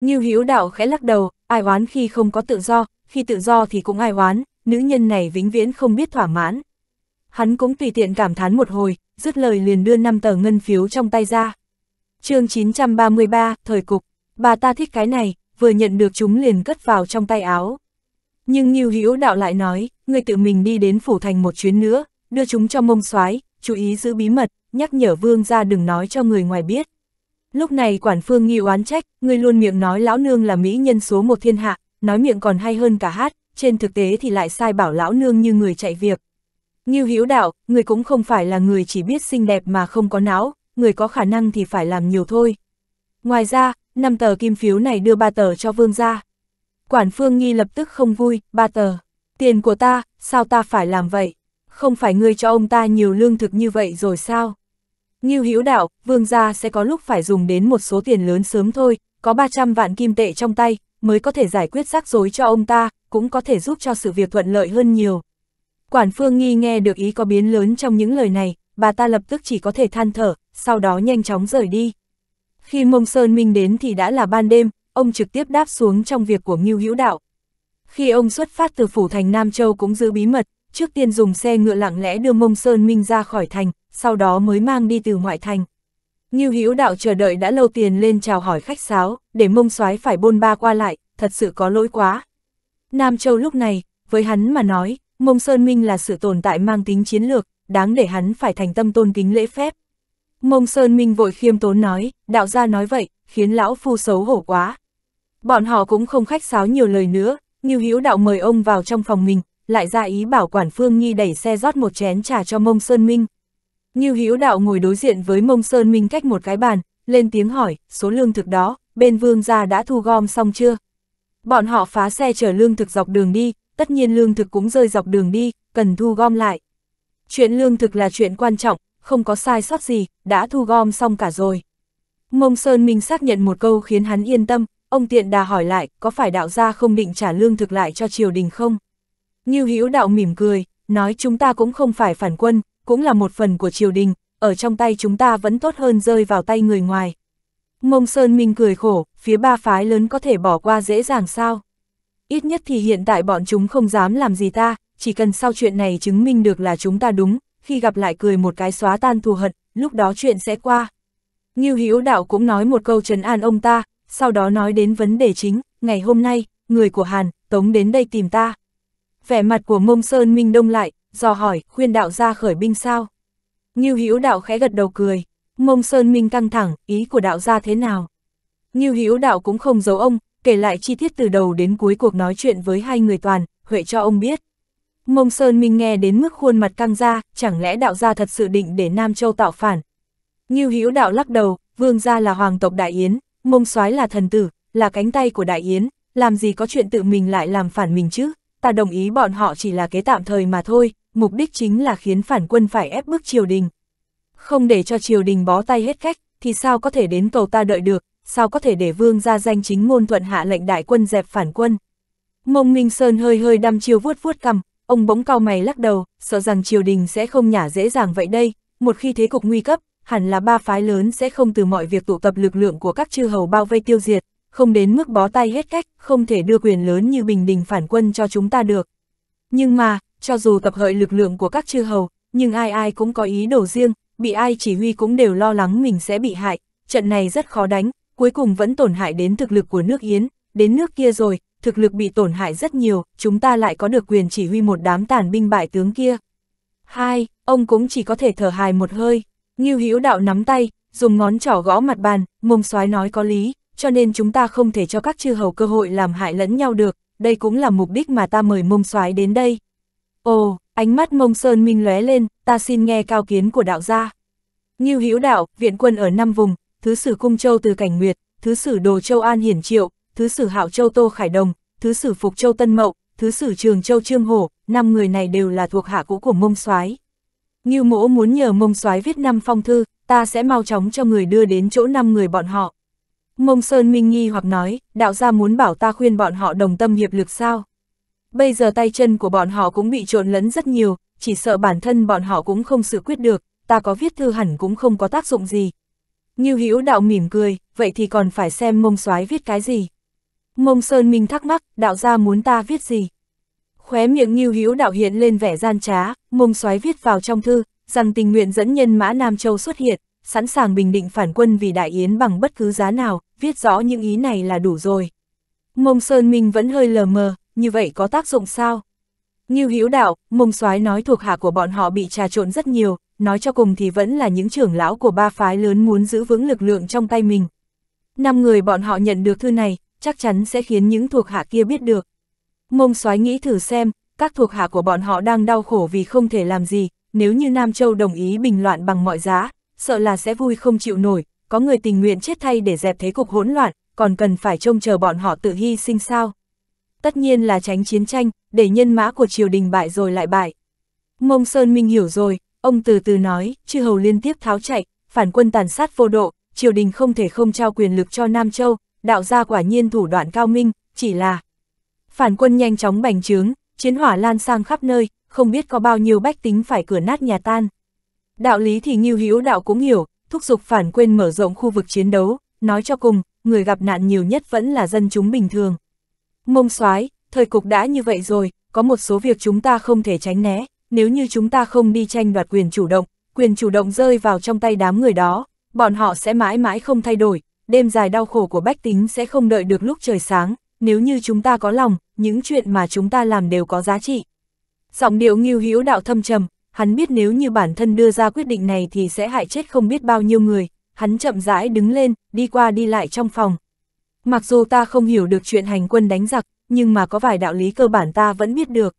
Ngưu Hữu Đạo khẽ lắc đầu, ai oán khi không có tự do, khi tự do thì cũng ai oán, nữ nhân này vĩnh viễn không biết thỏa mãn. Hắn cũng tùy tiện cảm thán một hồi, dứt lời liền đưa năm tờ ngân phiếu trong tay ra. chương 933, thời cục, bà ta thích cái này, vừa nhận được chúng liền cất vào trong tay áo. Nhưng Ngưu Hữu Đạo lại nói, người tự mình đi đến phủ thành một chuyến nữa, đưa chúng cho mông soái chú ý giữ bí mật, nhắc nhở vương ra đừng nói cho người ngoài biết. Lúc này quản phương nghi oán trách, ngươi luôn miệng nói lão nương là mỹ nhân số một thiên hạ, nói miệng còn hay hơn cả hát, trên thực tế thì lại sai bảo lão nương như người chạy việc. Ngưu Hiếu đạo, người cũng không phải là người chỉ biết xinh đẹp mà không có não, người có khả năng thì phải làm nhiều thôi. Ngoài ra, năm tờ kim phiếu này đưa ba tờ cho vương gia. Quản phương nghi lập tức không vui, ba tờ. Tiền của ta, sao ta phải làm vậy? Không phải ngươi cho ông ta nhiều lương thực như vậy rồi sao? Ngưu Hữu Đạo, vương gia sẽ có lúc phải dùng đến một số tiền lớn sớm thôi, có 300 vạn kim tệ trong tay, mới có thể giải quyết rắc rối cho ông ta, cũng có thể giúp cho sự việc thuận lợi hơn nhiều. Quản Phương Nghi nghe được ý có biến lớn trong những lời này, bà ta lập tức chỉ có thể than thở, sau đó nhanh chóng rời đi. Khi Mông Sơn Minh đến thì đã là ban đêm, ông trực tiếp đáp xuống trong việc của Ngưu Hữu Đạo. Khi ông xuất phát từ phủ thành Nam Châu cũng giữ bí mật, trước tiên dùng xe ngựa lặng lẽ đưa Mông Sơn Minh ra khỏi thành, sau đó mới mang đi từ ngoại thành. Như Hữu đạo chờ đợi đã lâu tiền lên chào hỏi khách sáo, để Mông Soái phải bôn ba qua lại, thật sự có lỗi quá. Nam Châu lúc này, với hắn mà nói, Mông Sơn Minh là sự tồn tại mang tính chiến lược, đáng để hắn phải thành tâm tôn kính lễ phép. Mông Sơn Minh vội khiêm tốn nói, đạo gia nói vậy, khiến lão phu xấu hổ quá. Bọn họ cũng không khách sáo nhiều lời nữa, như Hữu đạo mời ông vào trong phòng mình, lại ra ý bảo quản Phương Nhi đẩy xe rót một chén trà cho Mông Sơn Minh. Như Hữu Đạo ngồi đối diện với Mông Sơn Minh cách một cái bàn, lên tiếng hỏi, số lương thực đó, bên Vương gia đã thu gom xong chưa? Bọn họ phá xe chở lương thực dọc đường đi, tất nhiên lương thực cũng rơi dọc đường đi, cần thu gom lại. Chuyện lương thực là chuyện quan trọng, không có sai sót gì, đã thu gom xong cả rồi. Mông Sơn Minh xác nhận một câu khiến hắn yên tâm, ông tiện đà hỏi lại, có phải đạo gia không định trả lương thực lại cho triều đình không? Ngưu Hữu Đạo mỉm cười, nói chúng ta cũng không phải phản quân, cũng là một phần của triều đình, ở trong tay chúng ta vẫn tốt hơn rơi vào tay người ngoài. Mông Sơn Minh cười khổ, phía ba phái lớn có thể bỏ qua dễ dàng sao? Ít nhất thì hiện tại bọn chúng không dám làm gì ta, chỉ cần sau chuyện này chứng minh được là chúng ta đúng, khi gặp lại cười một cái xóa tan thù hận, lúc đó chuyện sẽ qua. Ngưu Hữu Đạo cũng nói một câu trấn an ông ta, sau đó nói đến vấn đề chính, ngày hôm nay, người của Hàn, Tống đến đây tìm ta vẻ mặt của mông sơn minh đông lại, dò hỏi, khuyên đạo gia khởi binh sao. Như Hữu đạo khẽ gật đầu cười, mông sơn minh căng thẳng, ý của đạo gia thế nào. Như Hữu đạo cũng không giấu ông, kể lại chi tiết từ đầu đến cuối cuộc nói chuyện với hai người toàn, huệ cho ông biết. Mông Sơn Minh nghe đến mức khuôn mặt căng ra, chẳng lẽ đạo gia thật sự định để Nam Châu tạo phản. Như Hữu đạo lắc đầu, vương gia là hoàng tộc Đại Yến, mông soái là thần tử, là cánh tay của Đại Yến, làm gì có chuyện tự mình lại làm phản mình chứ, ta đồng ý bọn họ chỉ là kế tạm thời mà thôi, mục đích chính là khiến phản quân phải ép bức triều đình. Không để cho triều đình bó tay hết cách, thì sao có thể đến cầu ta đợi được, sao có thể để vương ra danh chính ngôn thuận hạ lệnh đại quân dẹp phản quân. Mông Minh Sơn hơi hơi đăm chiêu vuốt vuốt cằm, ông bỗng cao mày lắc đầu, sợ rằng triều đình sẽ không nhả dễ dàng vậy đây, một khi thế cục nguy cấp, hẳn là ba phái lớn sẽ không từ mọi việc tụ tập lực lượng của các chư hầu bao vây tiêu diệt không đến mức bó tay hết cách, không thể đưa quyền lớn như bình đình phản quân cho chúng ta được. Nhưng mà, cho dù tập hợi lực lượng của các chư hầu, nhưng ai ai cũng có ý đồ riêng, bị ai chỉ huy cũng đều lo lắng mình sẽ bị hại, trận này rất khó đánh, cuối cùng vẫn tổn hại đến thực lực của nước Yến, đến nước kia rồi, thực lực bị tổn hại rất nhiều, chúng ta lại có được quyền chỉ huy một đám tàn binh bại tướng kia. Hai, ông cũng chỉ có thể thở hài một hơi, Ngưu Hữu Đạo nắm tay, dùng ngón trỏ gõ mặt bàn, mông soái nói có lý, cho nên chúng ta không thể cho các chư hầu cơ hội làm hại lẫn nhau được, đây cũng là mục đích mà ta mời mông soái đến đây. Ồ, ánh mắt mông sơn minh lóe lên, ta xin nghe cao kiến của đạo gia. như hữu đạo, viện quân ở năm vùng, thứ sử cung châu từ cảnh nguyệt, thứ sử đồ châu an hiển triệu, thứ sử hạo châu tô khải đồng, thứ sử phục châu tân mậu, thứ sử trường châu trương hổ, năm người này đều là thuộc hạ cũ của mông soái. như mỗ muốn nhờ mông soái viết năm phong thư, ta sẽ mau chóng cho người đưa đến chỗ năm người bọn họ. Mông Sơn Minh nghi hoặc nói, đạo gia muốn bảo ta khuyên bọn họ đồng tâm hiệp lực sao? Bây giờ tay chân của bọn họ cũng bị trộn lẫn rất nhiều, chỉ sợ bản thân bọn họ cũng không xử quyết được, ta có viết thư hẳn cũng không có tác dụng gì. Ngưu Hữu đạo mỉm cười, vậy thì còn phải xem mông soái viết cái gì. Mông Sơn Minh thắc mắc, đạo gia muốn ta viết gì? Khóe miệng Ngưu Hữu đạo hiện lên vẻ gian trá, mông soái viết vào trong thư, rằng tình nguyện dẫn nhân mã Nam Châu xuất hiện, sẵn sàng bình định phản quân vì đại yến bằng bất cứ giá nào, viết rõ những ý này là đủ rồi. Mông Sơn Minh vẫn hơi lờ mờ, như vậy có tác dụng sao? như Hữu Đạo, Mông Soái nói thuộc hạ của bọn họ bị trà trộn rất nhiều, nói cho cùng thì vẫn là những trưởng lão của ba phái lớn muốn giữ vững lực lượng trong tay mình. Năm người bọn họ nhận được thư này, chắc chắn sẽ khiến những thuộc hạ kia biết được. Mông Soái nghĩ thử xem, các thuộc hạ của bọn họ đang đau khổ vì không thể làm gì, nếu như Nam Châu đồng ý bình loạn bằng mọi giá, sợ là sẽ vui không chịu nổi, có người tình nguyện chết thay để dẹp thế cục hỗn loạn, còn cần phải trông chờ bọn họ tự hy sinh sao. Tất nhiên là tránh chiến tranh, để nhân mã của triều đình bại rồi lại bại. Mông Sơn Minh hiểu rồi, ông từ từ nói, chư hầu liên tiếp tháo chạy, phản quân tàn sát vô độ, triều đình không thể không trao quyền lực cho Nam Châu, đạo ra quả nhiên thủ đoạn cao minh, chỉ là phản quân nhanh chóng bành trướng, chiến hỏa lan sang khắp nơi, không biết có bao nhiêu bách tính phải cửa nát nhà tan. Đạo lý thì Ngưu hiểu Đạo cũng hiểu, thúc giục phản quên mở rộng khu vực chiến đấu, nói cho cùng, người gặp nạn nhiều nhất vẫn là dân chúng bình thường. Mông soái thời cục đã như vậy rồi, có một số việc chúng ta không thể tránh né, nếu như chúng ta không đi tranh đoạt quyền chủ động, quyền chủ động rơi vào trong tay đám người đó, bọn họ sẽ mãi mãi không thay đổi, đêm dài đau khổ của bách tính sẽ không đợi được lúc trời sáng, nếu như chúng ta có lòng, những chuyện mà chúng ta làm đều có giá trị. Giọng điệu nghiêu hữu đạo thâm trầm, hắn biết nếu như bản thân đưa ra quyết định này thì sẽ hại chết không biết bao nhiêu người, hắn chậm rãi đứng lên, đi qua đi lại trong phòng. Mặc dù ta không hiểu được chuyện hành quân đánh giặc, nhưng mà có vài đạo lý cơ bản ta vẫn biết được.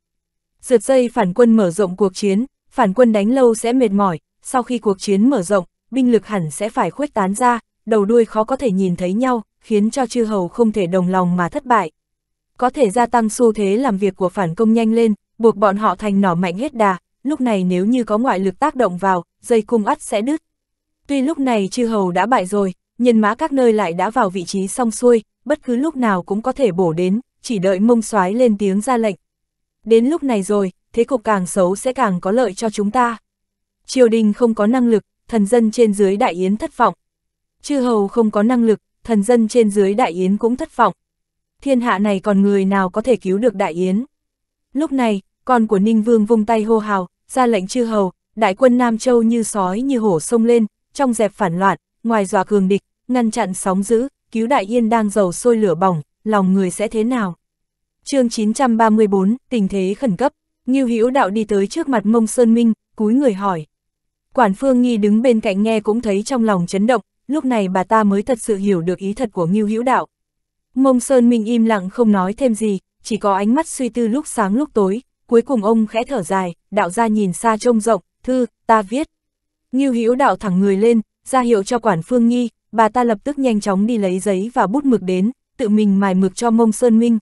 giật dây phản quân mở rộng cuộc chiến, phản quân đánh lâu sẽ mệt mỏi, sau khi cuộc chiến mở rộng, binh lực hẳn sẽ phải khuếch tán ra, đầu đuôi khó có thể nhìn thấy nhau, khiến cho chư hầu không thể đồng lòng mà thất bại. Có thể gia tăng xu thế làm việc của phản công nhanh lên, buộc bọn họ thành nỏ mạnh hết đà, lúc này nếu như có ngoại lực tác động vào, dây cung ắt sẽ đứt. Tuy lúc này chư hầu đã bại rồi, nhân mã các nơi lại đã vào vị trí xong xuôi, bất cứ lúc nào cũng có thể bổ đến, chỉ đợi mông soái lên tiếng ra lệnh. Đến lúc này rồi, thế cục càng xấu sẽ càng có lợi cho chúng ta. Triều đình không có năng lực, thần dân trên dưới đại yến thất vọng. Chư hầu không có năng lực, thần dân trên dưới đại yến cũng thất vọng. Thiên hạ này còn người nào có thể cứu được đại yến. Lúc này, con của Ninh Vương vung tay hô hào, ra lệnh chư hầu, đại quân Nam Châu như sói như hổ sông lên, trong dẹp phản loạn, ngoài dọa cường địch, ngăn chặn sóng dữ, cứu đại yên đang dầu sôi lửa bỏng, lòng người sẽ thế nào? chương 934, tình thế khẩn cấp, Ngưu Hữu Đạo đi tới trước mặt Mông Sơn Minh, cúi người hỏi. Quản Phương Nghi đứng bên cạnh nghe cũng thấy trong lòng chấn động, lúc này bà ta mới thật sự hiểu được ý thật của Ngưu Hữu Đạo. Mông Sơn Minh im lặng không nói thêm gì, chỉ có ánh mắt suy tư lúc sáng lúc tối, cuối cùng ông khẽ thở dài, đạo ra nhìn xa trông rộng, thư, ta viết. Ngưu Hữu đạo thẳng người lên, ra hiệu cho quản phương nghi, bà ta lập tức nhanh chóng đi lấy giấy và bút mực đến, tự mình mài mực cho mông Sơn Minh.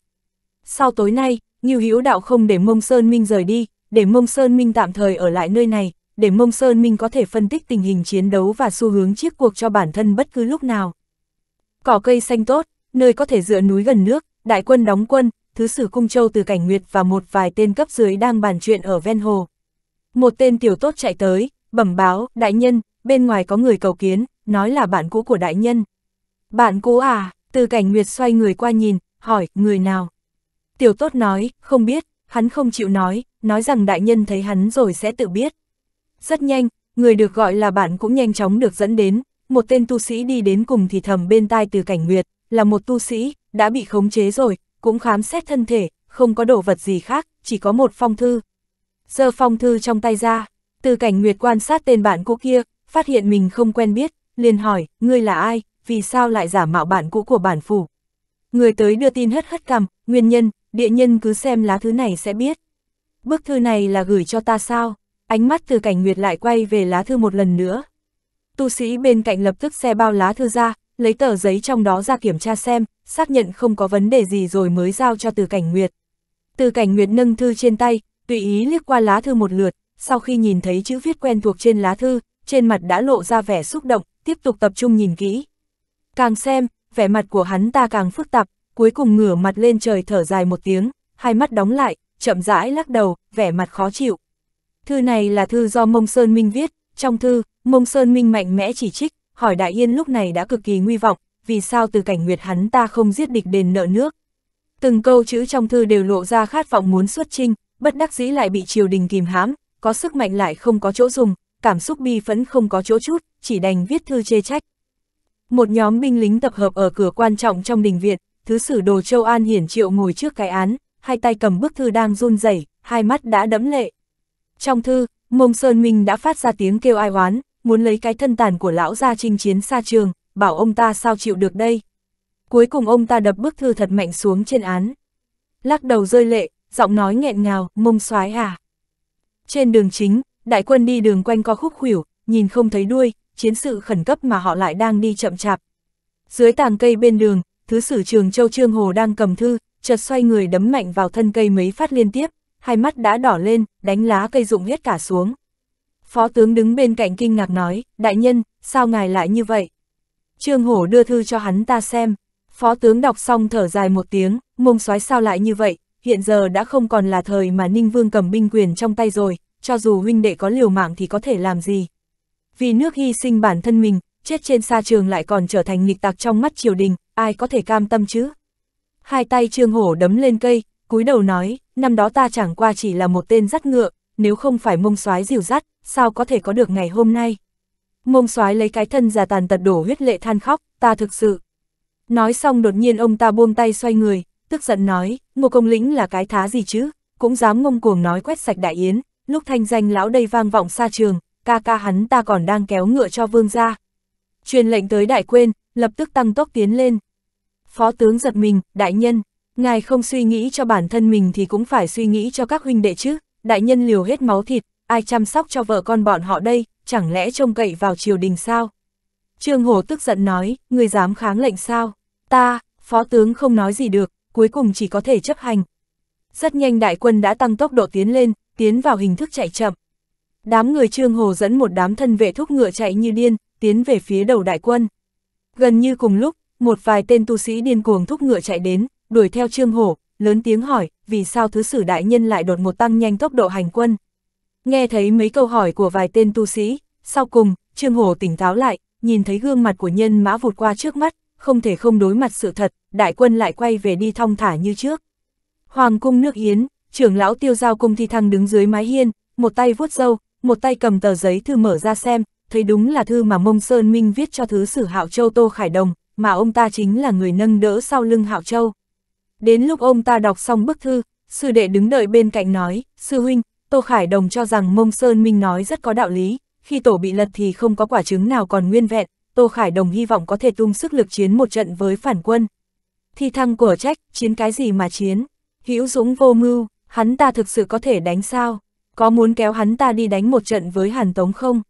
Sau tối nay, Ngưu Hữu đạo không để mông Sơn Minh rời đi, để mông Sơn Minh tạm thời ở lại nơi này, để mông Sơn Minh có thể phân tích tình hình chiến đấu và xu hướng chiếc cuộc cho bản thân bất cứ lúc nào. Cỏ cây xanh tốt, nơi có thể dựa núi gần nước, đại quân đóng quân, Thứ sử Cung Châu từ Cảnh Nguyệt và một vài tên cấp dưới đang bàn chuyện ở ven hồ. Một tên tiểu tốt chạy tới, bẩm báo, đại nhân, bên ngoài có người cầu kiến, nói là bạn cũ của đại nhân. Bạn cũ à, từ Cảnh Nguyệt xoay người qua nhìn, hỏi, người nào? Tiểu tốt nói, không biết, hắn không chịu nói, nói rằng đại nhân thấy hắn rồi sẽ tự biết. Rất nhanh, người được gọi là bạn cũng nhanh chóng được dẫn đến, một tên tu sĩ đi đến cùng thì thầm bên tai từ cảnh nguyệt, là một tu sĩ, đã bị khống chế rồi, cũng khám xét thân thể, không có đồ vật gì khác, chỉ có một phong thư. Giơ phong thư trong tay ra, từ cảnh nguyệt quan sát tên bạn cũ kia, phát hiện mình không quen biết, liền hỏi, ngươi là ai, vì sao lại giả mạo bạn cũ của bản phủ. Người tới đưa tin hất hất cằm, nguyên nhân, địa nhân cứ xem lá thứ này sẽ biết. Bức thư này là gửi cho ta sao? Ánh mắt từ cảnh nguyệt lại quay về lá thư một lần nữa. Tu sĩ bên cạnh lập tức xe bao lá thư ra, lấy tờ giấy trong đó ra kiểm tra xem, xác nhận không có vấn đề gì rồi mới giao cho từ cảnh Nguyệt. Từ cảnh Nguyệt nâng thư trên tay, tùy ý liếc qua lá thư một lượt, sau khi nhìn thấy chữ viết quen thuộc trên lá thư, trên mặt đã lộ ra vẻ xúc động, tiếp tục tập trung nhìn kỹ. Càng xem, vẻ mặt của hắn ta càng phức tạp, cuối cùng ngửa mặt lên trời thở dài một tiếng, hai mắt đóng lại, chậm rãi lắc đầu, vẻ mặt khó chịu. Thư này là thư do Mông Sơn Minh viết, trong thư, Mông Sơn Minh mạnh mẽ chỉ trích, hỏi Đại Yên lúc này đã cực kỳ nguy vọng, vì sao từ cảnh nguyệt hắn ta không giết địch đền nợ nước. Từng câu chữ trong thư đều lộ ra khát vọng muốn xuất trinh, bất đắc dĩ lại bị triều đình kìm hãm, có sức mạnh lại không có chỗ dùng, cảm xúc bi phẫn không có chỗ chút, chỉ đành viết thư chê trách. Một nhóm binh lính tập hợp ở cửa quan trọng trong đình viện, thứ sử đồ châu An Hiển Triệu ngồi trước cái án, hai tay cầm bức thư đang run rẩy, hai mắt đã đẫm lệ. Trong thư, Mông Sơn Minh đã phát ra tiếng kêu ai oán, muốn lấy cái thân tàn của lão ra chinh chiến xa trường, bảo ông ta sao chịu được đây. Cuối cùng ông ta đập bức thư thật mạnh xuống trên án. Lắc đầu rơi lệ, giọng nói nghẹn ngào, mông xoái à. Trên đường chính, đại quân đi đường quanh co khúc khủyểu, nhìn không thấy đuôi, chiến sự khẩn cấp mà họ lại đang đi chậm chạp. Dưới tàng cây bên đường, thứ sử trường Châu Trương Hồ đang cầm thư, chợt xoay người đấm mạnh vào thân cây mấy phát liên tiếp, hai mắt đã đỏ lên, đánh lá cây rụng hết cả xuống. Phó tướng đứng bên cạnh kinh ngạc nói, đại nhân, sao ngài lại như vậy? Trương Hổ đưa thư cho hắn ta xem. Phó tướng đọc xong thở dài một tiếng, mông soái sao lại như vậy, hiện giờ đã không còn là thời mà Ninh Vương cầm binh quyền trong tay rồi, cho dù huynh đệ có liều mạng thì có thể làm gì. Vì nước hy sinh bản thân mình, chết trên sa trường lại còn trở thành nghịch tạc trong mắt triều đình, ai có thể cam tâm chứ? Hai tay Trương Hổ đấm lên cây, cúi đầu nói, năm đó ta chẳng qua chỉ là một tên dắt ngựa, nếu không phải mông soái dìu dắt, sao có thể có được ngày hôm nay. Mông soái lấy cái thân già tàn tật đổ huyết lệ than khóc, ta thực sự. Nói xong đột nhiên ông ta buông tay xoay người, tức giận nói, ngô công lĩnh là cái thá gì chứ, cũng dám ngông cuồng nói quét sạch đại yến, lúc thanh danh lão đây vang vọng xa trường, ca ca hắn ta còn đang kéo ngựa cho vương ra. Truyền lệnh tới đại quên, lập tức tăng tốc tiến lên. Phó tướng giật mình, đại nhân, ngài không suy nghĩ cho bản thân mình thì cũng phải suy nghĩ cho các huynh đệ chứ, đại nhân liều hết máu thịt, ai chăm sóc cho vợ con bọn họ đây, chẳng lẽ trông cậy vào triều đình sao? Trương Hồ tức giận nói, người dám kháng lệnh sao? Ta, phó tướng không nói gì được, cuối cùng chỉ có thể chấp hành. Rất nhanh đại quân đã tăng tốc độ tiến lên, tiến vào hình thức chạy chậm. Đám người Trương Hồ dẫn một đám thân vệ thúc ngựa chạy như điên, tiến về phía đầu đại quân. Gần như cùng lúc, một vài tên tu sĩ điên cuồng thúc ngựa chạy đến, đuổi theo Trương Hồ, lớn tiếng hỏi, vì sao thứ sử đại nhân lại đột một tăng nhanh tốc độ hành quân. Nghe thấy mấy câu hỏi của vài tên tu sĩ, sau cùng, Trương hồ tỉnh táo lại, nhìn thấy gương mặt của nhân mã vụt qua trước mắt, không thể không đối mặt sự thật, đại quân lại quay về đi thong thả như trước. Hoàng cung nước Yến, trưởng lão tiêu giao cung thi thăng đứng dưới mái hiên, một tay vuốt râu, một tay cầm tờ giấy thư mở ra xem, thấy đúng là thư mà Mông Sơn Minh viết cho thứ sử Hạo Châu Tô Khải Đồng, mà ông ta chính là người nâng đỡ sau lưng Hạo Châu. Đến lúc ông ta đọc xong bức thư, sư đệ đứng đợi bên cạnh nói, sư huynh, Tô Khải Đồng cho rằng Mông Sơn Minh nói rất có đạo lý, khi tổ bị lật thì không có quả trứng nào còn nguyên vẹn, Tô Khải Đồng hy vọng có thể tung sức lực chiến một trận với phản quân. Thi thăng của trách, chiến cái gì mà chiến? Hữu Dũng vô mưu, hắn ta thực sự có thể đánh sao? Có muốn kéo hắn ta đi đánh một trận với Hàn Tống không?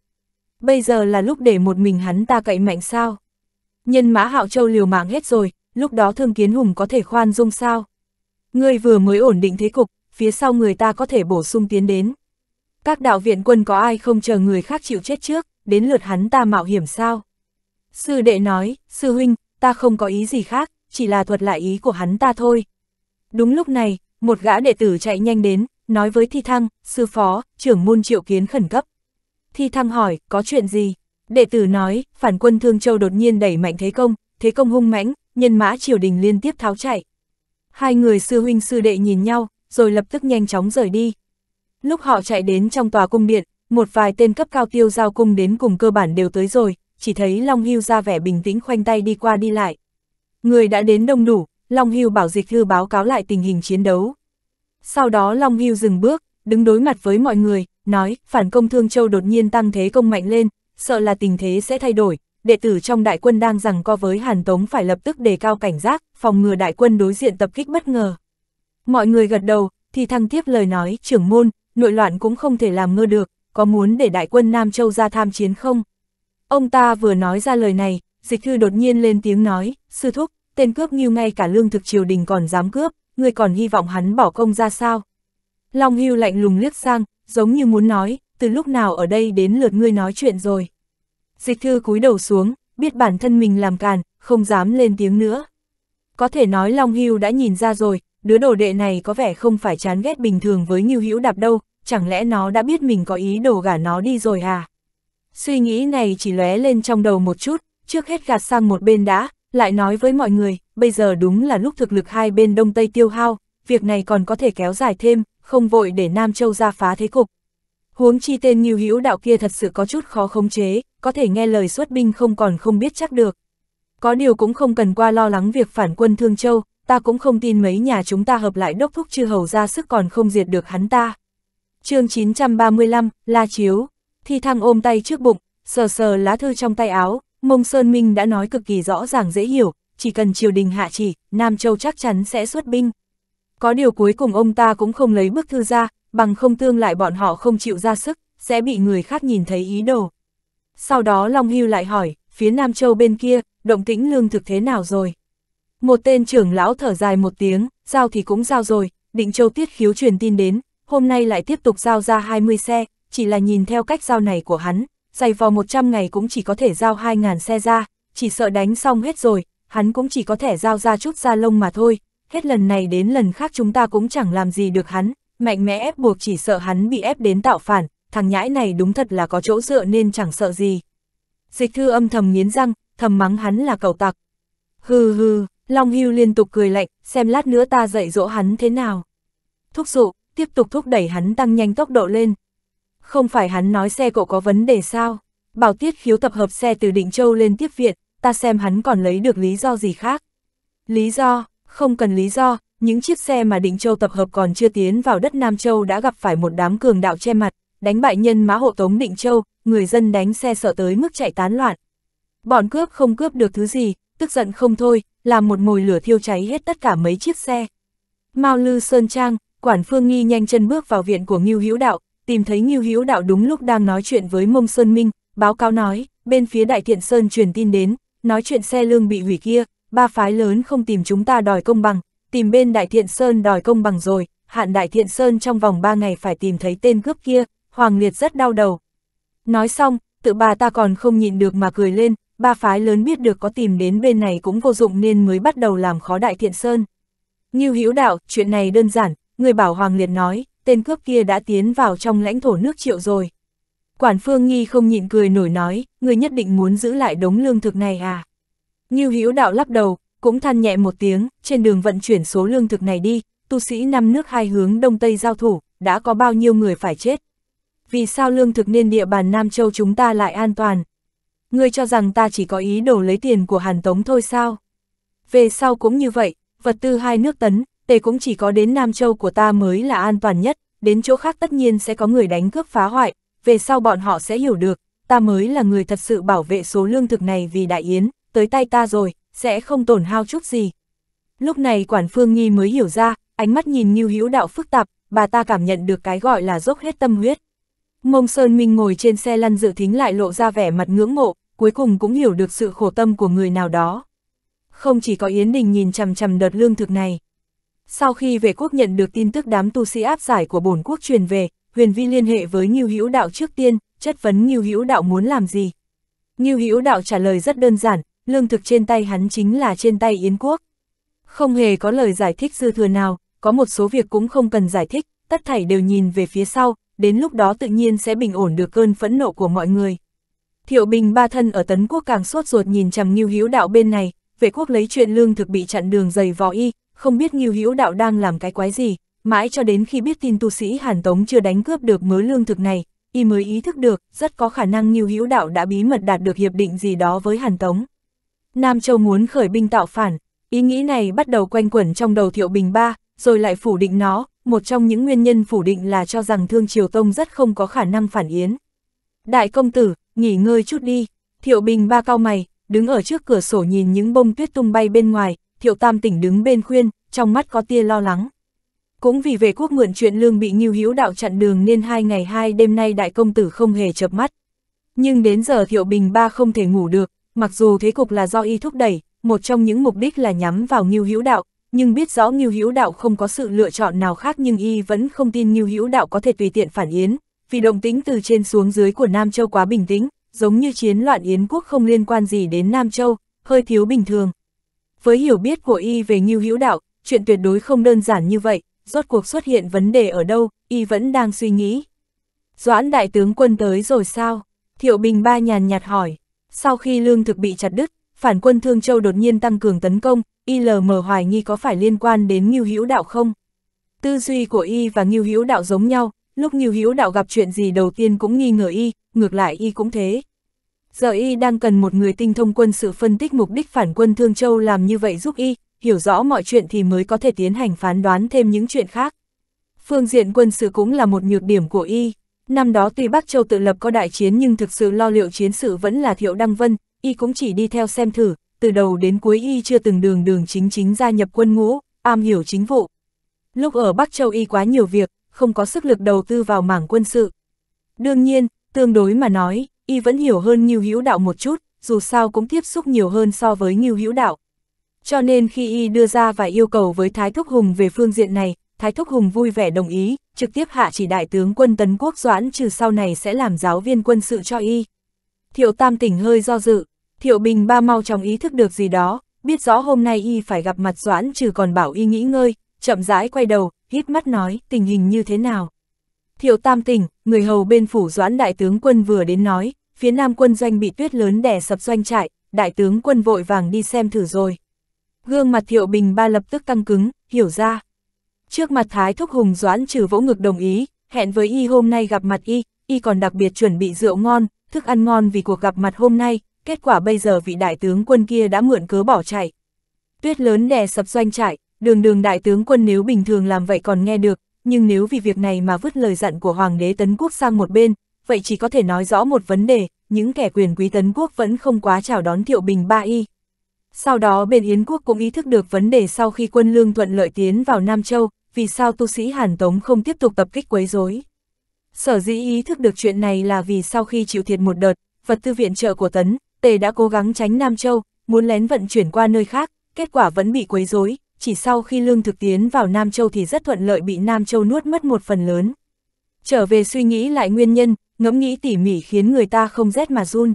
Bây giờ là lúc để một mình hắn ta cậy mạnh sao? Nhân mã Hạo Châu liều mạng hết rồi, lúc đó Thương Kiến Hùng có thể khoan dung sao? Ngươi vừa mới ổn định thế cục, phía sau người ta có thể bổ sung tiến đến. Các đạo viện quân có ai không chờ người khác chịu chết trước, đến lượt hắn ta mạo hiểm sao? Sư đệ nói, sư huynh, ta không có ý gì khác, chỉ là thuật lại ý của hắn ta thôi. Đúng lúc này, một gã đệ tử chạy nhanh đến, nói với Thi Thăng, sư phó, trưởng môn triệu kiến khẩn cấp. Thi Thăng hỏi, có chuyện gì? Đệ tử nói, phản quân Thương Châu đột nhiên đẩy mạnh thế công, thế công hung mãnh, nhân mã triều đình liên tiếp tháo chạy. Hai người sư huynh sư đệ nhìn nhau, rồi lập tức nhanh chóng rời đi. Lúc họ chạy đến trong tòa cung điện, một vài tên cấp cao tiêu giao cung đến cùng cơ bản đều tới rồi, chỉ thấy Long Hưu ra vẻ bình tĩnh khoanh tay đi qua đi lại. Người đã đến đông đủ, Long Hưu bảo dịch thư báo cáo lại tình hình chiến đấu. Sau đó Long Hưu dừng bước, đứng đối mặt với mọi người, nói, phản công Thương Châu đột nhiên tăng thế công mạnh lên, sợ là tình thế sẽ thay đổi, đệ tử trong đại quân đang rằng co với Hàn Tống phải lập tức đề cao cảnh giác, phòng ngừa đại quân đối diện tập kích bất ngờ. Mọi người gật đầu, thì thăng tiếp lời nói, trưởng môn, nội loạn cũng không thể làm ngơ được, có muốn để đại quân Nam Châu ra tham chiến không? Ông ta vừa nói ra lời này, dịch thư đột nhiên lên tiếng nói, sư thúc, tên cướp nghiêu ngay cả lương thực triều đình còn dám cướp, người còn hy vọng hắn bỏ công ra sao? Long hưu lạnh lùng liếc sang, giống như muốn nói, từ lúc nào ở đây đến lượt ngươi nói chuyện rồi. Dịch thư cúi đầu xuống, biết bản thân mình làm càn, không dám lên tiếng nữa. Có thể nói Long Hưu đã nhìn ra rồi, đứa đồ đệ này có vẻ không phải chán ghét bình thường với Ngưu Hữu Đạp đâu, chẳng lẽ nó đã biết mình có ý đồ gả nó đi rồi à? Suy nghĩ này chỉ lóe lên trong đầu một chút, trước hết gạt sang một bên đã, lại nói với mọi người, bây giờ đúng là lúc thực lực hai bên Đông Tây tiêu hao, việc này còn có thể kéo dài thêm, không vội để Nam Châu ra phá thế cục. Huống chi tên Ngưu Hữu đạo kia thật sự có chút khó khống chế, có thể nghe lời xuất binh không còn không biết chắc được. Có điều cũng không cần qua lo lắng việc phản quân Thương Châu, ta cũng không tin mấy nhà chúng ta hợp lại đốc thúc chư hầu ra sức còn không diệt được hắn ta. chương 935, La Chiếu, Thi Thăng ôm tay trước bụng, sờ sờ lá thư trong tay áo, Mông Sơn Minh đã nói cực kỳ rõ ràng dễ hiểu, chỉ cần triều đình hạ chỉ, Nam Châu chắc chắn sẽ xuất binh. Có điều cuối cùng ông ta cũng không lấy bức thư ra, bằng không tương lại bọn họ không chịu ra sức, sẽ bị người khác nhìn thấy ý đồ. Sau đó Long Hưu lại hỏi, phía Nam Châu bên kia, động tĩnh lương thực thế nào rồi? Một tên trưởng lão thở dài một tiếng, giao thì cũng giao rồi, định châu tiết khiếu truyền tin đến, hôm nay lại tiếp tục giao ra 20 xe, chỉ là nhìn theo cách giao này của hắn, dày vò 100 ngày cũng chỉ có thể giao 2.000 xe ra, chỉ sợ đánh xong hết rồi, hắn cũng chỉ có thể giao ra chút da lông mà thôi, hết lần này đến lần khác chúng ta cũng chẳng làm gì được hắn, mạnh mẽ ép buộc chỉ sợ hắn bị ép đến tạo phản, thằng nhãi này đúng thật là có chỗ dựa nên chẳng sợ gì. Dịch thư âm thầm nghiến răng, thầm mắng hắn là cầu tặc. Hừ hừ. Long Hưu liên tục cười lạnh, xem lát nữa ta dạy dỗ hắn thế nào. Thúc dụ, tiếp tục thúc đẩy hắn tăng nhanh tốc độ lên. Không phải hắn nói xe cậu có vấn đề sao? Bảo Tiết khiếu tập hợp xe từ Định Châu lên tiếp viện, ta xem hắn còn lấy được lý do gì khác. Lý do, không cần lý do, những chiếc xe mà Định Châu tập hợp còn chưa tiến vào đất Nam Châu đã gặp phải một đám cường đạo che mặt, đánh bại nhân mã hộ tống Định Châu, người dân đánh xe sợ tới mức chạy tán loạn. Bọn cướp không cướp được thứ gì, tức giận không thôi, làm một mồi lửa thiêu cháy hết tất cả mấy chiếc xe. Mao Lư Sơn Trang, quản phương nghi nhanh chân bước vào viện của Ngưu Hữu Đạo, tìm thấy Ngưu Hữu Đạo đúng lúc đang nói chuyện với Mông Sơn Minh, báo cáo nói, bên phía Đại Thiện Sơn truyền tin đến, nói chuyện xe lương bị hủy kia, ba phái lớn không tìm chúng ta đòi công bằng, tìm bên Đại Thiện Sơn đòi công bằng rồi, hạn Đại Thiện Sơn trong vòng 3 ngày phải tìm thấy tên cướp kia, Hoàng Liệt rất đau đầu. Nói xong, tự bà ta còn không nhịn được mà cười lên, ba phái lớn biết được có tìm đến bên này cũng vô dụng nên mới bắt đầu làm khó Đại Thiện Sơn. Như hữu đạo, chuyện này đơn giản, người bảo Hoàng Liệt nói, tên cướp kia đã tiến vào trong lãnh thổ nước triệu rồi. Quản Phương Nghi không nhịn cười nổi nói, người nhất định muốn giữ lại đống lương thực này à. Như hữu đạo lắc đầu, cũng than nhẹ một tiếng, trên đường vận chuyển số lương thực này đi, tu sĩ năm nước hai hướng đông tây giao thủ, đã có bao nhiêu người phải chết. Vì sao lương thực nên địa bàn Nam Châu chúng ta lại an toàn, ngươi cho rằng ta chỉ có ý đồ lấy tiền của Hàn Tống thôi sao? Về sau cũng như vậy, vật tư hai nước tấn, tề cũng chỉ có đến Nam Châu của ta mới là an toàn nhất, đến chỗ khác tất nhiên sẽ có người đánh cướp phá hoại, về sau bọn họ sẽ hiểu được, ta mới là người thật sự bảo vệ số lương thực này vì đại yến, tới tay ta rồi, sẽ không tổn hao chút gì. Lúc này quản phương nghi mới hiểu ra, ánh mắt nhìn như hữu đạo phức tạp, bà ta cảm nhận được cái gọi là dốc hết tâm huyết. Ngông Sơn Minh ngồi trên xe lăn dự thính lại lộ ra vẻ mặt ngưỡng mộ, cuối cùng cũng hiểu được sự khổ tâm của người nào đó. Không chỉ có Yến Đình nhìn chằm chằm đợt lương thực này. Sau khi về quốc nhận được tin tức đám tu sĩ áp giải của bổn quốc truyền về, Huyền Vi liên hệ với Ngưu Hữu Đạo trước tiên, chất vấn Ngưu Hữu Đạo muốn làm gì. Ngưu Hữu Đạo trả lời rất đơn giản, lương thực trên tay hắn chính là trên tay Yến quốc. Không hề có lời giải thích dư thừa nào, có một số việc cũng không cần giải thích, tất thảy đều nhìn về phía sau, đến lúc đó tự nhiên sẽ bình ổn được cơn phẫn nộ của mọi người. Thiệu Bình ba thân ở Tấn Quốc càng sốt ruột nhìn chằm Ngưu Hữu Đạo bên này, vệ quốc lấy chuyện lương thực bị chặn đường dày vò y, không biết Ngưu Hữu Đạo đang làm cái quái gì, mãi cho đến khi biết tin tu sĩ Hàn Tống chưa đánh cướp được mớ lương thực này, y mới ý thức được, rất có khả năng Ngưu Hữu Đạo đã bí mật đạt được hiệp định gì đó với Hàn Tống. Nam Châu muốn khởi binh tạo phản, ý nghĩ này bắt đầu quanh quẩn trong đầu Thiệu Bình Ba, rồi lại phủ định nó, một trong những nguyên nhân phủ định là cho rằng Thương Triều Tông rất không có khả năng phản yến. Đại công tử, nghỉ ngơi chút đi, Thiệu Bình ba cao mày, đứng ở trước cửa sổ nhìn những bông tuyết tung bay bên ngoài, Thiệu Tam tỉnh đứng bên khuyên, trong mắt có tia lo lắng. Cũng vì về quốc mượn chuyện lương bị Ngưu Hiếu đạo chặn đường nên hai ngày hai đêm nay đại công tử không hề chợp mắt. Nhưng đến giờ Thiệu Bình ba không thể ngủ được, mặc dù thế cục là do y thúc đẩy, một trong những mục đích là nhắm vào Ngưu Hiếu đạo, nhưng biết rõ Ngưu Hữu Đạo không có sự lựa chọn nào khác nhưng y vẫn không tin Ngưu Hữu Đạo có thể tùy tiện phản yến, vì động tính từ trên xuống dưới của Nam Châu quá bình tĩnh, giống như chiến loạn yến quốc không liên quan gì đến Nam Châu, hơi thiếu bình thường. Với hiểu biết của y về Ngưu Hữu Đạo, chuyện tuyệt đối không đơn giản như vậy, rốt cuộc xuất hiện vấn đề ở đâu, y vẫn đang suy nghĩ. Doãn đại tướng quân tới rồi sao? Thiệu Bình Ba nhàn nhạt hỏi. Sau khi lương thực bị chặt đứt, phản quân Thương Châu đột nhiên tăng cường tấn công, ILM hoài nghi có phải liên quan đến Ngưu Hữu Đạo không? Tư duy của y và Ngưu Hữu Đạo giống nhau, lúc Ngưu Hữu Đạo gặp chuyện gì đầu tiên cũng nghi ngờ y, ngược lại y cũng thế. Giờ y đang cần một người tinh thông quân sự phân tích mục đích phản quân Thương Châu làm như vậy giúp y, hiểu rõ mọi chuyện thì mới có thể tiến hành phán đoán thêm những chuyện khác. Phương diện quân sự cũng là một nhược điểm của y. Năm đó tuy Bắc Châu tự lập có đại chiến nhưng thực sự lo liệu chiến sự vẫn là Thiệu Đăng Vân, y cũng chỉ đi theo xem thử, từ đầu đến cuối y chưa từng đường đường chính chính gia nhập quân ngũ, am hiểu chính vụ. Lúc ở Bắc Châu y quá nhiều việc, không có sức lực đầu tư vào mảng quân sự. Đương nhiên, tương đối mà nói, y vẫn hiểu hơn Nhiêu Hữu Đạo một chút, dù sao cũng tiếp xúc nhiều hơn so với Nhiêu Hữu Đạo. Cho nên khi y đưa ra vài yêu cầu với Thái Thúc Hùng về phương diện này, Thái Thúc Hùng vui vẻ đồng ý, trực tiếp hạ chỉ đại tướng quân tấn quốc doãn trừ sau này sẽ làm giáo viên quân sự cho y. Thiệu Tam tỉnh hơi do dự, Thiệu Bình ba mau trong ý thức được gì đó, biết rõ hôm nay y phải gặp mặt Doãn trừ còn bảo y nghĩ ngơi, chậm rãi quay đầu, hít mắt nói tình hình như thế nào. Thiệu Tam tỉnh, người hầu bên phủ Doãn đại tướng quân vừa đến nói, phía nam quân doanh bị tuyết lớn đè sập doanh trại, đại tướng quân vội vàng đi xem thử rồi. Gương mặt Thiệu Bình ba lập tức căng cứng, hiểu ra. Trước mặt Thái Thúc Hùng Doãn trừ vỗ ngực đồng ý, hẹn với y hôm nay gặp mặt y, y còn đặc biệt chuẩn bị rượu ngon, thức ăn ngon vì cuộc gặp mặt hôm nay, kết quả bây giờ vị đại tướng quân kia đã mượn cớ bỏ chạy. Tuyết lớn đè sập doanh trại, đường đường đại tướng quân nếu bình thường làm vậy còn nghe được, nhưng nếu vì việc này mà vứt lời dặn của Hoàng đế Tấn Quốc sang một bên, vậy chỉ có thể nói rõ một vấn đề, những kẻ quyền quý Tấn Quốc vẫn không quá chào đón Thiệu Bình Ba Y. Sau đó bên Yến Quốc cũng ý thức được vấn đề sau khi quân lương thuận lợi tiến vào Nam Châu, vì sao tu sĩ Hàn Tống không tiếp tục tập kích quấy rối. Sở dĩ ý thức được chuyện này là vì sau khi chịu thiệt một đợt, vật tư viện trợ của Tấn, Tề đã cố gắng tránh Nam Châu, muốn lén vận chuyển qua nơi khác, kết quả vẫn bị quấy rối. chỉ sau khi lương thực tiến vào Nam Châu thì rất thuận lợi bị Nam Châu nuốt mất một phần lớn. Trở về suy nghĩ lại nguyên nhân, ngẫm nghĩ tỉ mỉ khiến người ta không rét mà run.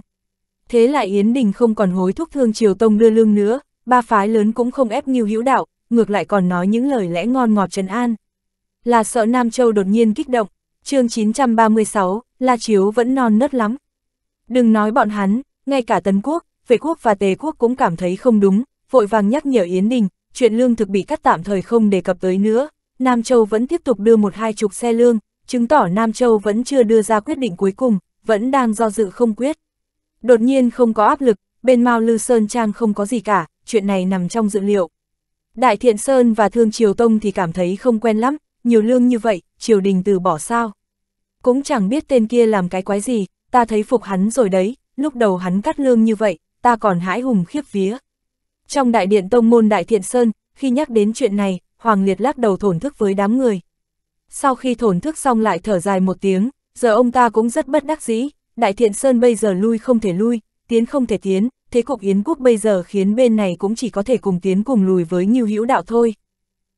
Thế lại Yến Đình không còn hối thúc thương Triều Tông đưa lương nữa, ba phái lớn cũng không ép nghiêu hữu đạo, ngược lại còn nói những lời lẽ ngon ngọt trần an. Là sợ Nam Châu đột nhiên kích động, chương 936, La Chiếu vẫn non nớt lắm. Đừng nói bọn hắn, ngay cả Tấn Quốc, Vệ Quốc và Tề Quốc cũng cảm thấy không đúng, vội vàng nhắc nhở Yến Đình, chuyện lương thực bị cắt tạm thời không đề cập tới nữa, Nam Châu vẫn tiếp tục đưa một hai chục xe lương, chứng tỏ Nam Châu vẫn chưa đưa ra quyết định cuối cùng, vẫn đang do dự không quyết. Đột nhiên không có áp lực, bên Mao Lư Sơn Trang không có gì cả, chuyện này nằm trong dự liệu. Đại Thiện Sơn và Thương Triều Tông thì cảm thấy không quen lắm, nhiều lương như vậy, triều đình từ bỏ sao. Cũng chẳng biết tên kia làm cái quái gì, ta thấy phục hắn rồi đấy, lúc đầu hắn cắt lương như vậy, ta còn hãi hùng khiếp vía. Trong đại điện tông môn Đại Thiện Sơn, khi nhắc đến chuyện này, Hoàng Liệt lắc đầu thổn thức với đám người. Sau khi thổn thức xong lại thở dài một tiếng, giờ ông ta cũng rất bất đắc dĩ, Đại Thiện Sơn bây giờ lui không thể lui, tiến không thể tiến, thế cục Yến Quốc bây giờ khiến bên này cũng chỉ có thể cùng tiến cùng lùi với Nhiêu Hữu Đạo thôi.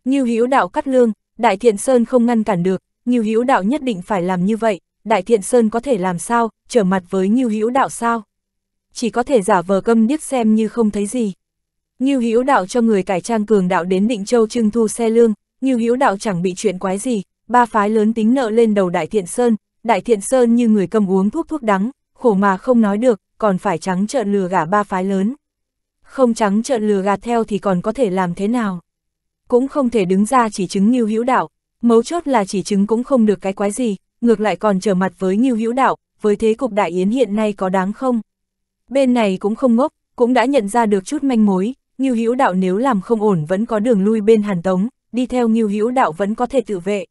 Nhiêu Hữu Đạo cắt lương, Đại Thiện Sơn không ngăn cản được, Nhiêu Hữu Đạo nhất định phải làm như vậy, Đại Thiện Sơn có thể làm sao, trở mặt với Ngưu Hữu Đạo sao? Chỉ có thể giả vờ câm điếc xem như không thấy gì. Ngưu Hữu Đạo cho người cải trang cường đạo đến Định Châu trưng thu xe lương, Ngưu Hữu Đạo chẳng bị chuyện quái gì, ba phái lớn tính nợ lên đầu Đại Thiện Sơn, Đại Thiện Sơn như người cầm uống thuốc thuốc đắng, khổ mà không nói được, còn phải trắng trợn lừa gả ba phái lớn. Không trắng trợn lừa gạt theo thì còn có thể làm thế nào? Cũng không thể đứng ra chỉ chứng Ngưu Hữu Đạo, mấu chốt là chỉ chứng cũng không được cái quái gì, ngược lại còn trở mặt với Ngưu Hữu Đạo, với thế cục đại yến hiện nay có đáng không? Bên này cũng không ngốc, cũng đã nhận ra được chút manh mối, Ngưu Hữu Đạo nếu làm không ổn vẫn có đường lui bên Hàn Tống, đi theo Ngưu Hữu Đạo vẫn có thể tự vệ.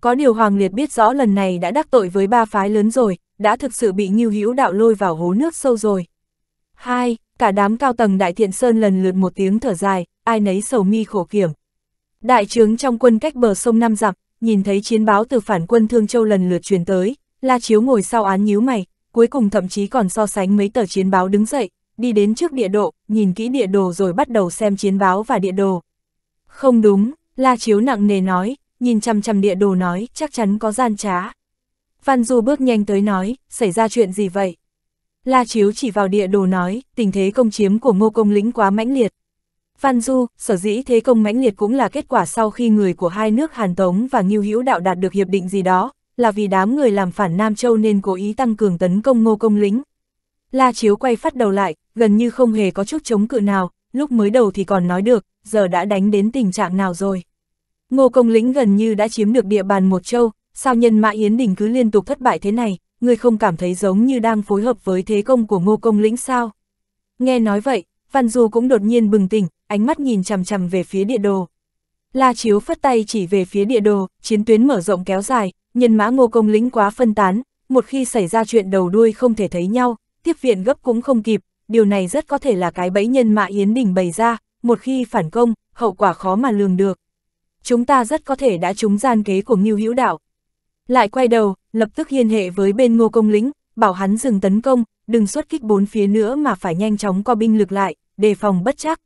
Có điều Hoàng Liệt biết rõ lần này đã đắc tội với ba phái lớn rồi, đã thực sự bị Ngưu Hữu Đạo lôi vào hố nước sâu rồi. Hai, cả đám cao tầng Đại Thiện Sơn lần lượt một tiếng thở dài, ai nấy sầu mi khổ kiểm. Đại trướng trong quân cách bờ sông Nam Dặm, nhìn thấy chiến báo từ phản quân Thương Châu lần lượt truyền tới, La Chiếu ngồi sau án nhíu mày, cuối cùng thậm chí còn so sánh mấy tờ chiến báo đứng dậy, đi đến trước địa độ, nhìn kỹ địa đồ rồi bắt đầu xem chiến báo và địa đồ. Không đúng, La Chiếu nặng nề nói, nhìn chăm chăm địa đồ nói, chắc chắn có gian trá. Văn Du bước nhanh tới nói, xảy ra chuyện gì vậy? La Chiếu chỉ vào địa đồ nói, tình thế công chiếm của ngô công lĩnh quá mãnh liệt. Phan Du, sở dĩ thế công mãnh liệt cũng là kết quả sau khi người của hai nước Hàn Tống và Nghiêu Hữu Đạo đạt được hiệp định gì đó, là vì đám người làm phản Nam Châu nên cố ý tăng cường tấn công ngô công lính. La Chiếu quay phát đầu lại, gần như không hề có chút chống cự nào, lúc mới đầu thì còn nói được, giờ đã đánh đến tình trạng nào rồi. Ngô công lĩnh gần như đã chiếm được địa bàn một châu, sao nhân mã Yến Đình cứ liên tục thất bại thế này, người không cảm thấy giống như đang phối hợp với thế công của ngô công lĩnh sao? Nghe nói vậy, Văn Du cũng đột nhiên bừng tỉnh, ánh mắt nhìn chằm chằm về phía địa đồ. La Chiếu phất tay chỉ về phía địa đồ, chiến tuyến mở rộng kéo dài, nhân mã ngô công lĩnh quá phân tán, một khi xảy ra chuyện đầu đuôi không thể thấy nhau, tiếp viện gấp cũng không kịp, điều này rất có thể là cái bẫy nhân mã Yến Đình bày ra, một khi phản công, hậu quả khó mà lường được. Chúng ta rất có thể đã trúng gian kế của Ngưu Hữu Đạo. Lại quay đầu, lập tức liên hệ với bên ngô công lĩnh, bảo hắn dừng tấn công, đừng xuất kích bốn phía nữa mà phải nhanh chóng co binh lực lại đề phòng bất chắc.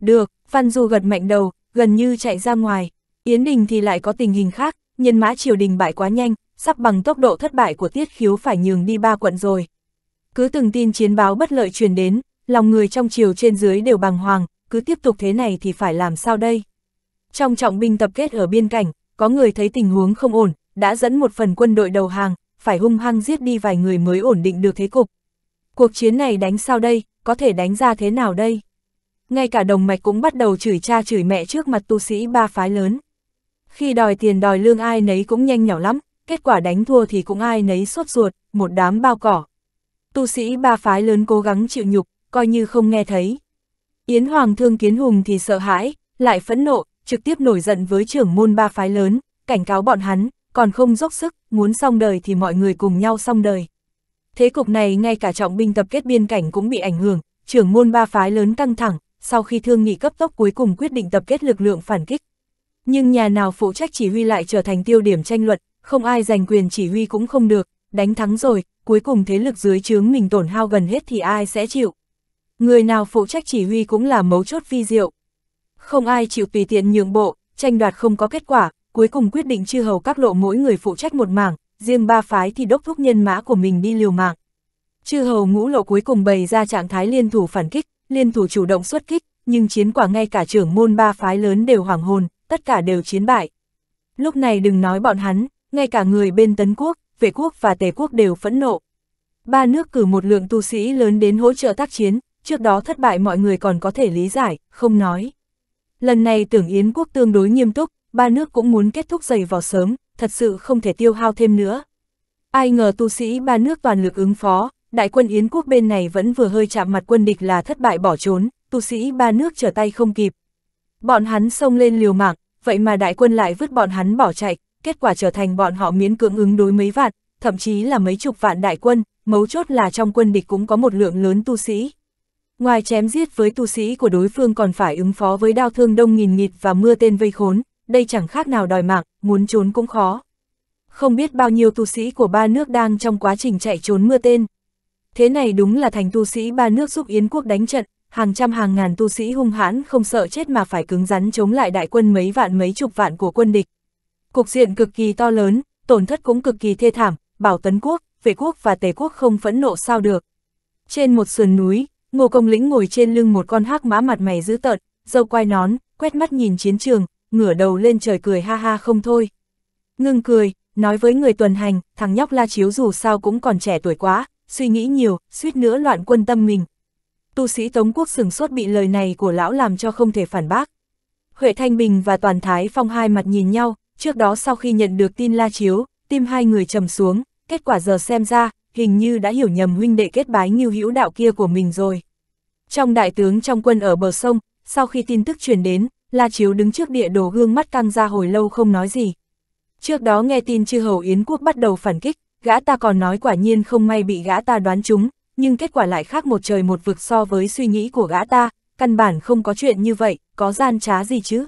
Được, Văn Du gật mạnh đầu, gần như chạy ra ngoài. Yến Đình thì lại có tình hình khác, nhân mã triều đình bại quá nhanh, sắp bằng tốc độ thất bại của tiết khiếu phải nhường đi ba quận rồi. Cứ từng tin chiến báo bất lợi truyền đến, lòng người trong triều trên dưới đều bàng hoàng, cứ tiếp tục thế này thì phải làm sao đây? Trong trọng binh tập kết ở biên cảnh, có người thấy tình huống không ổn, đã dẫn một phần quân đội đầu hàng, phải hung hăng giết đi vài người mới ổn định được thế cục. Cuộc chiến này đánh sao đây, có thể đánh ra thế nào đây? Ngay cả đồng mạch cũng bắt đầu chửi cha chửi mẹ trước mặt tu sĩ ba phái lớn. Khi đòi tiền đòi lương ai nấy cũng nhanh nhỏ lắm, kết quả đánh thua thì cũng ai nấy sốt ruột, một đám bao cỏ. Tu sĩ ba phái lớn cố gắng chịu nhục, coi như không nghe thấy. Yến Hoàng thương kiến hùng thì sợ hãi, lại phẫn nộ, trực tiếp nổi giận với trưởng môn ba phái lớn, cảnh cáo bọn hắn, còn không dốc sức, muốn xong đời thì mọi người cùng nhau xong đời. Thế cục này ngay cả trọng binh tập kết biên cảnh cũng bị ảnh hưởng, trưởng môn ba phái lớn căng thẳng, sau khi thương nghị cấp tốc cuối cùng quyết định tập kết lực lượng phản kích. Nhưng nhà nào phụ trách chỉ huy lại trở thành tiêu điểm tranh luận, không ai giành quyền chỉ huy cũng không được, đánh thắng rồi, cuối cùng thế lực dưới chướng mình tổn hao gần hết thì ai sẽ chịu. Người nào phụ trách chỉ huy cũng là mấu chốt vi diệu. Không ai chịu tùy tiện nhượng bộ, tranh đoạt không có kết quả, cuối cùng quyết định chư hầu các lộ mỗi người phụ trách một mảng, riêng ba phái thì đốc thúc nhân mã của mình đi liều mạng. Chư hầu ngũ lộ cuối cùng bày ra trạng thái liên thủ phản kích, liên thủ chủ động xuất kích, nhưng chiến quả ngay cả trưởng môn ba phái lớn đều hoảng hồn, tất cả đều chiến bại. Lúc này đừng nói bọn hắn, ngay cả người bên Tấn Quốc, Vệ Quốc và Tề Quốc đều phẫn nộ. Ba nước cử một lượng tu sĩ lớn đến hỗ trợ tác chiến, trước đó thất bại mọi người còn có thể lý giải, không nói. Lần này tưởng Yến Quốc tương đối nghiêm túc, ba nước cũng muốn kết thúc giày vào sớm, thật sự không thể tiêu hao thêm nữa. Ai ngờ tu sĩ ba nước toàn lực ứng phó, đại quân Yến quốc bên này vẫn vừa hơi chạm mặt quân địch là thất bại bỏ trốn, tu sĩ ba nước trở tay không kịp. Bọn hắn xông lên liều mạng, vậy mà đại quân lại vứt bọn hắn bỏ chạy, kết quả trở thành bọn họ miễn cưỡng ứng đối mấy vạn, thậm chí là mấy chục vạn đại quân, mấu chốt là trong quân địch cũng có một lượng lớn tu sĩ. Ngoài chém giết với tu sĩ của đối phương còn phải ứng phó với đao thương đông nghìn nghịt và mưa tên vây khốn, đây chẳng khác nào đòi mạng, muốn trốn cũng khó. Không biết bao nhiêu tu sĩ của ba nước đang trong quá trình chạy trốn mưa tên. Thế này đúng là thành tu sĩ ba nước giúp Yến quốc đánh trận, hàng trăm hàng ngàn tu sĩ hung hãn không sợ chết mà phải cứng rắn chống lại đại quân mấy vạn mấy chục vạn của quân địch. Cục diện cực kỳ to lớn, tổn thất cũng cực kỳ thê thảm, bảo tấn quốc, vệ quốc và tề quốc không phẫn nộ sao được. Trên một sườn núi, Ngô Công Lĩnh ngồi trên lưng một con hắc mã mặt mày dữ tợn, dâu quai nón, quét mắt nhìn chiến trường, ngửa đầu lên trời cười ha ha không thôi. Ngưng cười, nói với người tuần hành, thằng nhóc la chiếu dù sao cũng còn trẻ tuổi quá, suy nghĩ nhiều, suýt nữa loạn quân tâm mình. Tu sĩ Tống Quốc sừng sốt bị lời này của lão làm cho không thể phản bác. Huệ Thanh Bình và Toàn Thái Phong hai mặt nhìn nhau, trước đó sau khi nhận được tin la chiếu, tim hai người trầm xuống, kết quả giờ xem ra, hình như đã hiểu nhầm huynh đệ kết bái Như hữu đạo kia của mình rồi. Trong đại tướng trong quân ở bờ sông, sau khi tin tức truyền đến, La Chiếu đứng trước địa đồ gương mắt căng ra hồi lâu không nói gì. Trước đó nghe tin chư hầu Yến quốc bắt đầu phản kích, gã ta còn nói quả nhiên không may bị gã ta đoán trúng, nhưng kết quả lại khác một trời một vực so với suy nghĩ của gã ta, căn bản không có chuyện như vậy, có gian trá gì chứ.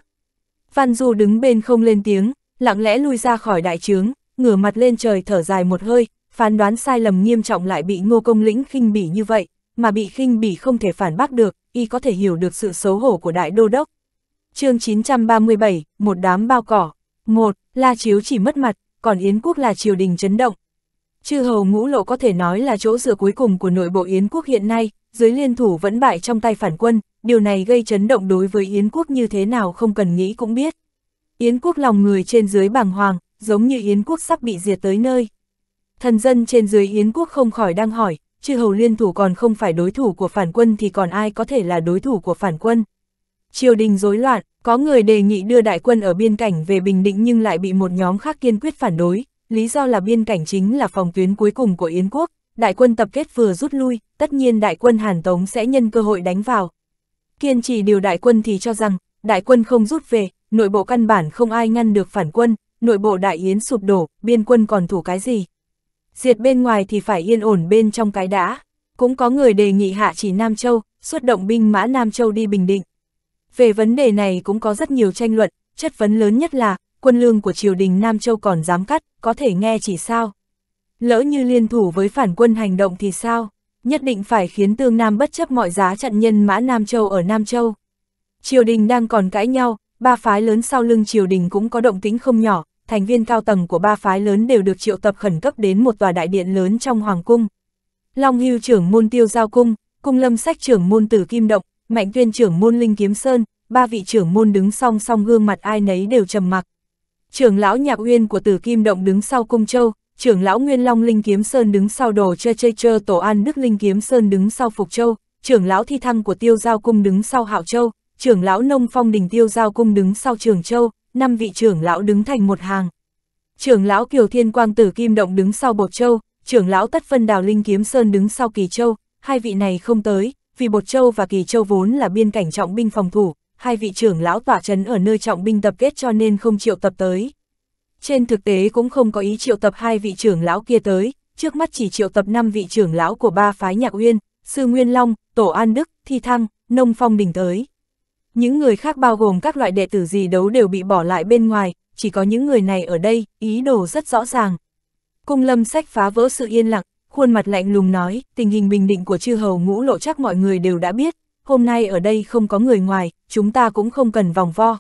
Văn Du đứng bên không lên tiếng, lặng lẽ lui ra khỏi đại trướng, ngửa mặt lên trời thở dài một hơi, phán đoán sai lầm nghiêm trọng lại bị ngô công lĩnh khinh bỉ như vậy, mà bị khinh bỉ không thể phản bác được, y có thể hiểu được sự xấu hổ của đại đô đốc chương 937, một đám bao cỏ. một La Chiếu chỉ mất mặt, còn Yến Quốc là triều đình chấn động. Chư hầu ngũ lộ có thể nói là chỗ dựa cuối cùng của nội bộ Yến Quốc hiện nay, dưới liên thủ vẫn bại trong tay phản quân, điều này gây chấn động đối với Yến Quốc như thế nào không cần nghĩ cũng biết. Yến Quốc lòng người trên dưới bàng hoàng, giống như Yến Quốc sắp bị diệt tới nơi. Thần dân trên dưới Yến Quốc không khỏi đang hỏi, chư hầu liên thủ còn không phải đối thủ của phản quân thì còn ai có thể là đối thủ của phản quân triều đình rối loạn, có người đề nghị đưa đại quân ở biên cảnh về Bình Định nhưng lại bị một nhóm khác kiên quyết phản đối, lý do là biên cảnh chính là phòng tuyến cuối cùng của Yến quốc, đại quân tập kết vừa rút lui, tất nhiên đại quân Hàn Tống sẽ nhân cơ hội đánh vào. Kiên trì điều đại quân thì cho rằng, đại quân không rút về, nội bộ căn bản không ai ngăn được phản quân, nội bộ đại yến sụp đổ, biên quân còn thủ cái gì. Diệt bên ngoài thì phải yên ổn bên trong cái đã. Cũng có người đề nghị hạ chỉ Nam Châu, xuất động binh mã Nam Châu đi Bình Định. Về vấn đề này cũng có rất nhiều tranh luận, chất vấn lớn nhất là, quân lương của triều đình Nam Châu còn dám cắt, có thể nghe chỉ sao. Lỡ như liên thủ với phản quân hành động thì sao? Nhất định phải khiến tương Nam bất chấp mọi giá chặn nhân mã Nam Châu ở Nam Châu. Triều đình đang còn cãi nhau, ba phái lớn sau lưng triều đình cũng có động tĩnh không nhỏ, thành viên cao tầng của ba phái lớn đều được triệu tập khẩn cấp đến một tòa đại điện lớn trong Hoàng Cung. Long Hưu trưởng môn tiêu giao cung, cung lâm sách trưởng môn tử kim động, mạnh tuyên trưởng môn Linh Kiếm Sơn, ba vị trưởng môn đứng song song gương mặt ai nấy đều trầm mặc. Trưởng lão Nhạc Uyên của Tử Kim Động đứng sau Cung Châu, trưởng lão Nguyên Long Linh Kiếm Sơn đứng sau Đồ Chơ Chê Chơ Tổ An Đức Linh Kiếm Sơn đứng sau Phục Châu, trưởng lão Thi Thăng của Tiêu Giao Cung đứng sau Hạo Châu, trưởng lão Nông Phong Đình Tiêu Giao Cung đứng sau Trường Châu, năm vị trưởng lão đứng thành một hàng. Trưởng lão Kiều Thiên Quang Tử Kim Động đứng sau Bột Châu, trưởng lão Tất Phân Đào Linh Kiếm Sơn đứng sau Kỳ Châu, hai vị này không tới, vì Bột Châu và Kỳ Châu vốn là biên cảnh trọng binh phòng thủ, hai vị trưởng lão tỏa trấn ở nơi trọng binh tập kết cho nên không triệu tập tới. Trên thực tế cũng không có ý triệu tập hai vị trưởng lão kia tới, trước mắt chỉ triệu tập năm vị trưởng lão của ba phái Nhạc Uyên, Sư Nguyên Long, Tổ An Đức, Thi Thăng, Nông Phong Đình tới. Những người khác bao gồm các loại đệ tử gì đấu đều bị bỏ lại bên ngoài, chỉ có những người này ở đây, ý đồ rất rõ ràng. Cung lâm sách phá vỡ sự yên lặng, khuôn mặt lạnh lùng nói, tình hình bình định của chư hầu ngũ lộ chắc mọi người đều đã biết, hôm nay ở đây không có người ngoài, chúng ta cũng không cần vòng vo.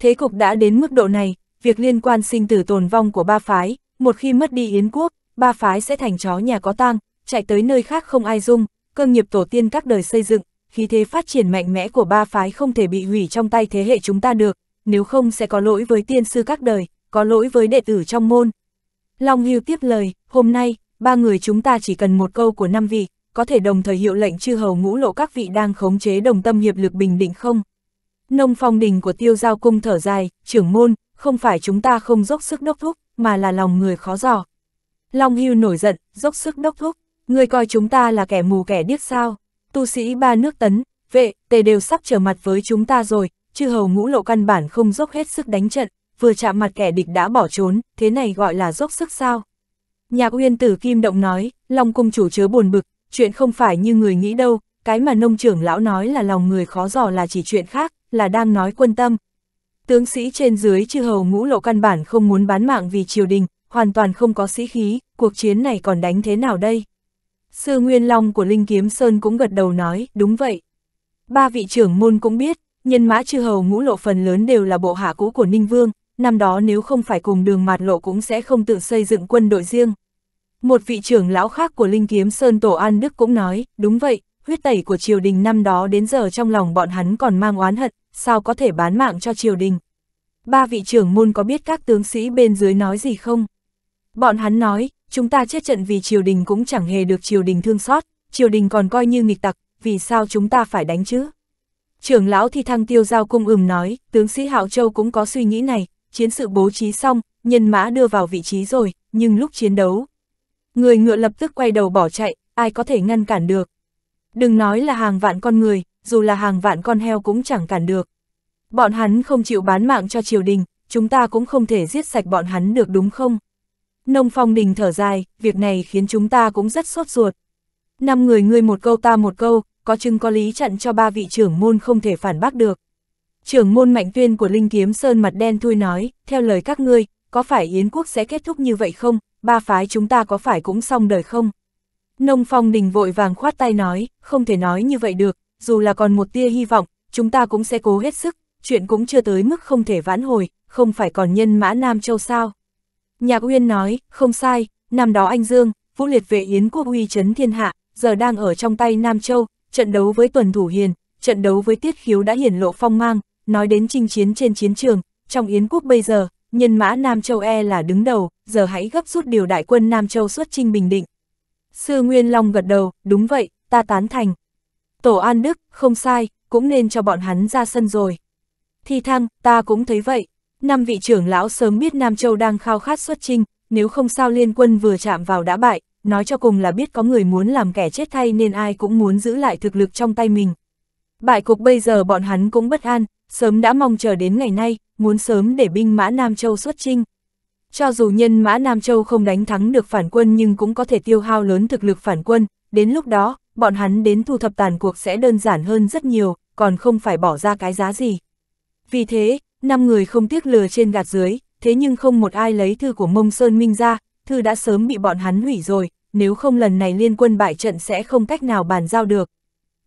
Thế cục đã đến mức độ này, việc liên quan sinh tử tồn vong của ba phái, một khi mất đi Yến quốc, ba phái sẽ thành chó nhà có tang, chạy tới nơi khác không ai dung, cơ nghiệp tổ tiên các đời xây dựng, khí thế phát triển mạnh mẽ của ba phái không thể bị hủy trong tay thế hệ chúng ta được, nếu không sẽ có lỗi với tiên sư các đời, có lỗi với đệ tử trong môn. Long Hưu tiếp lời, hôm nay, ba người chúng ta chỉ cần một câu của năm vị, có thể đồng thời hiệu lệnh chư hầu ngũ lộ các vị đang khống chế đồng tâm hiệp lực bình định không? Nông phong đình của tiêu giao cung thở dài, trưởng môn, không phải chúng ta không dốc sức đốc thúc, mà là lòng người khó giỏ. Long hưu nổi giận, dốc sức đốc thúc, người coi chúng ta là kẻ mù kẻ điếc sao, tu sĩ ba nước tấn, vệ, tề đều sắp trở mặt với chúng ta rồi, chư hầu ngũ lộ căn bản không dốc hết sức đánh trận, vừa chạm mặt kẻ địch đã bỏ trốn, thế này gọi là dốc sức sao? Nhạc uyên tử kim động nói, Long Cung chủ chớ buồn bực, chuyện không phải như người nghĩ đâu, cái mà nông trưởng lão nói là lòng người khó dò là chỉ chuyện khác, là đang nói quân tâm. Tướng sĩ trên dưới chư hầu ngũ lộ căn bản không muốn bán mạng vì triều đình, hoàn toàn không có sĩ khí, cuộc chiến này còn đánh thế nào đây? Sư Nguyên Long của Linh Kiếm Sơn cũng gật đầu nói, đúng vậy. Ba vị trưởng môn cũng biết, nhân mã chư hầu ngũ lộ phần lớn đều là bộ hạ cũ của Ninh Vương, năm đó nếu không phải cùng đường mạt lộ cũng sẽ không tự xây dựng quân đội riêng. Một vị trưởng lão khác của Linh Kiếm Sơn Tổ An Đức cũng nói, đúng vậy, huyết tẩy của triều đình năm đó đến giờ trong lòng bọn hắn còn mang oán hận, sao có thể bán mạng cho triều đình. Ba vị trưởng môn có biết các tướng sĩ bên dưới nói gì không? Bọn hắn nói, chúng ta chết trận vì triều đình cũng chẳng hề được triều đình thương xót, triều đình còn coi như nghịch tặc, vì sao chúng ta phải đánh chứ? Trưởng lão thì thăng tiêu giao cung ừm nói, tướng sĩ Hạo Châu cũng có suy nghĩ này, chiến sự bố trí xong, nhân mã đưa vào vị trí rồi, nhưng lúc chiến đấu, Người ngựa lập tức quay đầu bỏ chạy, ai có thể ngăn cản được. Đừng nói là hàng vạn con người, dù là hàng vạn con heo cũng chẳng cản được. Bọn hắn không chịu bán mạng cho triều đình, chúng ta cũng không thể giết sạch bọn hắn được đúng không? Nông phong đình thở dài, việc này khiến chúng ta cũng rất sốt ruột. Năm người ngươi một câu ta một câu, có chứng có lý chặn cho ba vị trưởng môn không thể phản bác được. Trưởng môn mạnh tuyên của Linh Kiếm Sơn mặt đen thui nói, theo lời các ngươi, có phải Yến Quốc sẽ kết thúc như vậy không, ba phái chúng ta có phải cũng xong đời không? Nông Phong Đình vội vàng khoát tay nói, không thể nói như vậy được, dù là còn một tia hy vọng, chúng ta cũng sẽ cố hết sức, chuyện cũng chưa tới mức không thể vãn hồi, không phải còn nhân mã Nam Châu sao. Nhạc Uyên nói, không sai, năm đó anh Dương, vũ liệt vệ Yến Quốc uy chấn thiên hạ, giờ đang ở trong tay Nam Châu, trận đấu với Tuần Thủ Hiền, trận đấu với Tiết Khiếu đã hiển lộ phong mang, nói đến chinh chiến trên chiến trường, trong Yến Quốc bây giờ, nhân mã Nam Châu e là đứng đầu, giờ hãy gấp rút điều đại quân Nam Châu xuất chinh Bình Định. Sư Nguyên Long gật đầu, đúng vậy, ta tán thành. Tổ An Đức, không sai, cũng nên cho bọn hắn ra sân rồi. Thi Thăng, ta cũng thấy vậy. Năm vị trưởng lão sớm biết Nam Châu đang khao khát xuất chinh, nếu không sao liên quân vừa chạm vào đã bại, nói cho cùng là biết có người muốn làm kẻ chết thay nên ai cũng muốn giữ lại thực lực trong tay mình. Bại cục bây giờ bọn hắn cũng bất an, sớm đã mong chờ đến ngày nay, muốn sớm để binh Mã Nam Châu xuất chinh. Cho dù nhân Mã Nam Châu không đánh thắng được phản quân nhưng cũng có thể tiêu hao lớn thực lực phản quân, đến lúc đó, bọn hắn đến thu thập tàn cuộc sẽ đơn giản hơn rất nhiều, còn không phải bỏ ra cái giá gì. Vì thế, năm người không tiếc lừa trên gạt dưới, thế nhưng không một ai lấy thư của Mông Sơn Minh ra, thư đã sớm bị bọn hắn hủy rồi, nếu không lần này liên quân bại trận sẽ không cách nào bàn giao được.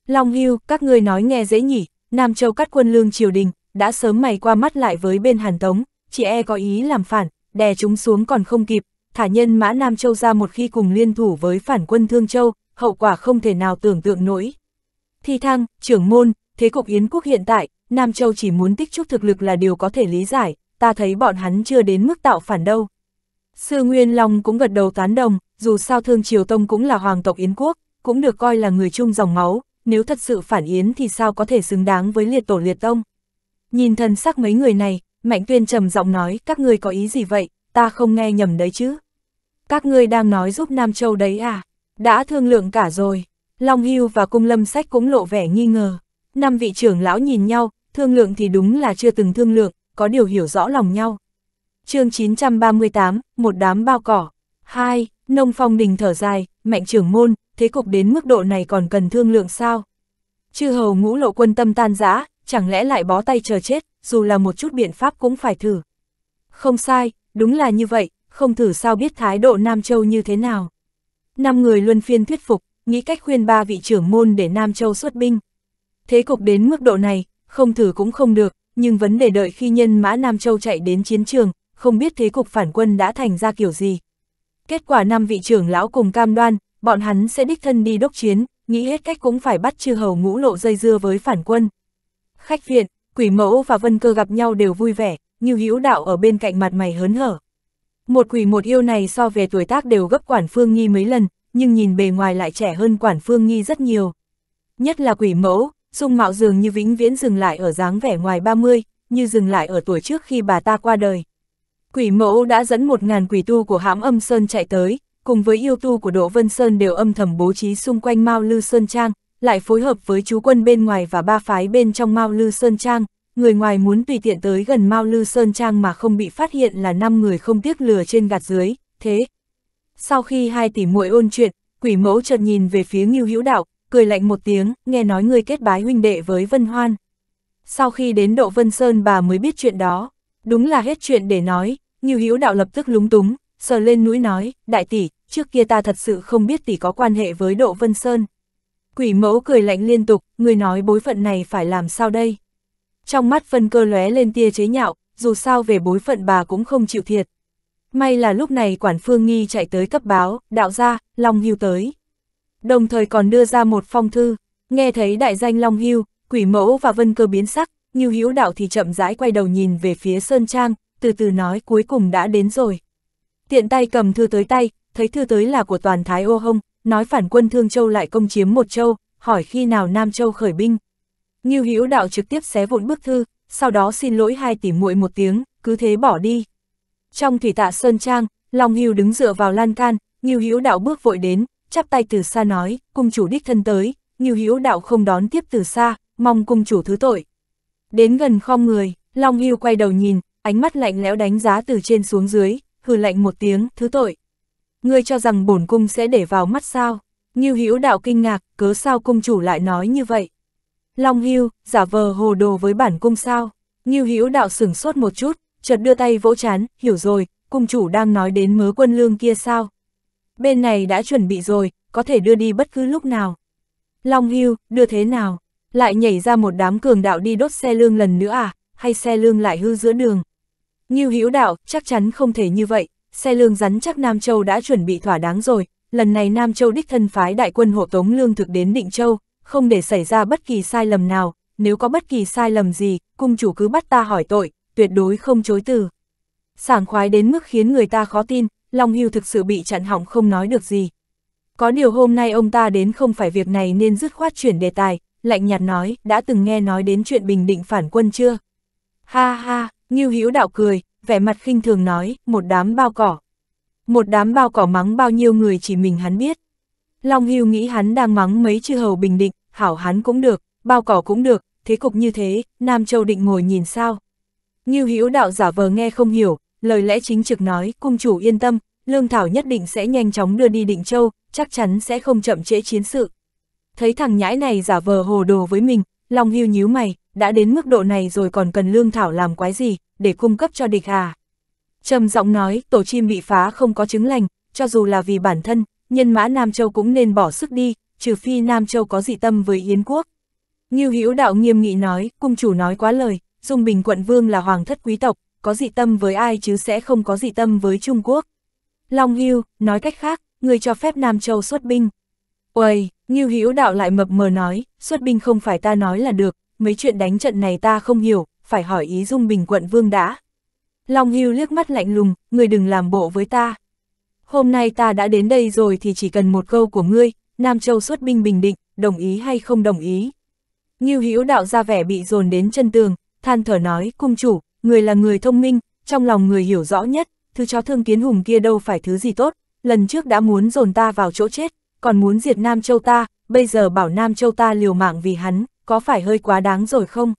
Long Hưu, các ngươi nói nghe dễ nhỉ, Nam Châu cắt quân lương triều đình, đã sớm mày qua mắt lại với bên Hàn Tống, chị e có ý làm phản, đè chúng xuống còn không kịp, thả nhân mã Nam Châu ra một khi cùng liên thủ với phản quân Thương Châu, hậu quả không thể nào tưởng tượng nổi. Thi thăng, trưởng môn, thế cục Yến quốc hiện tại, Nam Châu chỉ muốn tích chút thực lực là điều có thể lý giải, ta thấy bọn hắn chưa đến mức tạo phản đâu. Sư Nguyên Long cũng gật đầu tán đồng, dù sao Thương Triều Tông cũng là hoàng tộc Yến quốc, cũng được coi là người chung dòng máu, nếu thật sự phản Yến thì sao có thể xứng đáng với liệt tổ liệt tông. Nhìn thân sắc mấy người này, Mạnh Tuyên trầm giọng nói, các ngươi có ý gì vậy, ta không nghe nhầm đấy chứ. Các ngươi đang nói giúp Nam Châu đấy à, đã thương lượng cả rồi. Long Hưu và Cung Lâm Sách cũng lộ vẻ nghi ngờ. Năm vị trưởng lão nhìn nhau, thương lượng thì đúng là chưa từng thương lượng, có điều hiểu rõ lòng nhau. chương 938, một đám bao cỏ. 2. Nông Phong Đình thở dài, mạnh trưởng môn, thế cục đến mức độ này còn cần thương lượng sao? Chư hầu ngũ lộ quân tâm tan giã, chẳng lẽ lại bó tay chờ chết, dù là một chút biện pháp cũng phải thử. Không sai, đúng là như vậy, không thử sao biết thái độ Nam Châu như thế nào. Năm người luân phiên thuyết phục, nghĩ cách khuyên ba vị trưởng môn để Nam Châu xuất binh. Thế cục đến mức độ này, không thử cũng không được, nhưng vấn đề đợi khi nhân mã Nam Châu chạy đến chiến trường, không biết thế cục phản quân đã thành ra kiểu gì. Kết quả năm vị trưởng lão cùng cam đoan, bọn hắn sẽ đích thân đi đốc chiến, nghĩ hết cách cũng phải bắt chư hầu ngũ lộ dây dưa với phản quân, Khách viện, quỷ mẫu và vân cơ gặp nhau đều vui vẻ, như hữu đạo ở bên cạnh mặt mày hớn hở. Một quỷ một yêu này so về tuổi tác đều gấp Quản Phương Nhi mấy lần, nhưng nhìn bề ngoài lại trẻ hơn Quản Phương Nhi rất nhiều. Nhất là quỷ mẫu, dung mạo dường như vĩnh viễn dừng lại ở dáng vẻ ngoài 30, như dừng lại ở tuổi trước khi bà ta qua đời. Quỷ mẫu đã dẫn một ngàn quỷ tu của hãm âm Sơn chạy tới, cùng với yêu tu của Đỗ Vân Sơn đều âm thầm bố trí xung quanh Mao Lư Sơn Trang, lại phối hợp với chú quân bên ngoài và ba phái bên trong Mao Lư Sơn Trang, người ngoài muốn tùy tiện tới gần Mao Lư Sơn Trang mà không bị phát hiện là năm người không tiếc lừa trên gạt dưới, thế. Sau khi hai tỷ muội ôn chuyện, quỷ mẫu chợt nhìn về phía Ngưu Hữu Đạo, cười lạnh một tiếng, nghe nói người kết bái huynh đệ với Vân Hoan. Sau khi đến Độ Vân Sơn bà mới biết chuyện đó, đúng là hết chuyện để nói, Ngưu Hữu Đạo lập tức lúng túng, sờ lên núi nói, đại tỷ, trước kia ta thật sự không biết tỷ có quan hệ với Độ Vân Sơn. Quỷ mẫu cười lạnh liên tục, người nói bối phận này phải làm sao đây? Trong mắt phân cơ lóe lên tia chế nhạo, dù sao về bối phận bà cũng không chịu thiệt. May là lúc này quản phương nghi chạy tới cấp báo, đạo ra, Long Hưu tới. Đồng thời còn đưa ra một phong thư, nghe thấy đại danh Long Hưu, quỷ mẫu và vân cơ biến sắc, Như Hữu đạo thì chậm rãi quay đầu nhìn về phía Sơn Trang, từ từ nói cuối cùng đã đến rồi. Tiện tay cầm thư tới tay, thấy thư tới là của toàn thái ô hông, nói phản quân Thương Châu lại công chiếm một châu, hỏi khi nào Nam Châu khởi binh. Ngưu Hữu Đạo trực tiếp xé vụn bức thư, sau đó xin lỗi hai tỷ muội một tiếng, cứ thế bỏ đi. Trong thủy tạ sơn trang, Long Hưu đứng dựa vào lan can, Ngưu Hữu Đạo bước vội đến, chắp tay từ xa nói, cung chủ đích thân tới, Ngưu Hữu Đạo không đón tiếp từ xa, mong cung chủ thứ tội. Đến gần khom người, Long Hưu quay đầu nhìn, ánh mắt lạnh lẽo đánh giá từ trên xuống dưới, hừ lạnh một tiếng, thứ tội ngươi cho rằng bổn cung sẽ để vào mắt sao? Như Hữu đạo kinh ngạc, cớ sao cung chủ lại nói như vậy? Long Hưu, giả vờ hồ đồ với bản cung sao? Như Hữu đạo sửng sốt một chút, chợt đưa tay vỗ chán, hiểu rồi, cung chủ đang nói đến mớ quân lương kia sao? Bên này đã chuẩn bị rồi, có thể đưa đi bất cứ lúc nào. Long Hưu, đưa thế nào? Lại nhảy ra một đám cường đạo đi đốt xe lương lần nữa à? Hay xe lương lại hư giữa đường? Như Hữu đạo, chắc chắn không thể như vậy, xe lương rắn chắc Nam Châu đã chuẩn bị thỏa đáng rồi, lần này Nam Châu đích thân phái đại quân hộ tống lương thực đến Định Châu, không để xảy ra bất kỳ sai lầm nào, nếu có bất kỳ sai lầm gì, cung chủ cứ bắt ta hỏi tội, tuyệt đối không chối từ. Sảng khoái đến mức khiến người ta khó tin, Long Hưu thực sự bị chặn hỏng không nói được gì. Có điều hôm nay ông ta đến không phải việc này nên dứt khoát chuyển đề tài, lạnh nhạt nói, đã từng nghe nói đến chuyện bình định phản quân chưa? Ha ha, Ngưu Hữu Đạo cười, vẻ mặt khinh thường nói, một đám bao cỏ. Một đám bao cỏ mắng bao nhiêu người chỉ mình hắn biết. Long Hưu nghĩ hắn đang mắng mấy chư hầu bình định, hảo hắn cũng được, bao cỏ cũng được, thế cục như thế, Nam Châu định ngồi nhìn sao. Ngưu Hữu đạo giả vờ nghe không hiểu, lời lẽ chính trực nói, cung chủ yên tâm, lương thảo nhất định sẽ nhanh chóng đưa đi Định Châu, chắc chắn sẽ không chậm trễ chiến sự. Thấy thằng nhãi này giả vờ hồ đồ với mình, Long Hưu nhíu mày, đã đến mức độ này rồi còn cần lương thảo làm quái gì, để cung cấp cho địch à. Trầm giọng nói, tổ chim bị phá không có chứng lành, cho dù là vì bản thân, nhân mã Nam Châu cũng nên bỏ sức đi, trừ phi Nam Châu có dị tâm với Yến quốc. Ngưu Hữu Đạo nghiêm nghị nói, cung chủ nói quá lời, Dung Bình quận vương là hoàng thất quý tộc, có dị tâm với ai chứ sẽ không có dị tâm với Trung Quốc. Long Hưu, nói cách khác, người cho phép Nam Châu xuất binh. Uầy, Ngưu Hữu Đạo lại mập mờ nói, xuất binh không phải ta nói là được, mấy chuyện đánh trận này ta không hiểu, phải hỏi ý Dung Bình quận vương đã. Long Hưu liếc mắt lạnh lùng, người đừng làm bộ với ta. Hôm nay ta đã đến đây rồi thì chỉ cần một câu của ngươi, Nam Châu xuất binh bình định, đồng ý hay không đồng ý. Ngưu Hữu đạo ra vẻ bị dồn đến chân tường, than thở nói, cung chủ, người là người thông minh, trong lòng người hiểu rõ nhất, thứ chó thương kiến hùng kia đâu phải thứ gì tốt, lần trước đã muốn dồn ta vào chỗ chết, còn muốn diệt Nam Châu ta, bây giờ bảo Nam Châu ta liều mạng vì hắn, có phải hơi quá đáng rồi không?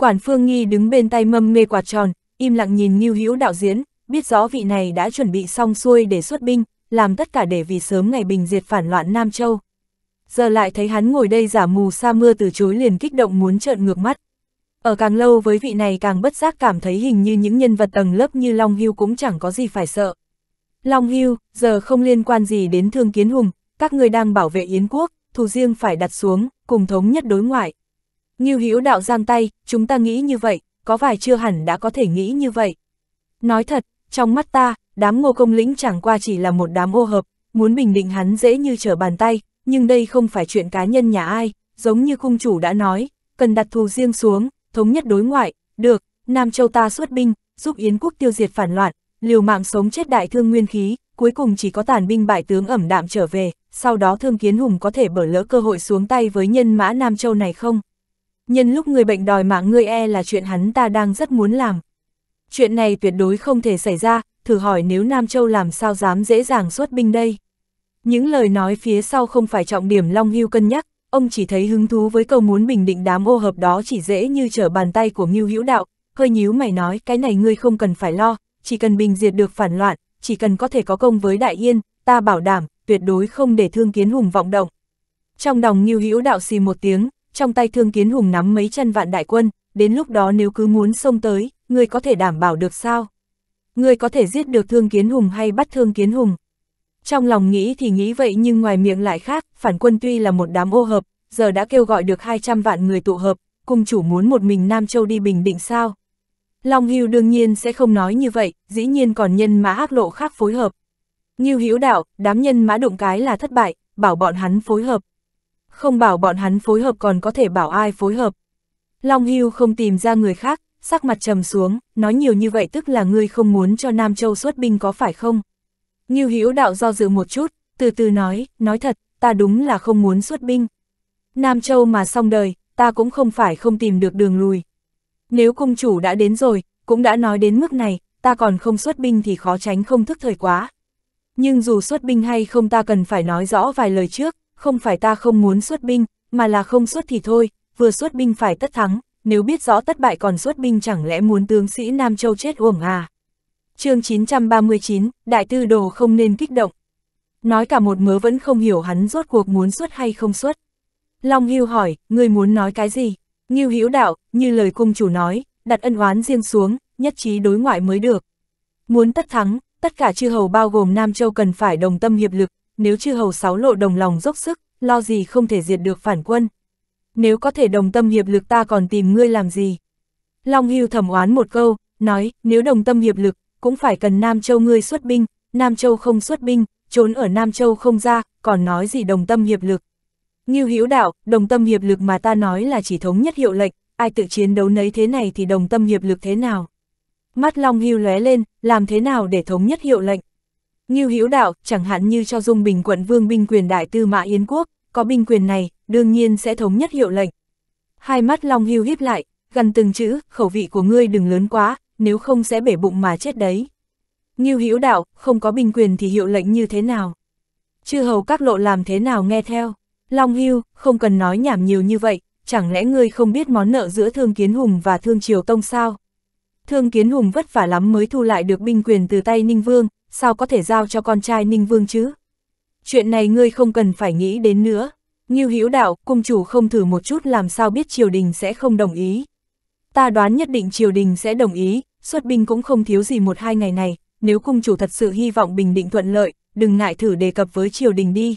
Quản Phương Nghi đứng bên tay mâm mê quạt tròn, im lặng nhìn Ngưu Hữu đạo diễn, biết rõ vị này đã chuẩn bị xong xuôi để xuất binh, làm tất cả để vì sớm ngày bình diệt phản loạn Nam Châu. Giờ lại thấy hắn ngồi đây giả mù sa mưa từ chối liền kích động muốn trợn ngược mắt. Ở càng lâu với vị này càng bất giác cảm thấy hình như những nhân vật tầng lớp như Long Hưu cũng chẳng có gì phải sợ. Long Hưu, giờ không liên quan gì đến Thương Kiến Hùng, các người đang bảo vệ Yến Quốc, thù riêng phải đặt xuống, cùng thống nhất đối ngoại. Ngưu Hữu đạo giang tay, chúng ta nghĩ như vậy, có vài chưa hẳn đã có thể nghĩ như vậy. Nói thật, trong mắt ta, đám ngô công lĩnh chẳng qua chỉ là một đám ô hợp, muốn bình định hắn dễ như trở bàn tay, nhưng đây không phải chuyện cá nhân nhà ai, giống như cung chủ đã nói, cần đặt thù riêng xuống, thống nhất đối ngoại, được, Nam Châu ta xuất binh, giúp Yến quốc tiêu diệt phản loạn, liều mạng sống chết đại thương nguyên khí, cuối cùng chỉ có tàn binh bại tướng ẩm đạm trở về, sau đó thương kiến hùng có thể bở lỡ cơ hội xuống tay với nhân mã Nam Châu này không? nhân lúc người bệnh đòi mạng ngươi e là chuyện hắn ta đang rất muốn làm. Chuyện này tuyệt đối không thể xảy ra, thử hỏi nếu Nam Châu làm sao dám dễ dàng xuất binh đây. Những lời nói phía sau không phải trọng điểm Long Hưu cân nhắc, ông chỉ thấy hứng thú với câu muốn bình định đám ô hợp đó chỉ dễ như trở bàn tay của Ngưu Hữu Đạo, hơi nhíu mày nói cái này ngươi không cần phải lo, chỉ cần bình diệt được phản loạn, chỉ cần có thể có công với Đại Yên, ta bảo đảm, tuyệt đối không để thương kiến hùng vọng động. Trong lòng Ngưu Hữu Đạo xì một tiếng, trong tay thương kiến hùng nắm mấy chân vạn đại quân, đến lúc đó nếu cứ muốn xông tới, người có thể đảm bảo được sao? Người có thể giết được thương kiến hùng hay bắt thương kiến hùng? Trong lòng nghĩ thì nghĩ vậy nhưng ngoài miệng lại khác, phản quân tuy là một đám ô hợp, giờ đã kêu gọi được 200 vạn người tụ hợp, cùng chủ muốn một mình Nam Châu đi bình định sao? Long Hưu đương nhiên sẽ không nói như vậy, dĩ nhiên còn nhân mã hắc lộ khác phối hợp. Như Hiếu Đạo, đám nhân mã đụng cái là thất bại, bảo bọn hắn phối hợp không bảo bọn hắn phối hợp còn có thể bảo ai phối hợp. Long Hưu không tìm ra người khác, sắc mặt trầm xuống, nói nhiều như vậy tức là ngươi không muốn cho Nam Châu xuất binh có phải không? Ngưu Hữu đạo do dự một chút, từ từ nói, nói thật, ta đúng là không muốn xuất binh. Nam Châu mà xong đời, ta cũng không phải không tìm được đường lùi. Nếu cung chủ đã đến rồi, cũng đã nói đến mức này, ta còn không xuất binh thì khó tránh không thức thời quá. Nhưng dù xuất binh hay không ta cần phải nói rõ vài lời trước, không phải ta không muốn xuất binh, mà là không xuất thì thôi, vừa xuất binh phải tất thắng, nếu biết rõ tất bại còn xuất binh chẳng lẽ muốn tướng sĩ Nam Châu chết uổng à. chương 939, Đại Tư Đồ không nên kích động. Nói cả một mớ vẫn không hiểu hắn rốt cuộc muốn xuất hay không xuất. Long Hưu hỏi, người muốn nói cái gì? Ngưu Hữu đạo, như lời cung chủ nói, đặt ân oán riêng xuống, nhất trí đối ngoại mới được. Muốn tất thắng, tất cả chư hầu bao gồm Nam Châu cần phải đồng tâm hiệp lực, nếu chư hầu sáu lộ đồng lòng dốc sức, lo gì không thể diệt được phản quân. Nếu có thể đồng tâm hiệp lực ta còn tìm ngươi làm gì? Long Hưu thẩm oán một câu, nói, nếu đồng tâm hiệp lực, cũng phải cần Nam Châu ngươi xuất binh, Nam Châu không xuất binh, trốn ở Nam Châu không ra, còn nói gì đồng tâm hiệp lực. Ngưu Hữu đạo, đồng tâm hiệp lực mà ta nói là chỉ thống nhất hiệu lệnh, ai tự chiến đấu nấy thế này thì đồng tâm hiệp lực thế nào? Mắt Long Hưu lóe lên, làm thế nào để thống nhất hiệu lệnh? Ngưu Hiếu Đạo, chẳng hạn như cho Dung Bình quận vương binh quyền đại tư mã Yến Quốc, có binh quyền này, đương nhiên sẽ thống nhất hiệu lệnh. Hai mắt Long Hưu híp lại, gần từng chữ, khẩu vị của ngươi đừng lớn quá, nếu không sẽ bể bụng mà chết đấy. Ngưu Hiếu Đạo, không có binh quyền thì hiệu lệnh như thế nào? Chư hầu các lộ làm thế nào nghe theo? Long Hưu, không cần nói nhảm nhiều như vậy, chẳng lẽ ngươi không biết món nợ giữa Thương Kiến Hùng và Thương Triều Tông sao? Thương Kiến Hùng vất vả lắm mới thu lại được binh quyền từ tay Ninh Vương, sao có thể giao cho con trai Ninh Vương chứ? Chuyện này ngươi không cần phải nghĩ đến nữa. Ngưu Hữu Đạo, cung chủ không thử một chút làm sao biết triều đình sẽ không đồng ý. Ta đoán nhất định triều đình sẽ đồng ý, xuất binh cũng không thiếu gì một hai ngày này, nếu cung chủ thật sự hy vọng bình định thuận lợi, đừng ngại thử đề cập với triều đình đi.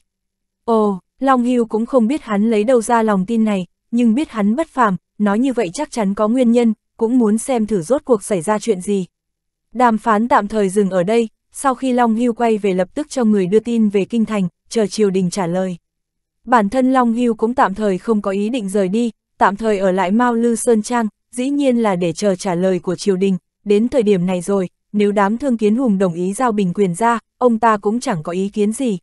Ồ, Long Hưu cũng không biết hắn lấy đâu ra lòng tin này, nhưng biết hắn bất phàm, nói như vậy chắc chắn có nguyên nhân, cũng muốn xem thử rốt cuộc xảy ra chuyện gì. Đàm phán tạm thời dừng ở đây, sau khi Long Hưu quay về lập tức cho người đưa tin về kinh thành, chờ triều đình trả lời. Bản thân Long Hưu cũng tạm thời không có ý định rời đi, tạm thời ở lại Mao Lư Sơn Trang, dĩ nhiên là để chờ trả lời của triều đình, đến thời điểm này rồi, nếu đám thương kiến hùng đồng ý giao bình quyền ra, ông ta cũng chẳng có ý kiến gì.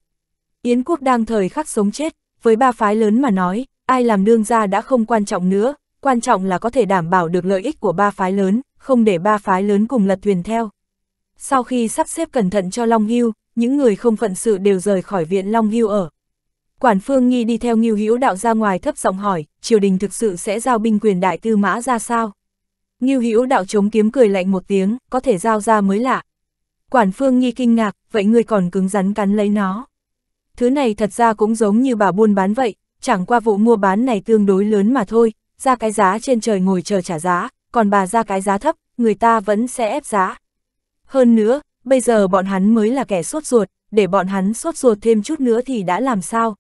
Yến quốc đang thời khắc sống chết, với ba phái lớn mà nói, ai làm đương ra đã không quan trọng nữa, quan trọng là có thể đảm bảo được lợi ích của ba phái lớn, không để ba phái lớn cùng lật thuyền theo. Sau khi sắp xếp cẩn thận cho Long Hưu, những người không phận sự đều rời khỏi viện Long Hưu ở. Quản Phương Nghi đi theo Ngưu Hữu Đạo ra ngoài thấp giọng hỏi, triều đình thực sự sẽ giao binh quyền đại tư mã ra sao? Ngưu Hữu Đạo chống kiếm cười lạnh một tiếng, có thể giao ra mới lạ. Quản Phương Nghi kinh ngạc, vậy ngươi còn cứng rắn cắn lấy nó. Thứ này thật ra cũng giống như bà buôn bán vậy, chẳng qua vụ mua bán này tương đối lớn mà thôi, ra cái giá trên trời ngồi chờ trả giá, còn bà ra cái giá thấp, người ta vẫn sẽ ép giá. Hơn nữa, bây giờ bọn hắn mới là kẻ sốt ruột, để bọn hắn sốt ruột thêm chút nữa thì đã làm sao?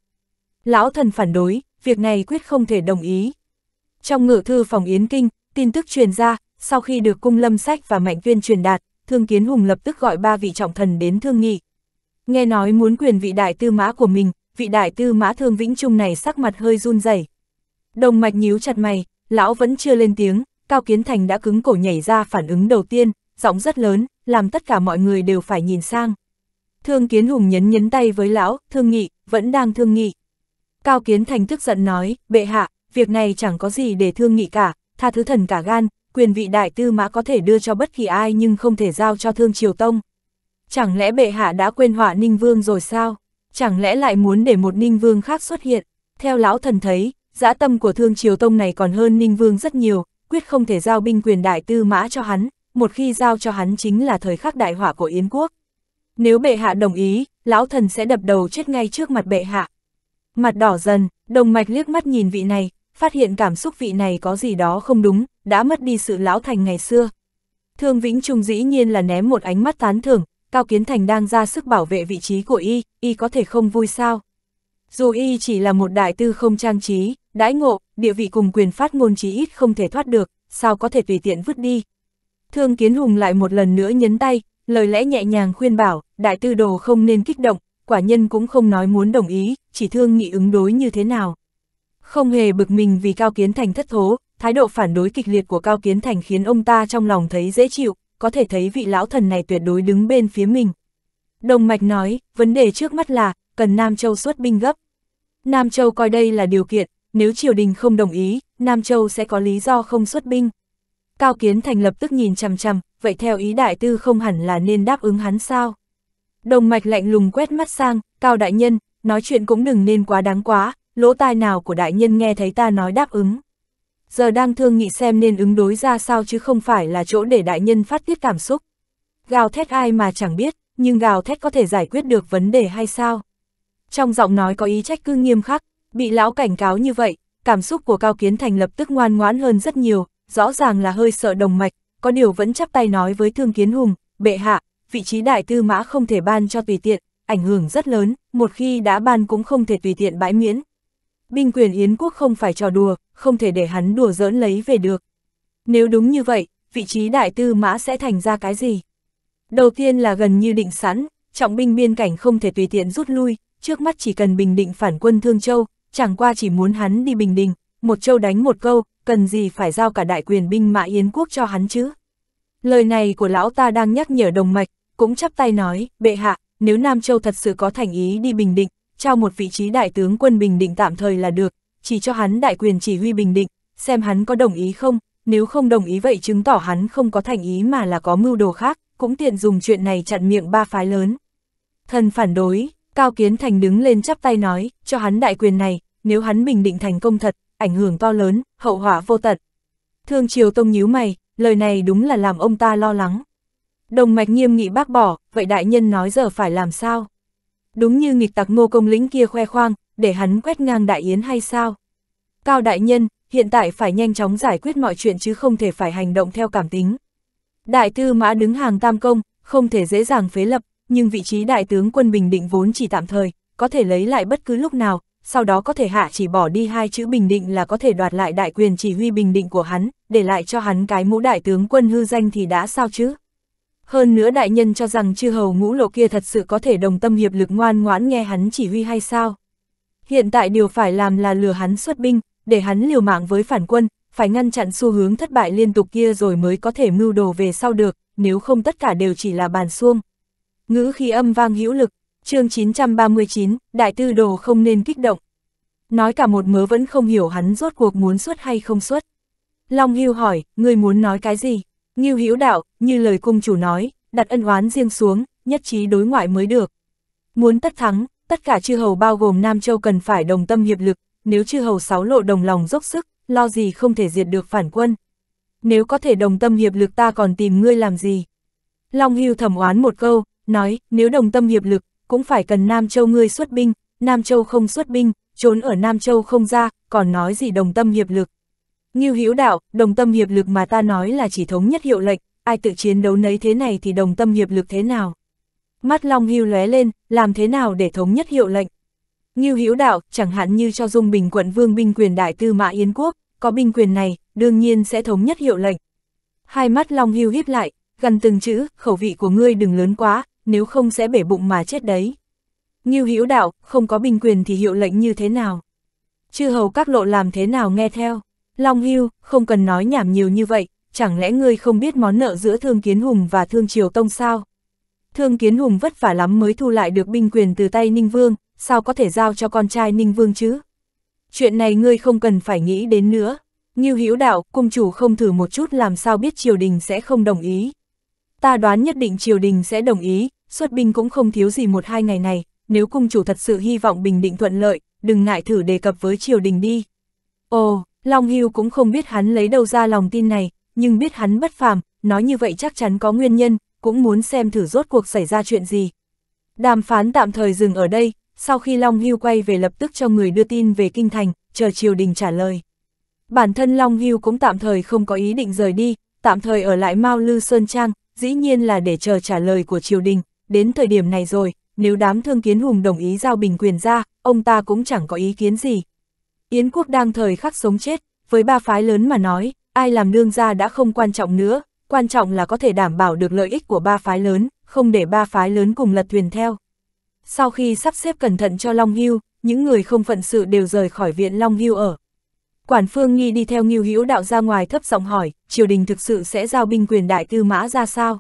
Lão thần phản đối, việc này quyết không thể đồng ý. Trong ngự thư phòng Yến Kinh, tin tức truyền ra, sau khi được cung lâm sách và mạnh viên truyền đạt, Thương Kiến Hùng lập tức gọi ba vị trọng thần đến thương nghị. Nghe nói muốn quyền vị đại tư mã của mình, vị đại tư mã thương vĩnh trung này sắc mặt hơi run rẩy. Đồng mạch nhíu chặt mày, lão vẫn chưa lên tiếng, Cao Kiến Thành đã cứng cổ nhảy ra phản ứng đầu tiên, giọng rất lớn, làm tất cả mọi người đều phải nhìn sang. Thương Kiến Hùng nhấn nhấn tay với lão, thương nghị, vẫn đang thương nghị. Cao Kiến Thành tức giận nói, bệ hạ, việc này chẳng có gì để thương nghị cả, tha thứ thần cả gan, quyền vị đại tư mã có thể đưa cho bất kỳ ai nhưng không thể giao cho thương triều tông. Chẳng lẽ bệ hạ đã quên họa Ninh Vương rồi sao? Chẳng lẽ lại muốn để một Ninh Vương khác xuất hiện? Theo lão thần thấy, dã tâm của thương triều tông này còn hơn Ninh Vương rất nhiều, quyết không thể giao binh quyền đại tư mã cho hắn, một khi giao cho hắn chính là thời khắc đại hỏa của Yến quốc. Nếu bệ hạ đồng ý, lão thần sẽ đập đầu chết ngay trước mặt bệ hạ. Mặt đỏ dần, đồng mạch liếc mắt nhìn vị này, phát hiện cảm xúc vị này có gì đó không đúng, đã mất đi sự lão thành ngày xưa. Thương Vĩnh Trung dĩ nhiên là ném một ánh mắt tán thưởng, Cao Kiến Thành đang ra sức bảo vệ vị trí của y, y có thể không vui sao. Dù y chỉ là một đại tư không trang trí, đãi ngộ, địa vị cùng quyền phát ngôn chí ít không thể thoát được, sao có thể tùy tiện vứt đi. Thương Kiến Hùng lại một lần nữa nhấn tay, lời lẽ nhẹ nhàng khuyên bảo, đại tư đồ không nên kích động, quả nhân cũng không nói muốn đồng ý, chỉ thương nghị ứng đối như thế nào. Không hề bực mình vì Cao Kiến Thành thất thố, thái độ phản đối kịch liệt của Cao Kiến Thành khiến ông ta trong lòng thấy dễ chịu, có thể thấy vị lão thần này tuyệt đối đứng bên phía mình. Đồng Mạch nói, vấn đề trước mắt là, cần Nam Châu xuất binh gấp. Nam Châu coi đây là điều kiện, nếu triều đình không đồng ý, Nam Châu sẽ có lý do không xuất binh. Cao Kiến Thành lập tức nhìn chằm chằm, vậy theo ý đại tư không hẳn là nên đáp ứng hắn sao? Đồng mạch lạnh lùng quét mắt sang, Cao Đại Nhân, nói chuyện cũng đừng nên quá đáng quá, lỗ tai nào của Đại Nhân nghe thấy ta nói đáp ứng. Giờ đang thương nghị xem nên ứng đối ra sao chứ không phải là chỗ để Đại Nhân phát tiết cảm xúc. Gào thét ai mà chẳng biết, nhưng gào thét có thể giải quyết được vấn đề hay sao? Trong giọng nói có ý trách cứ nghiêm khắc, bị lão cảnh cáo như vậy, cảm xúc của Cao Kiến Thành lập tức ngoan ngoãn hơn rất nhiều, rõ ràng là hơi sợ đồng mạch, có điều vẫn chắp tay nói với Thương Kiến Hùng, bệ hạ, vị trí đại tư mã không thể ban cho tùy tiện, ảnh hưởng rất lớn, một khi đã ban cũng không thể tùy tiện bãi miễn. Binh quyền Yến quốc không phải trò đùa, không thể để hắn đùa giỡn lấy về được. Nếu đúng như vậy, vị trí đại tư mã sẽ thành ra cái gì? Đầu tiên là gần như định sẵn, trọng binh biên cảnh không thể tùy tiện rút lui, trước mắt chỉ cần bình định phản quân Thương Châu, chẳng qua chỉ muốn hắn đi bình định, một châu đánh một câu, cần gì phải giao cả đại quyền binh mã Yến quốc cho hắn chứ. Lời này của lão ta đang nhắc nhở đồng mạch, cũng chắp tay nói, bệ hạ, nếu Nam Châu thật sự có thành ý đi Bình Định, trao một vị trí đại tướng quân Bình Định tạm thời là được, chỉ cho hắn đại quyền chỉ huy Bình Định, xem hắn có đồng ý không, nếu không đồng ý vậy chứng tỏ hắn không có thành ý mà là có mưu đồ khác, cũng tiện dùng chuyện này chặn miệng ba phái lớn. Thần phản đối, Cao Kiến Thành đứng lên chắp tay nói, cho hắn đại quyền này, nếu hắn Bình Định thành công thật, ảnh hưởng to lớn, hậu họa vô tận. Thương Triều Tông nhíu mày, lời này đúng là làm ông ta lo lắng. Đồng mạch nghiêm nghị bác bỏ, vậy đại nhân nói giờ phải làm sao? Đúng như nghịch tặc ngô công lĩnh kia khoe khoang, để hắn quét ngang đại yến hay sao? Cao đại nhân, hiện tại phải nhanh chóng giải quyết mọi chuyện chứ không thể phải hành động theo cảm tính. Đại tư mã đứng hàng tam công, không thể dễ dàng phế lập, nhưng vị trí đại tướng quân bình định vốn chỉ tạm thời, có thể lấy lại bất cứ lúc nào, sau đó có thể hạ chỉ bỏ đi hai chữ bình định là có thể đoạt lại đại quyền chỉ huy bình định của hắn, để lại cho hắn cái mũ đại tướng quân hư danh thì đã sao chứ. Hơn nữa đại nhân cho rằng chư hầu ngũ lộ kia thật sự có thể đồng tâm hiệp lực ngoan ngoãn nghe hắn chỉ huy hay sao. Hiện tại điều phải làm là lừa hắn xuất binh, để hắn liều mạng với phản quân, phải ngăn chặn xu hướng thất bại liên tục kia rồi mới có thể mưu đồ về sau được, nếu không tất cả đều chỉ là bàn xuông. Ngữ khi âm vang hữu lực, chương 939, đại tư đồ không nên kích động. Nói cả một mớ vẫn không hiểu hắn rốt cuộc muốn xuất hay không xuất. Long Hưu hỏi, ngươi muốn nói cái gì? Ngưu Hữu đạo, như lời cung chủ nói, đặt ân oán riêng xuống, nhất trí đối ngoại mới được. Muốn tất thắng, tất cả chư hầu bao gồm Nam Châu cần phải đồng tâm hiệp lực, nếu chư hầu sáu lộ đồng lòng dốc sức, lo gì không thể diệt được phản quân. Nếu có thể đồng tâm hiệp lực ta còn tìm ngươi làm gì? Long Hưu thẩm oán một câu, nói, nếu đồng tâm hiệp lực, cũng phải cần Nam Châu ngươi xuất binh, Nam Châu không xuất binh, trốn ở Nam Châu không ra, còn nói gì đồng tâm hiệp lực. Ngưu Hữu đạo, đồng tâm hiệp lực mà ta nói là chỉ thống nhất hiệu lệnh, ai tự chiến đấu nấy thế này thì đồng tâm hiệp lực thế nào. Mắt Long Hưu lóe lên, làm thế nào để thống nhất hiệu lệnh. Ngưu Hữu đạo, chẳng hạn như cho Dung Bình quận vương binh quyền đại tư mã Yến Quốc, có binh quyền này, đương nhiên sẽ thống nhất hiệu lệnh. Hai mắt Long Hưu híp lại, gần từng chữ, khẩu vị của ngươi đừng lớn quá, nếu không sẽ bể bụng mà chết đấy. Ngưu Hữu đạo, không có binh quyền thì hiệu lệnh như thế nào? Chư hầu các lộ làm thế nào nghe theo? Long Hưu, không cần nói nhảm nhiều như vậy, chẳng lẽ ngươi không biết món nợ giữa Thương Kiến Hùng và Thương Triều Tông sao? Thương Kiến Hùng vất vả lắm mới thu lại được binh quyền từ tay Ninh Vương, sao có thể giao cho con trai Ninh Vương chứ? Chuyện này ngươi không cần phải nghĩ đến nữa. Ngưu Hữu đạo, cung chủ không thử một chút làm sao biết triều đình sẽ không đồng ý. Ta đoán nhất định triều đình sẽ đồng ý, xuất binh cũng không thiếu gì một hai ngày này, nếu cung chủ thật sự hy vọng bình định thuận lợi, đừng ngại thử đề cập với triều đình đi. Ồ, Long Hưu cũng không biết hắn lấy đâu ra lòng tin này, nhưng biết hắn bất phàm, nói như vậy chắc chắn có nguyên nhân, cũng muốn xem thử rốt cuộc xảy ra chuyện gì. Đàm phán tạm thời dừng ở đây, sau khi Long Hưu quay về lập tức cho người đưa tin về Kinh Thành, chờ triều đình trả lời. Bản thân Long Hưu cũng tạm thời không có ý định rời đi, tạm thời ở lại Mao Lư Sơn Trang, dĩ nhiên là để chờ trả lời của triều đình, đến thời điểm này rồi, nếu đám thương kiến hùng đồng ý giao bình quyền ra, ông ta cũng chẳng có ý kiến gì. Yến quốc đang thời khắc sống chết, với ba phái lớn mà nói, ai làm nương ra đã không quan trọng nữa, quan trọng là có thể đảm bảo được lợi ích của ba phái lớn, không để ba phái lớn cùng lật thuyền theo. Sau khi sắp xếp cẩn thận cho Long Hưu, những người không phận sự đều rời khỏi viện Long Hưu ở. Quản Phương Nghi đi theo Ngưu Hữu Đạo ra ngoài thấp giọng hỏi, triều đình thực sự sẽ giao binh quyền đại tư mã ra sao?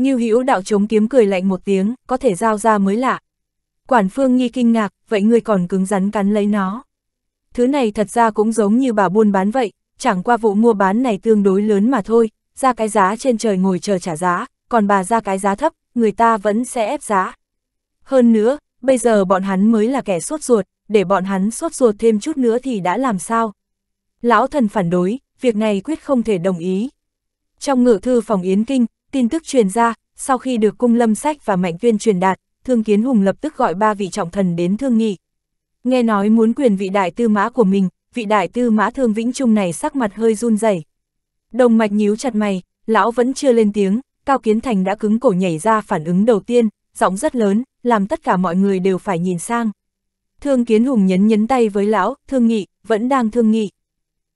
Ngưu Hữu đạo chống kiếm cười lạnh một tiếng, có thể giao ra mới lạ. Quản Phương Nghi kinh ngạc, vậy ngươi còn cứng rắn cắn lấy nó. Thứ này thật ra cũng giống như bà buôn bán vậy, chẳng qua vụ mua bán này tương đối lớn mà thôi, ra cái giá trên trời ngồi chờ trả giá, còn bà ra cái giá thấp, người ta vẫn sẽ ép giá. Hơn nữa, bây giờ bọn hắn mới là kẻ sốt ruột, để bọn hắn sốt ruột thêm chút nữa thì đã làm sao? Lão thần phản đối, việc này quyết không thể đồng ý. Trong ngự thư phòng Yến Kinh, Tin tức truyền ra, sau khi được cung lâm sách và mạnh tuyên truyền đạt, Thương Kiến Hùng lập tức gọi ba vị trọng thần đến thương nghị. Nghe nói muốn quyền vị đại tư mã của mình, vị đại tư mã thương vĩnh trung này sắc mặt hơi run rẩy. Đồng mạch nhíu chặt mày, lão vẫn chưa lên tiếng, Cao Kiến Thành đã cứng cổ nhảy ra phản ứng đầu tiên, giọng rất lớn, làm tất cả mọi người đều phải nhìn sang. Thương Kiến Hùng nhấn nhấn tay với lão, thương nghị, vẫn đang thương nghị.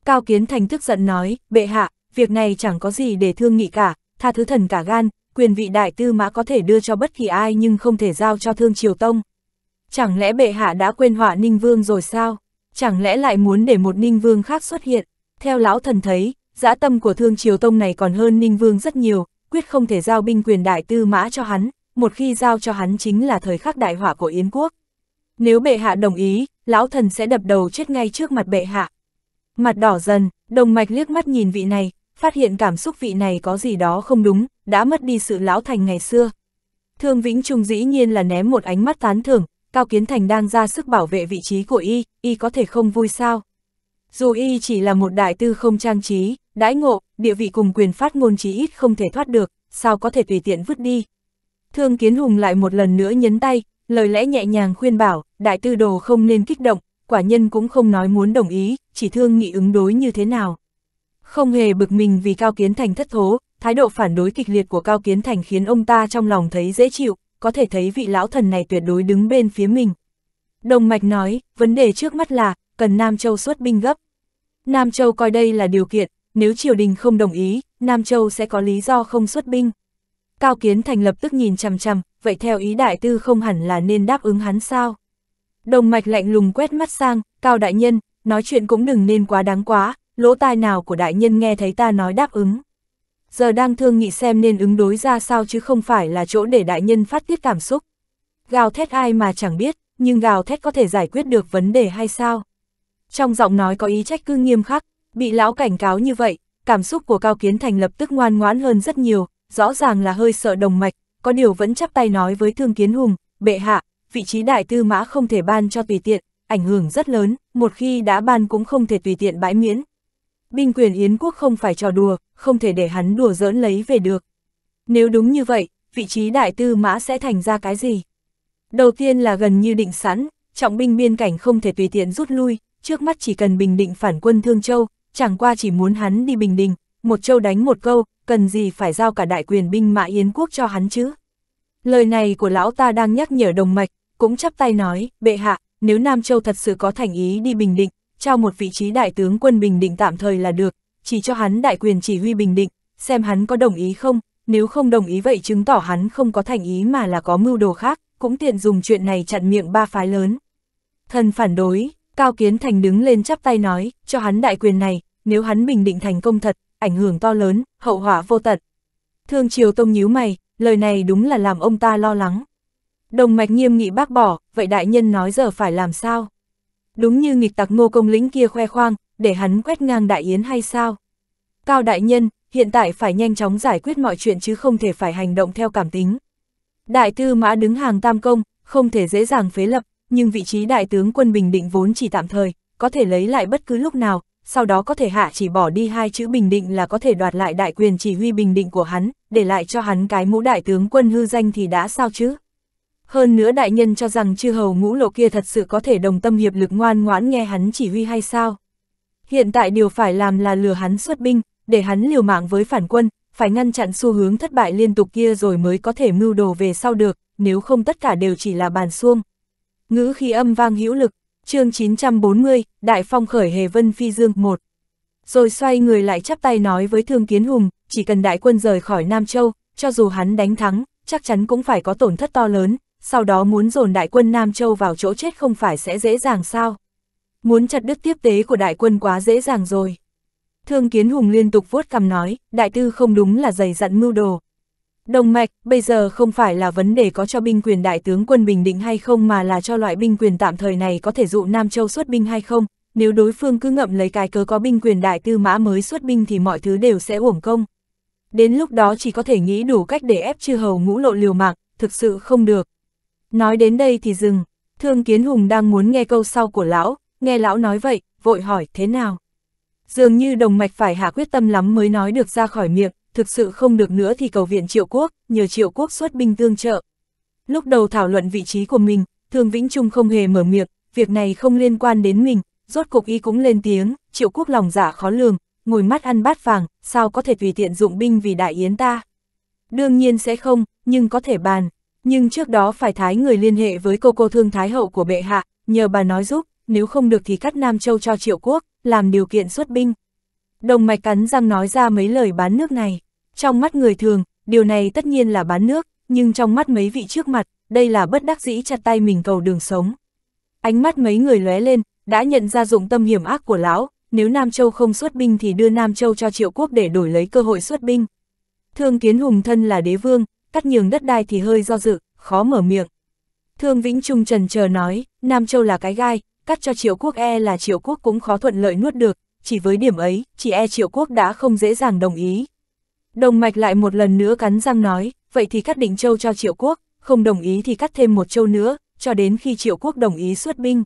Cao Kiến Thành tức giận nói, bệ hạ, việc này chẳng có gì để thương nghị cả, tha thứ thần cả gan, quyền vị đại tư mã có thể đưa cho bất kỳ ai nhưng không thể giao cho thương triều tông. Chẳng lẽ bệ hạ đã quên họa ninh vương rồi sao? Chẳng lẽ lại muốn để một ninh vương khác xuất hiện? Theo lão thần thấy, dã tâm của thương triều tông này còn hơn ninh vương rất nhiều, quyết không thể giao binh quyền đại tư mã cho hắn, một khi giao cho hắn chính là thời khắc đại họa của Yến quốc. Nếu bệ hạ đồng ý, lão thần sẽ đập đầu chết ngay trước mặt bệ hạ. Mặt đỏ dần, đồng mạch liếc mắt nhìn vị này, phát hiện cảm xúc vị này có gì đó không đúng, đã mất đi sự lão thành ngày xưa. Thương Vĩnh Trung dĩ nhiên là ném một ánh mắt tán thưởng, Cao Kiến Thành đang ra sức bảo vệ vị trí của y, y có thể không vui sao. Dù y chỉ là một đại tư không trang trí, đãi ngộ, địa vị cùng quyền phát ngôn chí ít không thể thoát được, sao có thể tùy tiện vứt đi. Thương Kiến Hùng lại một lần nữa nhấn tay, lời lẽ nhẹ nhàng khuyên bảo, đại tư đồ không nên kích động, quả nhân cũng không nói muốn đồng ý, chỉ thương nghị ứng đối như thế nào. Không hề bực mình vì Cao Kiến Thành thất thố, thái độ phản đối kịch liệt của Cao Kiến Thành khiến ông ta trong lòng thấy dễ chịu, có thể thấy vị lão thần này tuyệt đối đứng bên phía mình. Đồng Mạch nói, vấn đề trước mắt là, cần Nam Châu xuất binh gấp. Nam Châu coi đây là điều kiện, nếu triều đình không đồng ý, Nam Châu sẽ có lý do không xuất binh. Cao Kiến Thành lập tức nhìn chằm chằm, vậy theo ý đại tư không hẳn là nên đáp ứng hắn sao? Đồng Mạch lạnh lùng quét mắt sang, Cao Đại Nhân, nói chuyện cũng đừng nên quá đáng quá, lỗ tai nào của đại nhân nghe thấy ta nói đáp ứng. Giờ đang thương nghị xem nên ứng đối ra sao chứ không phải là chỗ để đại nhân phát tiết cảm xúc. Gào thét ai mà chẳng biết, nhưng gào thét có thể giải quyết được vấn đề hay sao? Trong giọng nói có ý trách cứ nghiêm khắc, bị lão cảnh cáo như vậy, cảm xúc của Cao Kiến Thành lập tức ngoan ngoãn hơn rất nhiều, rõ ràng là hơi sợ đồng mạch, có điều vẫn chắp tay nói với Thương Kiến Hùng, bệ hạ, vị trí đại tư mã không thể ban cho tùy tiện, ảnh hưởng rất lớn, một khi đã ban cũng không thể tùy tiện bãi miễn, binh quyền Yến quốc không phải trò đùa, không thể để hắn đùa giỡn lấy về được. Nếu đúng như vậy, vị trí đại tư mã sẽ thành ra cái gì? Đầu tiên là gần như định sẵn, trọng binh biên cảnh không thể tùy tiện rút lui, trước mắt chỉ cần bình định phản quân Thương Châu, chẳng qua chỉ muốn hắn đi bình định, một châu đánh một câu, cần gì phải giao cả đại quyền binh mã Yến quốc cho hắn chứ? Lời này của lão ta đang nhắc nhở đồng mạch, cũng chắp tay nói, bệ hạ, nếu Nam Châu thật sự có thành ý đi bình định, trao một vị trí đại tướng quân Bình Định tạm thời là được, chỉ cho hắn đại quyền chỉ huy Bình Định, xem hắn có đồng ý không, nếu không đồng ý vậy chứng tỏ hắn không có thành ý mà là có mưu đồ khác, cũng tiện dùng chuyện này chặn miệng ba phái lớn. Thần phản đối, Cao Kiến Thành đứng lên chắp tay nói, cho hắn đại quyền này, nếu hắn Bình Định thành công thật, ảnh hưởng to lớn, hậu họa vô tận. Thương Triều Tông nhíu mày, lời này đúng là làm ông ta lo lắng. Đồng mạch nghiêm nghị bác bỏ, vậy đại nhân nói giờ phải làm sao? đúng như nghịch tặc ngô công lĩnh kia khoe khoang, để hắn quét ngang đại yến hay sao? Cao đại nhân, hiện tại phải nhanh chóng giải quyết mọi chuyện chứ không thể phải hành động theo cảm tính. Đại tư mã đứng hàng tam công, không thể dễ dàng phế lập, nhưng vị trí đại tướng quân Bình Định vốn chỉ tạm thời, có thể lấy lại bất cứ lúc nào, sau đó có thể hạ chỉ bỏ đi hai chữ Bình Định là có thể đoạt lại đại quyền chỉ huy Bình Định của hắn, để lại cho hắn cái mũ đại tướng quân hư danh thì đã sao chứ? Hơn nữa đại nhân cho rằng chư hầu ngũ lộ kia thật sự có thể đồng tâm hiệp lực ngoan ngoãn nghe hắn chỉ huy hay sao? Hiện tại điều phải làm là lừa hắn xuất binh, để hắn liều mạng với phản quân, phải ngăn chặn xu hướng thất bại liên tục kia rồi mới có thể mưu đồ về sau được, nếu không tất cả đều chỉ là bàn xuông. Ngữ khi âm vang hữu lực, chương 940, Đại Phong khởi Hề Vân Phi Dương 1. Rồi xoay người lại chắp tay nói với Thương Kiến Hùng, chỉ cần đại quân rời khỏi Nam Châu, cho dù hắn đánh thắng, chắc chắn cũng phải có tổn thất to lớn, sau đó muốn dồn đại quân Nam Châu vào chỗ chết không phải sẽ dễ dàng sao? Muốn chặt đứt tiếp tế của đại quân quá dễ dàng rồi. Thương Kiến Hùng liên tục vuốt cằm nói, đại tư không đúng là dày dặn mưu đồ. Đồng mạch, bây giờ không phải là vấn đề có cho binh quyền đại tướng quân Bình Định hay không mà là cho loại binh quyền tạm thời này có thể dụ Nam Châu xuất binh hay không, nếu đối phương cứ ngậm lấy cái cớ có binh quyền đại tư mã mới xuất binh thì mọi thứ đều sẽ uổng công. Đến lúc đó chỉ có thể nghĩ đủ cách để ép chư hầu ngũ lộ liều mạng, thực sự không được, Nói đến đây thì dừng, thương kiến hùng đang muốn nghe câu sau của lão, nghe lão nói vậy, vội hỏi thế nào. Dường như đồng mạch phải hạ quyết tâm lắm mới nói được ra khỏi miệng, thực sự không được nữa thì cầu viện triệu quốc, nhờ triệu quốc xuất binh tương trợ. Lúc đầu thảo luận vị trí của mình, thương Vĩnh Trung không hề mở miệng, việc này không liên quan đến mình, rốt cục y cũng lên tiếng, triệu quốc lòng giả dạ khó lường, ngồi mắt ăn bát vàng, sao có thể tùy tiện dụng binh vì đại yến ta. Đương nhiên sẽ không, nhưng có thể bàn nhưng trước đó phải thái người liên hệ với cô cô thương thái hậu của bệ hạ, nhờ bà nói giúp, nếu không được thì cắt Nam Châu cho triệu quốc, làm điều kiện xuất binh. Đồng mạch cắn răng nói ra mấy lời bán nước này. Trong mắt người thường, điều này tất nhiên là bán nước, nhưng trong mắt mấy vị trước mặt, đây là bất đắc dĩ chặt tay mình cầu đường sống. Ánh mắt mấy người lóe lên, đã nhận ra dụng tâm hiểm ác của lão, nếu Nam Châu không xuất binh thì đưa Nam Châu cho triệu quốc để đổi lấy cơ hội xuất binh. Thương Kiến Hùng thân là đế vương, cắt nhường đất đai thì hơi do dự, khó mở miệng. Thương Vĩnh Trung trần chờ nói, Nam Châu là cái gai, cắt cho triệu quốc e là triệu quốc cũng khó thuận lợi nuốt được, chỉ với điểm ấy, chỉ e triệu quốc đã không dễ dàng đồng ý. Đồng mạch lại một lần nữa cắn răng nói, vậy thì cắt định châu cho triệu quốc, không đồng ý thì cắt thêm một châu nữa, cho đến khi triệu quốc đồng ý xuất binh.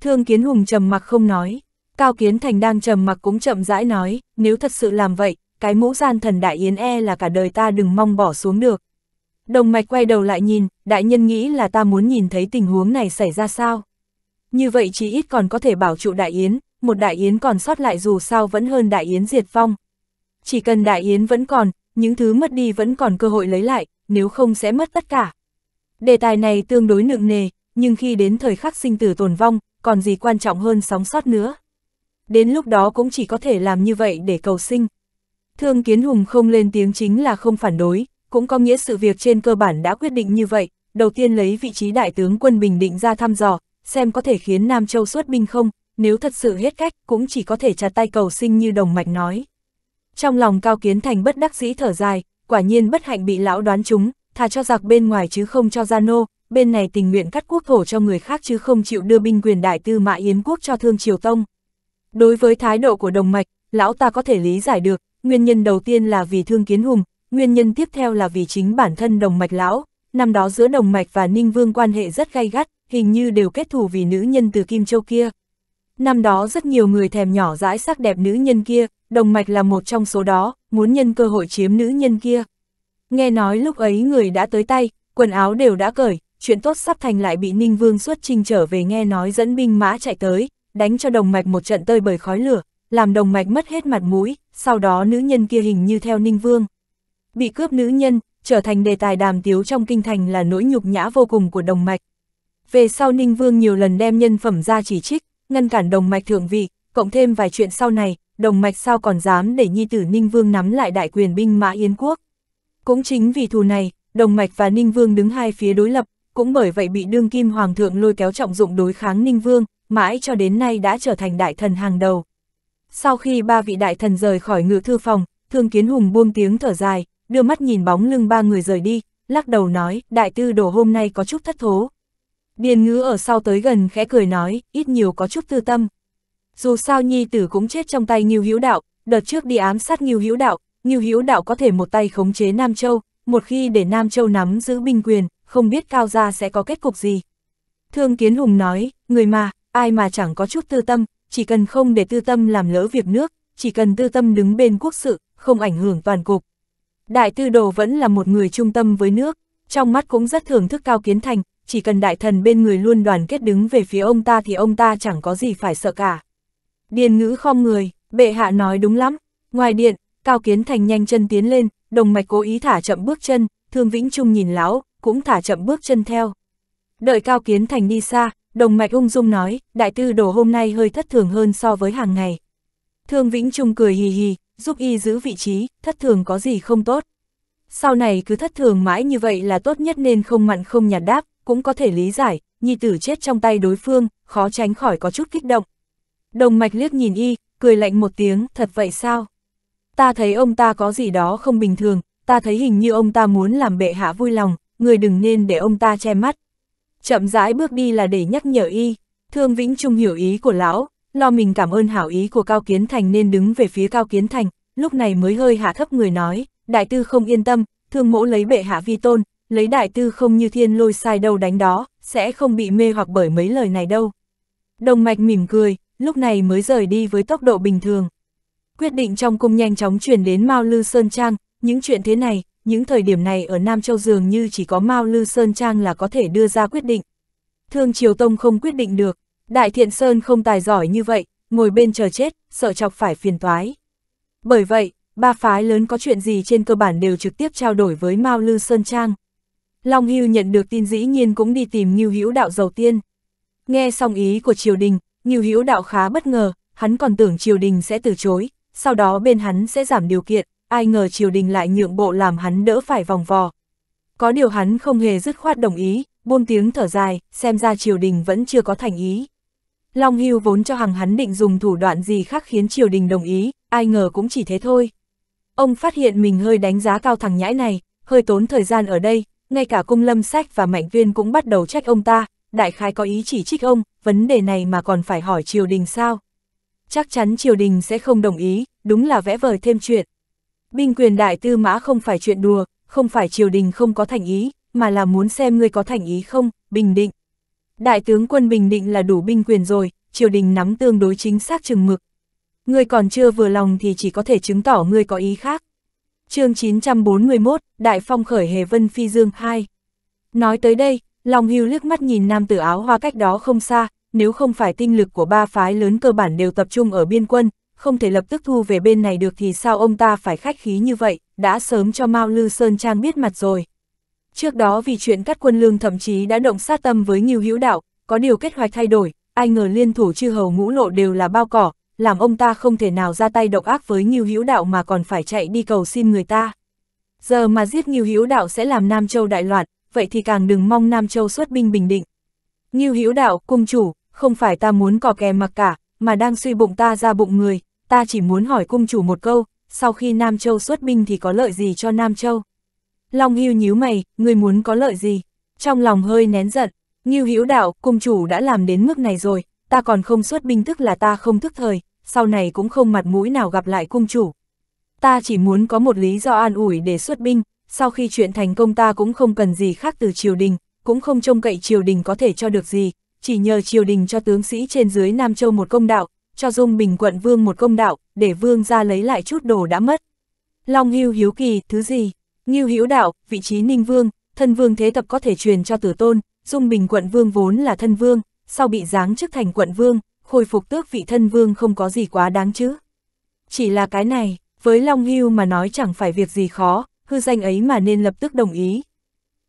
Thương Kiến Hùng trầm mặc không nói, Cao Kiến Thành đang trầm mặc cũng chậm rãi nói, nếu thật sự làm vậy, cái mũ gian thần đại yến e là cả đời ta đừng mong bỏ xuống được. Đồng mạch quay đầu lại nhìn, đại nhân nghĩ là ta muốn nhìn thấy tình huống này xảy ra sao. Như vậy chỉ ít còn có thể bảo trụ đại yến, một đại yến còn sót lại dù sao vẫn hơn đại yến diệt vong. Chỉ cần đại yến vẫn còn, những thứ mất đi vẫn còn cơ hội lấy lại, nếu không sẽ mất tất cả. Đề tài này tương đối nặng nề, nhưng khi đến thời khắc sinh tử tồn vong, còn gì quan trọng hơn sóng sót nữa. Đến lúc đó cũng chỉ có thể làm như vậy để cầu sinh. Thương Kiến Hùng không lên tiếng chính là không phản đối, cũng có nghĩa sự việc trên cơ bản đã quyết định như vậy, đầu tiên lấy vị trí đại tướng quân Bình Định ra thăm dò, xem có thể khiến Nam Châu xuất binh không, nếu thật sự hết cách cũng chỉ có thể chặt tay cầu sinh như đồng mạch nói. Trong lòng Cao Kiến Thành bất đắc dĩ thở dài, quả nhiên bất hạnh bị lão đoán chúng, thà cho giặc bên ngoài chứ không cho gia nô, bên này tình nguyện cắt quốc thổ cho người khác chứ không chịu đưa binh quyền đại tư mã yến quốc cho thương triều tông. Đối với thái độ của đồng mạch, lão ta có thể lý giải được, nguyên nhân đầu tiên là vì thương kiến hùng, Nguyên nhân tiếp theo là vì chính bản thân đồng mạch lão, năm đó giữa đồng mạch và Ninh Vương quan hệ rất gay gắt, hình như đều kết thù vì nữ nhân từ Kim Châu kia. Năm đó rất nhiều người thèm nhỏ dãi sắc đẹp nữ nhân kia, đồng mạch là một trong số đó, muốn nhân cơ hội chiếm nữ nhân kia. Nghe nói lúc ấy người đã tới tay, quần áo đều đã cởi, chuyện tốt sắp thành lại bị Ninh Vương xuất trình trở về nghe nói dẫn binh mã chạy tới, đánh cho đồng mạch một trận tơi bởi khói lửa, làm đồng mạch mất hết mặt mũi, sau đó nữ nhân kia hình như theo Ninh Vương bị cướp nữ nhân, trở thành đề tài đàm tiếu trong kinh thành là nỗi nhục nhã vô cùng của đồng mạch. Về sau Ninh Vương nhiều lần đem nhân phẩm ra chỉ trích, ngăn cản đồng mạch thượng vị, cộng thêm vài chuyện sau này, đồng mạch sao còn dám để nhi tử Ninh Vương nắm lại đại quyền binh mã Yến Quốc. Cũng chính vì thù này, đồng mạch và Ninh Vương đứng hai phía đối lập, cũng bởi vậy bị đương kim hoàng thượng lôi kéo trọng dụng đối kháng Ninh Vương, mãi cho đến nay đã trở thành đại thần hàng đầu. Sau khi ba vị đại thần rời khỏi ngự thư phòng, Thương Kiến Hùng buông tiếng thở dài, đưa mắt nhìn bóng lưng ba người rời đi, lắc đầu nói, đại tư đồ hôm nay có chút thất thố. Điền ngữ ở sau tới gần khẽ cười nói, ít nhiều có chút tư tâm. Dù sao nhi tử cũng chết trong tay Ngưu Hữu Đạo, đợt trước đi ám sát Ngưu Hữu Đạo, Ngưu Hữu Đạo có thể một tay khống chế Nam Châu, một khi để Nam Châu nắm giữ binh quyền, không biết Cao Gia sẽ có kết cục gì. Thương Kiến Hùng nói, người mà, ai mà chẳng có chút tư tâm, chỉ cần không để tư tâm làm lỡ việc nước, chỉ cần tư tâm đứng bên quốc sự, không ảnh hưởng toàn cục, Đại tư đồ vẫn là một người trung tâm với nước, trong mắt cũng rất thưởng thức cao kiến thành, chỉ cần đại thần bên người luôn đoàn kết đứng về phía ông ta thì ông ta chẳng có gì phải sợ cả. Điền ngữ không người, bệ hạ nói đúng lắm. Ngoài điện, cao kiến thành nhanh chân tiến lên, đồng mạch cố ý thả chậm bước chân, thương vĩnh trung nhìn lão, cũng thả chậm bước chân theo. Đợi cao kiến thành đi xa, đồng mạch ung dung nói, đại tư đồ hôm nay hơi thất thường hơn so với hàng ngày. Thương vĩnh trung cười hì hì, giúp y giữ vị trí, thất thường có gì không tốt. Sau này cứ thất thường mãi như vậy là tốt nhất nên không mặn không nhạt đáp, cũng có thể lý giải, nhi tử chết trong tay đối phương, khó tránh khỏi có chút kích động. Đồng mạch liếc nhìn y, cười lạnh một tiếng, thật vậy sao? Ta thấy ông ta có gì đó không bình thường, ta thấy hình như ông ta muốn làm bệ hạ vui lòng, người đừng nên để ông ta che mắt. Chậm rãi bước đi là để nhắc nhở y, thương vĩnh trung hiểu ý của lão, lo mình cảm ơn hảo ý của Cao Kiến Thành nên đứng về phía Cao Kiến Thành, lúc này mới hơi hạ thấp người nói, đại tư không yên tâm, thương mẫu lấy bệ hạ vi tôn, lấy đại tư không như thiên lôi sai đâu đánh đó, sẽ không bị mê hoặc bởi mấy lời này đâu. Đồng mạch mỉm cười, lúc này mới rời đi với tốc độ bình thường. Quyết định trong cung nhanh chóng chuyển đến Mao Lư Sơn Trang, những chuyện thế này, những thời điểm này ở Nam Châu dường như chỉ có Mao Lư Sơn Trang là có thể đưa ra quyết định. Thương Triều Tông không quyết định được, Đại thiện sơn không tài giỏi như vậy, ngồi bên chờ chết, sợ chọc phải phiền toái. Bởi vậy, ba phái lớn có chuyện gì trên cơ bản đều trực tiếp trao đổi với Mao Lư Sơn Trang. Long Hưu nhận được tin dĩ nhiên cũng đi tìm Ngưu Hữu Đạo đầu tiên. Nghe xong ý của triều đình, Ngưu Hữu Đạo khá bất ngờ, hắn còn tưởng triều đình sẽ từ chối, sau đó bên hắn sẽ giảm điều kiện, ai ngờ triều đình lại nhượng bộ làm hắn đỡ phải vòng vò. Có điều hắn không hề dứt khoát đồng ý, buông tiếng thở dài, xem ra triều đình vẫn chưa có thành ý. Long Hưu vốn cho hằng hắn định dùng thủ đoạn gì khác khiến triều đình đồng ý, ai ngờ cũng chỉ thế thôi. Ông phát hiện mình hơi đánh giá cao thằng nhãi này, hơi tốn thời gian ở đây, ngay cả cung lâm sách và mạnh viên cũng bắt đầu trách ông ta, đại khái có ý chỉ trích ông, vấn đề này mà còn phải hỏi triều đình sao. Chắc chắn triều đình sẽ không đồng ý, đúng là vẽ vời thêm chuyện. Binh quyền đại tư mã không phải chuyện đùa, không phải triều đình không có thành ý, mà là muốn xem ngươi có thành ý không, bình định. Đại tướng quân Bình Định là đủ binh quyền rồi, triều đình nắm tương đối chính xác chừng mực. Ngươi còn chưa vừa lòng thì chỉ có thể chứng tỏ ngươi có ý khác. chương 941, Đại Phong khởi hề vân phi dương 2. Nói tới đây, Long Hưu liếc mắt nhìn nam tử áo hoa cách đó không xa, nếu không phải tinh lực của ba phái lớn cơ bản đều tập trung ở biên quân, không thể lập tức thu về bên này được thì sao ông ta phải khách khí như vậy, đã sớm cho Mao Lư Sơn Trang biết mặt rồi. Trước đó vì chuyện cắt quân lương thậm chí đã động sát tâm với nhiều hữu đạo, có điều kết hoạch thay đổi, ai ngờ liên thủ chư hầu ngũ lộ đều là bao cỏ, làm ông ta không thể nào ra tay độc ác với nhiều hữu đạo mà còn phải chạy đi cầu xin người ta. Giờ mà giết nhiều hữu đạo sẽ làm Nam Châu đại loạn, vậy thì càng đừng mong Nam Châu xuất binh bình định. Nhiều hữu đạo, cung chủ, không phải ta muốn cò kè mặc cả, mà đang suy bụng ta ra bụng người, ta chỉ muốn hỏi cung chủ một câu, sau khi Nam Châu xuất binh thì có lợi gì cho Nam Châu? Long Hưu nhíu mày, người muốn có lợi gì? Trong lòng hơi nén giận, Ngưu Hữu Đạo, cung chủ đã làm đến mức này rồi, ta còn không xuất binh tức là ta không thức thời, sau này cũng không mặt mũi nào gặp lại cung chủ. Ta chỉ muốn có một lý do an ủi để xuất binh, sau khi chuyện thành công ta cũng không cần gì khác từ triều đình, cũng không trông cậy triều đình có thể cho được gì, chỉ nhờ triều đình cho tướng sĩ trên dưới Nam Châu một công đạo, cho Dung Bình quận vương một công đạo, để vương ra lấy lại chút đồ đã mất. Long Hưu hiếu kỳ, thứ gì? Ngưu Hữu Đạo, vị trí Ninh Vương, thân vương thế tập có thể truyền cho Tử Tôn, Dung Bình quận vương vốn là thân vương, sau bị giáng chức thành quận vương, khôi phục tước vị thân vương không có gì quá đáng chứ. Chỉ là cái này, với Long Hưu mà nói chẳng phải việc gì khó, hư danh ấy mà nên lập tức đồng ý.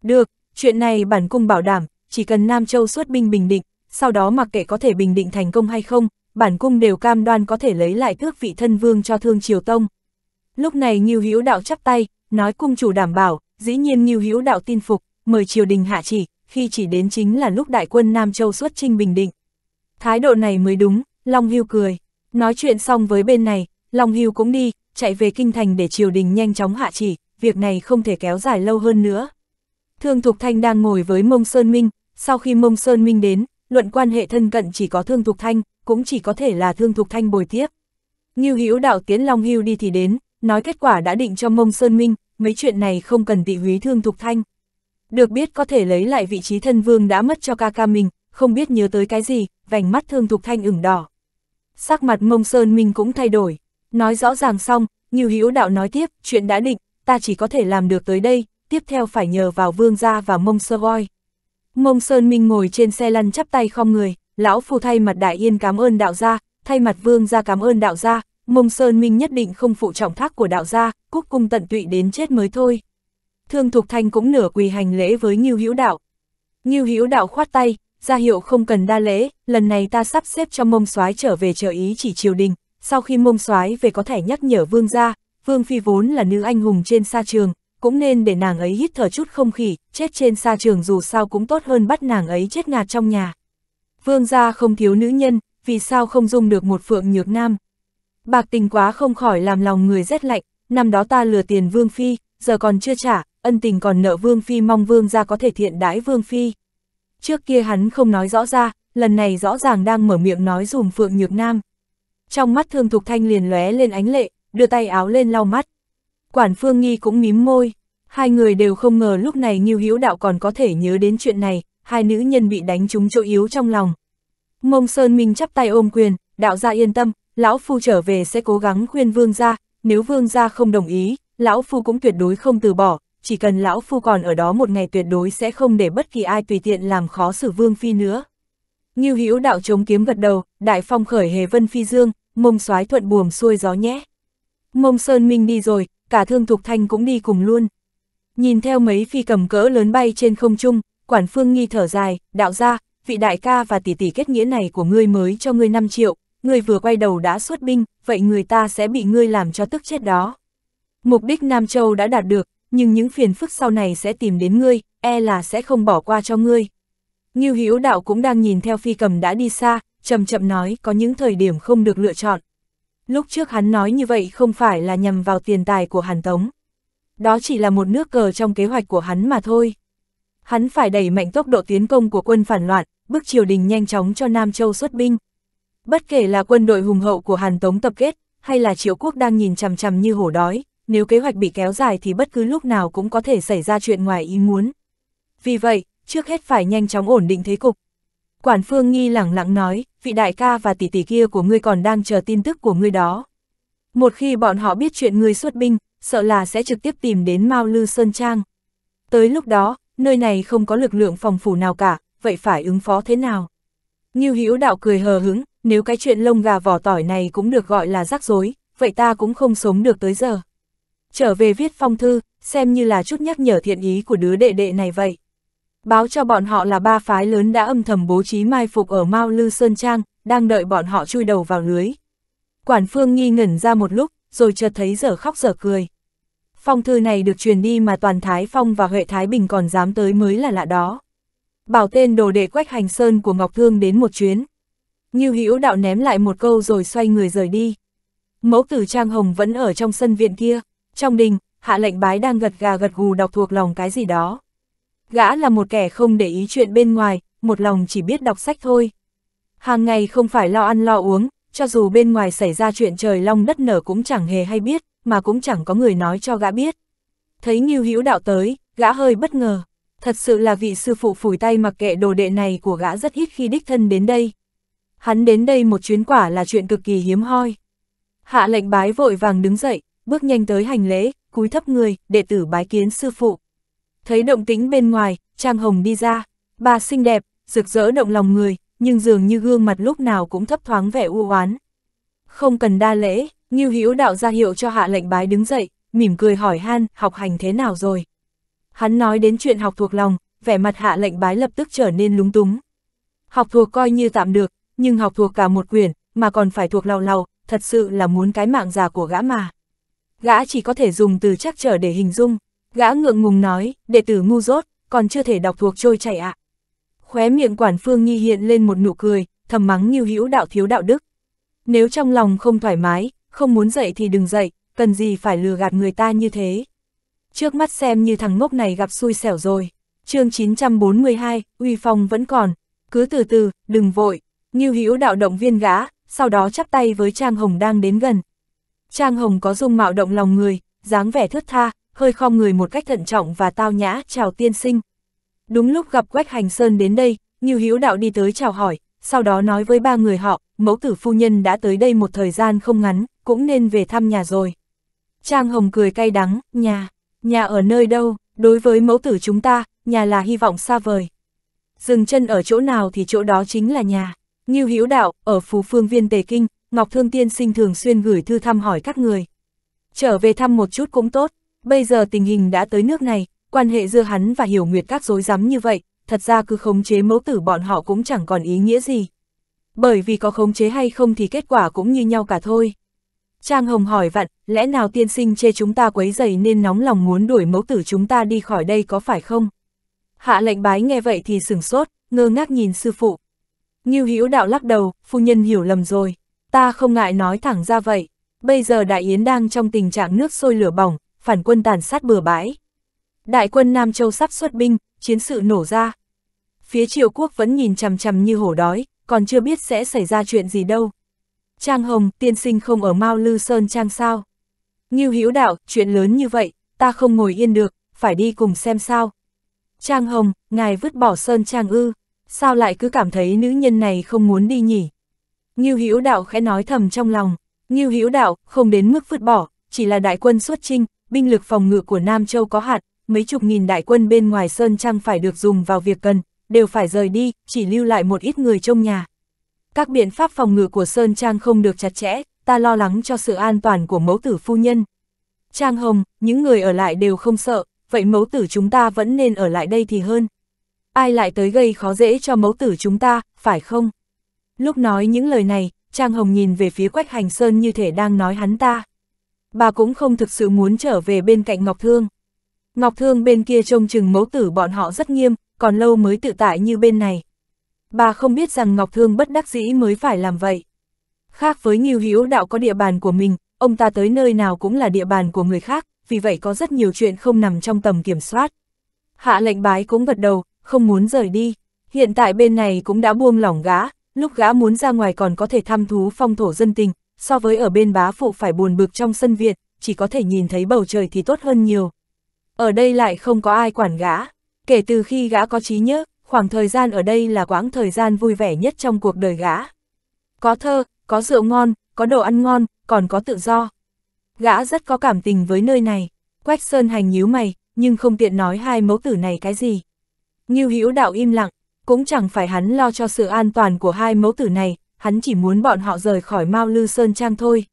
Được, chuyện này bản cung bảo đảm, chỉ cần Nam Châu xuất binh bình định, sau đó mặc kệ có thể bình định thành công hay không, bản cung đều cam đoan có thể lấy lại tước vị thân vương cho Thương Triều Tông. Lúc này Ngưu Hữu Đạo chắp tay, nói cung chủ đảm bảo, dĩ nhiên Ngưu Hữu đạo tin phục, mời triều đình hạ chỉ, khi chỉ đến chính là lúc đại quân Nam Châu xuất chinh bình định. Thái độ này mới đúng, Long Hưu cười, nói chuyện xong với bên này, Long Hưu cũng đi, chạy về kinh thành để triều đình nhanh chóng hạ chỉ, việc này không thể kéo dài lâu hơn nữa. Thương Thục Thanh đang ngồi với Mông Sơn Minh, sau khi Mông Sơn Minh đến, luận quan hệ thân cận chỉ có Thương Thục Thanh, cũng chỉ có thể là Thương Thục Thanh bồi tiếp. Ngưu Hữu đạo tiến Long Hưu đi thì đến, nói kết quả đã định cho Mông Sơn Minh, mấy chuyện này không cần tị húy thương Thục Thanh. Được biết có thể lấy lại vị trí thân vương đã mất cho ca ca mình, không biết nhớ tới cái gì, vành mắt thương Thục Thanh ửng đỏ. Sắc mặt mông sơn mình cũng thay đổi, nói rõ ràng xong, như hữu đạo nói tiếp, chuyện đã định, ta chỉ có thể làm được tới đây, tiếp theo phải nhờ vào vương gia và mông sơ voi. Mông Sơn Minh ngồi trên xe lăn chắp tay không người, lão phù thay mặt đại yên cảm ơn đạo gia, thay mặt vương gia cảm ơn đạo gia, Mông Sơn Minh nhất định không phụ trọng thác của đạo gia, cúc cung tận tụy đến chết mới thôi. Thương Thục Thanh cũng nửa quỳ hành lễ với Ngưu Hữu Đạo. Ngưu Hữu Đạo khoát tay, ra hiệu không cần đa lễ, lần này ta sắp xếp cho Mông Soái trở về trợ ý chỉ triều đình, sau khi Mông Soái về có thể nhắc nhở vương gia, vương phi vốn là nữ anh hùng trên sa trường, cũng nên để nàng ấy hít thở chút không khí, chết trên sa trường dù sao cũng tốt hơn bắt nàng ấy chết ngạt trong nhà. Vương gia không thiếu nữ nhân, vì sao không dung được một phượng nhược nam? Bạc tình quá không khỏi làm lòng người rét lạnh, năm đó ta lừa tiền Vương Phi, giờ còn chưa trả, ân tình còn nợ Vương Phi mong Vương ra có thể thiện đãi Vương Phi. Trước kia hắn không nói rõ ra, lần này rõ ràng đang mở miệng nói dùm Phượng Nhược Nam. Trong mắt Thương Thục Thanh liền lóe lên ánh lệ, đưa tay áo lên lau mắt. Quản Phương Nghi cũng mím môi, hai người đều không ngờ lúc này Ngưu Hữu Đạo còn có thể nhớ đến chuyện này, hai nữ nhân bị đánh trúng chỗ yếu trong lòng. Mông Sơn Minh chắp tay ôm quyền, đạo gia yên tâm, lão phu trở về sẽ cố gắng khuyên vương gia, nếu vương gia không đồng ý, lão phu cũng tuyệt đối không từ bỏ, chỉ cần lão phu còn ở đó một ngày tuyệt đối sẽ không để bất kỳ ai tùy tiện làm khó xử vương phi nữa. như Hữu đạo chống kiếm gật đầu, đại phong khởi hề vân phi dương, mông soái thuận buồm xuôi gió nhé. Mông Sơn Minh đi rồi, cả Thương Thục Thanh cũng đi cùng luôn. Nhìn theo mấy phi cầm cỡ lớn bay trên không trung, Quản Phương Nghi thở dài, đạo ra, vị đại ca và tỷ tỷ kết nghĩa này của ngươi mới cho ngươi 5 triệu, ngươi vừa quay đầu đã xuất binh, vậy người ta sẽ bị ngươi làm cho tức chết đó. Mục đích Nam Châu đã đạt được, nhưng những phiền phức sau này sẽ tìm đến ngươi, e là sẽ không bỏ qua cho ngươi. Ngưu Hữu Đạo cũng đang nhìn theo phi cầm đã đi xa, chậm chậm nói có những thời điểm không được lựa chọn. Lúc trước hắn nói như vậy không phải là nhằm vào tiền tài của Hàn Tống. Đó chỉ là một nước cờ trong kế hoạch của hắn mà thôi. Hắn phải đẩy mạnh tốc độ tiến công của quân phản loạn, bước triều đình nhanh chóng cho Nam Châu xuất binh, Bất kể là quân đội hùng hậu của Hàn Tống tập kết, hay là triệu quốc đang nhìn chằm chằm như hổ đói, nếu kế hoạch bị kéo dài thì bất cứ lúc nào cũng có thể xảy ra chuyện ngoài ý muốn. Vì vậy, trước hết phải nhanh chóng ổn định thế cục. Quản phương nghi lẳng lặng nói, vị đại ca và tỷ tỷ kia của ngươi còn đang chờ tin tức của ngươi đó. Một khi bọn họ biết chuyện ngươi xuất binh, sợ là sẽ trực tiếp tìm đến Mao Lư Sơn Trang. Tới lúc đó, nơi này không có lực lượng phòng phủ nào cả, vậy phải ứng phó thế nào? Ngưu Hữu Đạo cười hờ hững, nếu cái chuyện lông gà vỏ tỏi này cũng được gọi là rắc rối, vậy ta cũng không sống được tới giờ. Trở về viết phong thư, xem như là chút nhắc nhở thiện ý của đứa đệ đệ này vậy. Báo cho bọn họ là ba phái lớn đã âm thầm bố trí mai phục ở Mao Lư Sơn Trang, đang đợi bọn họ chui đầu vào lưới. Quản phương nghi ngẩn ra một lúc, rồi chợt thấy dở khóc dở cười. Phong thư này được truyền đi mà toàn Thái Phong và Huệ Thái Bình còn dám tới mới là lạ đó. Bảo tên đồ đệ Quách Hành Sơn của Ngọc Thương đến một chuyến. Như Hữu đạo ném lại một câu rồi xoay người rời đi. Mẫu tử Trang Hồng vẫn ở trong sân viện kia, trong đình, hạ lệnh bái đang gật gà gật gù đọc thuộc lòng cái gì đó. Gã là một kẻ không để ý chuyện bên ngoài, một lòng chỉ biết đọc sách thôi. Hàng ngày không phải lo ăn lo uống, cho dù bên ngoài xảy ra chuyện trời long đất nở cũng chẳng hề hay biết, mà cũng chẳng có người nói cho gã biết. Thấy Nghiêu Hữu đạo tới, gã hơi bất ngờ thật sự là vị sư phụ phủi tay mặc kệ đồ đệ này của gã rất ít khi đích thân đến đây. Hắn đến đây một chuyến quả là chuyện cực kỳ hiếm hoi. Hạ lệnh bái vội vàng đứng dậy, bước nhanh tới hành lễ, cúi thấp người, đệ tử bái kiến sư phụ. Thấy động tĩnh bên ngoài, Trang Hồng đi ra, bà xinh đẹp, rực rỡ động lòng người, nhưng dường như gương mặt lúc nào cũng thấp thoáng vẻ u oán. Không cần đa lễ, Ngưu Hữu đạo ra hiệu cho hạ lệnh bái đứng dậy, mỉm cười hỏi han, học hành thế nào rồi? hắn nói đến chuyện học thuộc lòng, vẻ mặt hạ lệnh bái lập tức trở nên lúng túng. Học thuộc coi như tạm được, nhưng học thuộc cả một quyển, mà còn phải thuộc lào lào, thật sự là muốn cái mạng già của gã mà. Gã chỉ có thể dùng từ chắc trở để hình dung, gã ngượng ngùng nói, đệ tử ngu dốt, còn chưa thể đọc thuộc trôi chảy ạ. À. Khóe miệng quản phương nghi hiện lên một nụ cười, thầm mắng như hữu đạo thiếu đạo đức. Nếu trong lòng không thoải mái, không muốn dậy thì đừng dậy, cần gì phải lừa gạt người ta như thế trước mắt xem như thằng ngốc này gặp xui xẻo rồi. chương 942, uy phong vẫn còn, cứ từ từ, đừng vội, như Hữu đạo động viên gã, sau đó chắp tay với Trang Hồng đang đến gần. Trang Hồng có dung mạo động lòng người, dáng vẻ thướt tha, hơi khom người một cách thận trọng và tao nhã chào tiên sinh. Đúng lúc gặp Quách Hành Sơn đến đây, như Hữu đạo đi tới chào hỏi, sau đó nói với ba người họ, mẫu tử phu nhân đã tới đây một thời gian không ngắn, cũng nên về thăm nhà rồi. Trang Hồng cười cay đắng, nhà, Nhà ở nơi đâu, đối với mẫu tử chúng ta, nhà là hy vọng xa vời. Dừng chân ở chỗ nào thì chỗ đó chính là nhà. Như Hữu Đạo, ở Phú Phương Viên Tề Kinh, Ngọc Thương Tiên Sinh thường xuyên gửi thư thăm hỏi các người. Trở về thăm một chút cũng tốt, bây giờ tình hình đã tới nước này, quan hệ giữa hắn và Hiểu Nguyệt các dối rắm như vậy, thật ra cứ khống chế mẫu tử bọn họ cũng chẳng còn ý nghĩa gì. Bởi vì có khống chế hay không thì kết quả cũng như nhau cả thôi. Trang Hồng hỏi vặn, lẽ nào tiên sinh chê chúng ta quấy dày nên nóng lòng muốn đuổi mẫu tử chúng ta đi khỏi đây có phải không? Hạ lệnh bái nghe vậy thì sửng sốt, ngơ ngác nhìn sư phụ. Ngưu Hữu đạo lắc đầu, phu nhân hiểu lầm rồi, ta không ngại nói thẳng ra vậy. Bây giờ Đại Yến đang trong tình trạng nước sôi lửa bỏng, phản quân tàn sát bừa bãi. Đại quân Nam Châu sắp xuất binh, chiến sự nổ ra. Phía Triều Quốc vẫn nhìn chằm chằm như hổ đói, còn chưa biết sẽ xảy ra chuyện gì đâu. Trang Hồng, tiên sinh không ở Mao Lư Sơn Trang sao? Ngưu Hiếu Đạo, chuyện lớn như vậy, ta không ngồi yên được, phải đi cùng xem sao. Trang Hồng, ngài vứt bỏ Sơn Trang ư, sao lại cứ cảm thấy nữ nhân này không muốn đi nhỉ? Ngưu Hiếu Đạo khẽ nói thầm trong lòng, Ngưu Hiếu Đạo không đến mức vứt bỏ, chỉ là đại quân xuất chinh, binh lực phòng ngự của Nam Châu có hạn, mấy chục nghìn đại quân bên ngoài Sơn Trang phải được dùng vào việc cần, đều phải rời đi, chỉ lưu lại một ít người trong nhà các biện pháp phòng ngự của Sơn Trang không được chặt chẽ, ta lo lắng cho sự an toàn của mẫu tử phu nhân. Trang Hồng, những người ở lại đều không sợ, vậy mẫu tử chúng ta vẫn nên ở lại đây thì hơn. Ai lại tới gây khó dễ cho mẫu tử chúng ta, phải không? Lúc nói những lời này, Trang Hồng nhìn về phía Quách Hành Sơn như thể đang nói hắn ta. Bà cũng không thực sự muốn trở về bên cạnh Ngọc Thương. Ngọc Thương bên kia trông chừng mẫu tử bọn họ rất nghiêm, còn lâu mới tự tại như bên này bà không biết rằng Ngọc Thương bất đắc dĩ mới phải làm vậy. Khác với Nghiêu Hữu Đạo có địa bàn của mình, ông ta tới nơi nào cũng là địa bàn của người khác, vì vậy có rất nhiều chuyện không nằm trong tầm kiểm soát. Hạ lệnh bái cũng gật đầu, không muốn rời đi. Hiện tại bên này cũng đã buông lỏng gã, lúc gã muốn ra ngoài còn có thể thăm thú phong thổ dân tình, so với ở bên bá phụ phải buồn bực trong sân viện, chỉ có thể nhìn thấy bầu trời thì tốt hơn nhiều. Ở đây lại không có ai quản gã. Kể từ khi gã có trí nhớ, khoảng thời gian ở đây là quãng thời gian vui vẻ nhất trong cuộc đời gã. Có thơ, có rượu ngon, có đồ ăn ngon, còn có tự do. Gã rất có cảm tình với nơi này, Quách Sơn Hành nhíu mày, nhưng không tiện nói hai mẫu tử này cái gì. Ngưu Hữu Đạo im lặng, cũng chẳng phải hắn lo cho sự an toàn của hai mẫu tử này, hắn chỉ muốn bọn họ rời khỏi Mao Lư Sơn Trang thôi.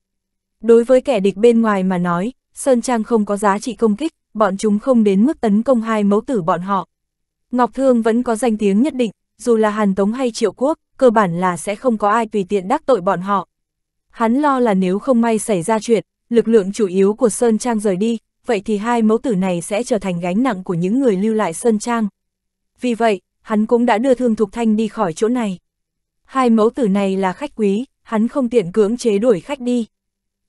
Đối với kẻ địch bên ngoài mà nói, Sơn Trang không có giá trị công kích, bọn chúng không đến mức tấn công hai mẫu tử bọn họ. Ngọc Thương vẫn có danh tiếng nhất định, dù là Hàn Tống hay Triệu Quốc, cơ bản là sẽ không có ai tùy tiện đắc tội bọn họ. Hắn lo là nếu không may xảy ra chuyện, lực lượng chủ yếu của Sơn Trang rời đi, vậy thì hai mẫu tử này sẽ trở thành gánh nặng của những người lưu lại Sơn Trang. Vì vậy, hắn cũng đã đưa Thương Thục Thanh đi khỏi chỗ này. Hai mẫu tử này là khách quý, hắn không tiện cưỡng chế đuổi khách đi.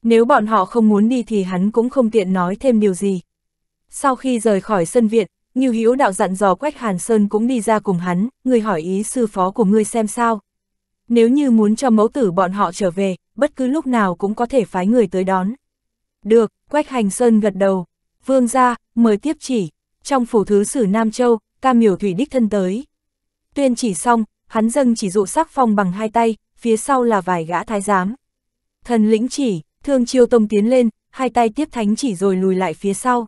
Nếu bọn họ không muốn đi thì hắn cũng không tiện nói thêm điều gì. Sau khi rời khỏi sân viện, như Hiếu đạo dặn dò Quách Hàn Sơn cũng đi ra cùng hắn, người hỏi ý sư phó của ngươi xem sao. Nếu như muốn cho mẫu tử bọn họ trở về, bất cứ lúc nào cũng có thể phái người tới đón. Được, Quách Hành Sơn gật đầu. Vương ra, mời tiếp chỉ. Trong phủ thứ sử Nam Châu, ca miểu thủy đích thân tới. Tuyên chỉ xong, hắn dâng chỉ dụ sắc phong bằng hai tay, phía sau là vài gã thái giám. Thần lĩnh chỉ, thương chiêu tông tiến lên, hai tay tiếp thánh chỉ rồi lùi lại phía sau.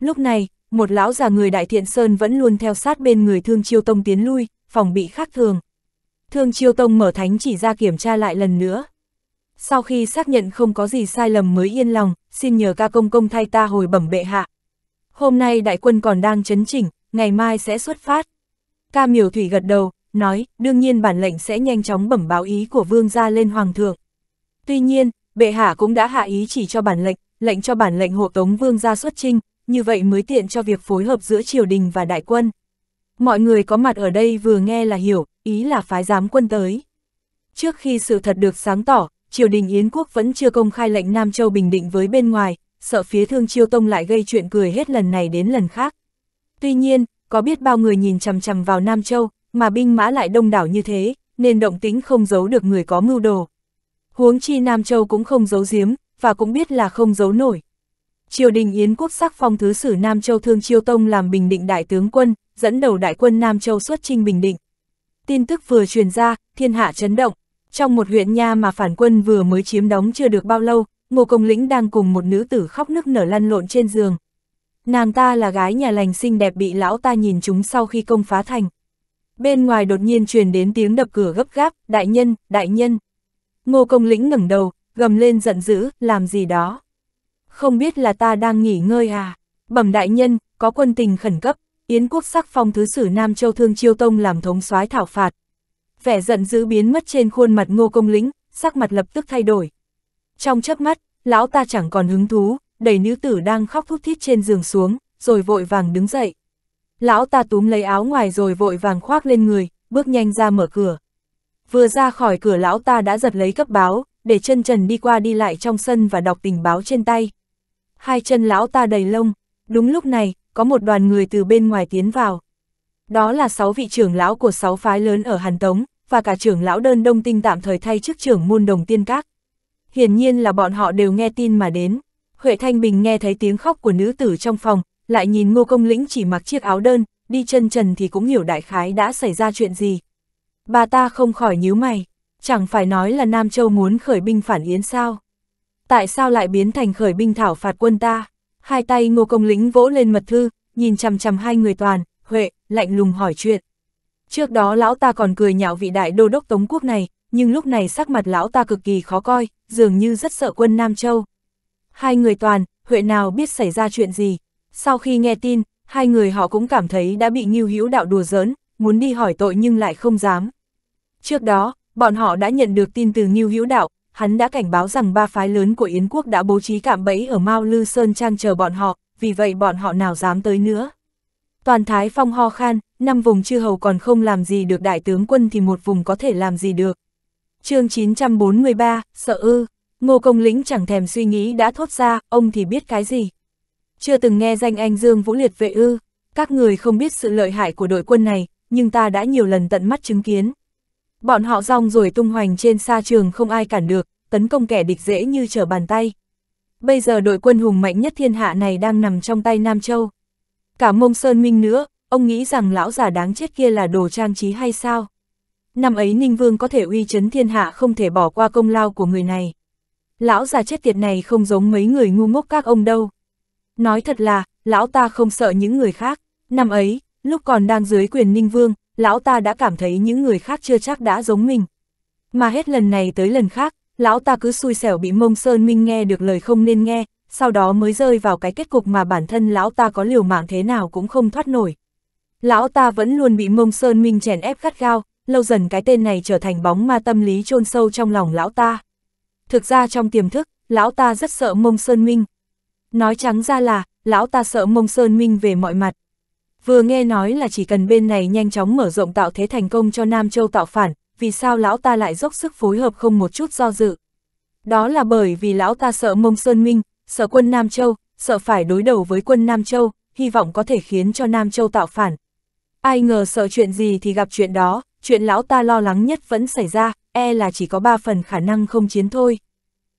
Lúc này, một lão già người Đại Thiện Sơn vẫn luôn theo sát bên người Thương Chiêu Tông tiến lui, phòng bị khác thường. Thương Chiêu Tông mở thánh chỉ ra kiểm tra lại lần nữa. Sau khi xác nhận không có gì sai lầm mới yên lòng, xin nhờ ca công công thay ta hồi bẩm bệ hạ. Hôm nay đại quân còn đang chấn chỉnh, ngày mai sẽ xuất phát. Ca miều thủy gật đầu, nói, đương nhiên bản lệnh sẽ nhanh chóng bẩm báo ý của vương gia lên hoàng thượng. Tuy nhiên, bệ hạ cũng đã hạ ý chỉ cho bản lệnh, lệnh cho bản lệnh hộ tống vương gia xuất trinh, như vậy mới tiện cho việc phối hợp giữa triều đình và đại quân. Mọi người có mặt ở đây vừa nghe là hiểu, ý là phái giám quân tới. Trước khi sự thật được sáng tỏ, triều đình Yến quốc vẫn chưa công khai lệnh Nam Châu bình định với bên ngoài, sợ phía thương chiêu tông lại gây chuyện cười hết lần này đến lần khác. Tuy nhiên, có biết bao người nhìn chằm chằm vào Nam Châu, mà binh mã lại đông đảo như thế, nên động tính không giấu được người có mưu đồ. Huống chi Nam Châu cũng không giấu giếm, và cũng biết là không giấu nổi triều đình Yến quốc sắc phong thứ sử Nam Châu Thương Chiêu Tông làm Bình Định đại tướng quân, dẫn đầu đại quân Nam Châu xuất chinh Bình Định. Tin tức vừa truyền ra, thiên hạ chấn động. Trong một huyện nha mà phản quân vừa mới chiếm đóng chưa được bao lâu, Ngô Công Lĩnh đang cùng một nữ tử khóc nức nở lăn lộn trên giường. Nàng ta là gái nhà lành xinh đẹp bị lão ta nhìn chúng sau khi công phá thành. Bên ngoài đột nhiên truyền đến tiếng đập cửa gấp gáp, đại nhân, đại nhân. Ngô Công Lĩnh ngẩng đầu, gầm lên giận dữ, làm gì đó không biết là ta đang nghỉ ngơi à? Bẩm đại nhân, có quân tình khẩn cấp, Yến quốc sắc phong thứ sử Nam Châu Thương Chiêu Tông làm thống soái thảo phạt. Vẻ giận dữ biến mất trên khuôn mặt ngô công lĩnh, sắc mặt lập tức thay đổi. Trong chớp mắt, lão ta chẳng còn hứng thú, đẩy nữ tử đang khóc thút thít trên giường xuống, rồi vội vàng đứng dậy. Lão ta túm lấy áo ngoài rồi vội vàng khoác lên người, bước nhanh ra mở cửa. Vừa ra khỏi cửa lão ta đã giật lấy cấp báo, để chân trần đi qua đi lại trong sân và đọc tình báo trên tay hai chân lão ta đầy lông, đúng lúc này, có một đoàn người từ bên ngoài tiến vào. Đó là sáu vị trưởng lão của sáu phái lớn ở Hàn Tống, và cả trưởng lão đơn đông tinh tạm thời thay chức trưởng môn đồng tiên các. Hiển nhiên là bọn họ đều nghe tin mà đến. Huệ Thanh Bình nghe thấy tiếng khóc của nữ tử trong phòng, lại nhìn ngô công lĩnh chỉ mặc chiếc áo đơn, đi chân trần thì cũng hiểu đại khái đã xảy ra chuyện gì. Bà ta không khỏi nhíu mày, chẳng phải nói là Nam Châu muốn khởi binh phản yến sao tại sao lại biến thành khởi binh thảo phạt quân ta? Hai tay ngô công lĩnh vỗ lên mật thư, nhìn chằm chằm hai người toàn, Huệ, lạnh lùng hỏi chuyện. Trước đó lão ta còn cười nhạo vị đại đô đốc Tống Quốc này, nhưng lúc này sắc mặt lão ta cực kỳ khó coi, dường như rất sợ quân Nam Châu. Hai người toàn, Huệ nào biết xảy ra chuyện gì. Sau khi nghe tin, hai người họ cũng cảm thấy đã bị nghiêu hữu đạo đùa giỡn, muốn đi hỏi tội nhưng lại không dám. Trước đó, bọn họ đã nhận được tin từ nghiêu hữu đạo, hắn đã cảnh báo rằng ba phái lớn của Yến quốc đã bố trí cạm bẫy ở Mao Lư Sơn Trang chờ bọn họ, vì vậy bọn họ nào dám tới nữa. Toàn Thái Phong ho khan, năm vùng chư hầu còn không làm gì được đại tướng quân thì một vùng có thể làm gì được. chương 943, sợ ư, ngô công lĩnh chẳng thèm suy nghĩ đã thốt ra, ông thì biết cái gì. Chưa từng nghe danh anh Dương Vũ Liệt vệ ư, các người không biết sự lợi hại của đội quân này, nhưng ta đã nhiều lần tận mắt chứng kiến. Bọn họ rong rồi tung hoành trên xa trường không ai cản được, tấn công kẻ địch dễ như trở bàn tay. Bây giờ đội quân hùng mạnh nhất thiên hạ này đang nằm trong tay Nam Châu. Cả mông Sơn Minh nữa, ông nghĩ rằng lão già đáng chết kia là đồ trang trí hay sao? Năm ấy Ninh Vương có thể uy chấn thiên hạ không thể bỏ qua công lao của người này. Lão già chết tiệt này không giống mấy người ngu ngốc các ông đâu. Nói thật là, lão ta không sợ những người khác. Năm ấy, lúc còn đang dưới quyền Ninh Vương, lão ta đã cảm thấy những người khác chưa chắc đã giống mình. Mà hết lần này tới lần khác, lão ta cứ xui xẻo bị mông Sơn Minh nghe được lời không nên nghe, sau đó mới rơi vào cái kết cục mà bản thân lão ta có liều mạng thế nào cũng không thoát nổi. Lão ta vẫn luôn bị mông Sơn Minh chèn ép gắt gao, lâu dần cái tên này trở thành bóng ma tâm lý chôn sâu trong lòng lão ta. Thực ra trong tiềm thức, lão ta rất sợ mông Sơn Minh. Nói trắng ra là, lão ta sợ mông Sơn Minh về mọi mặt vừa nghe nói là chỉ cần bên này nhanh chóng mở rộng tạo thế thành công cho Nam Châu tạo phản, vì sao lão ta lại dốc sức phối hợp không một chút do dự. Đó là bởi vì lão ta sợ mông Sơn Minh, sợ quân Nam Châu, sợ phải đối đầu với quân Nam Châu, hy vọng có thể khiến cho Nam Châu tạo phản. Ai ngờ sợ chuyện gì thì gặp chuyện đó, chuyện lão ta lo lắng nhất vẫn xảy ra, e là chỉ có ba phần khả năng không chiến thôi.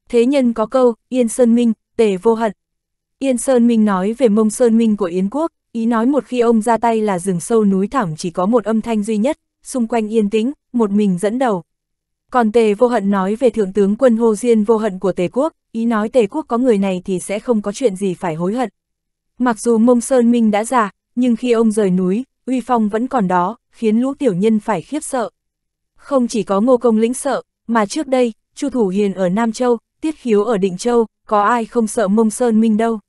Thế nhân có câu, Yên Sơn Minh, tề vô hận. Yên Sơn Minh nói về mông Sơn Minh của Yến Quốc, Ý nói một khi ông ra tay là rừng sâu núi thẳm chỉ có một âm thanh duy nhất, xung quanh yên tĩnh, một mình dẫn đầu. Còn tề vô hận nói về thượng tướng quân Hồ Diên vô hận của tề quốc, ý nói tề quốc có người này thì sẽ không có chuyện gì phải hối hận. Mặc dù mông Sơn Minh đã già, nhưng khi ông rời núi, uy phong vẫn còn đó, khiến lũ tiểu nhân phải khiếp sợ. Không chỉ có ngô công lĩnh sợ, mà trước đây, Chu Thủ Hiền ở Nam Châu, Tiết Khiếu ở Định Châu, có ai không sợ mông Sơn Minh đâu.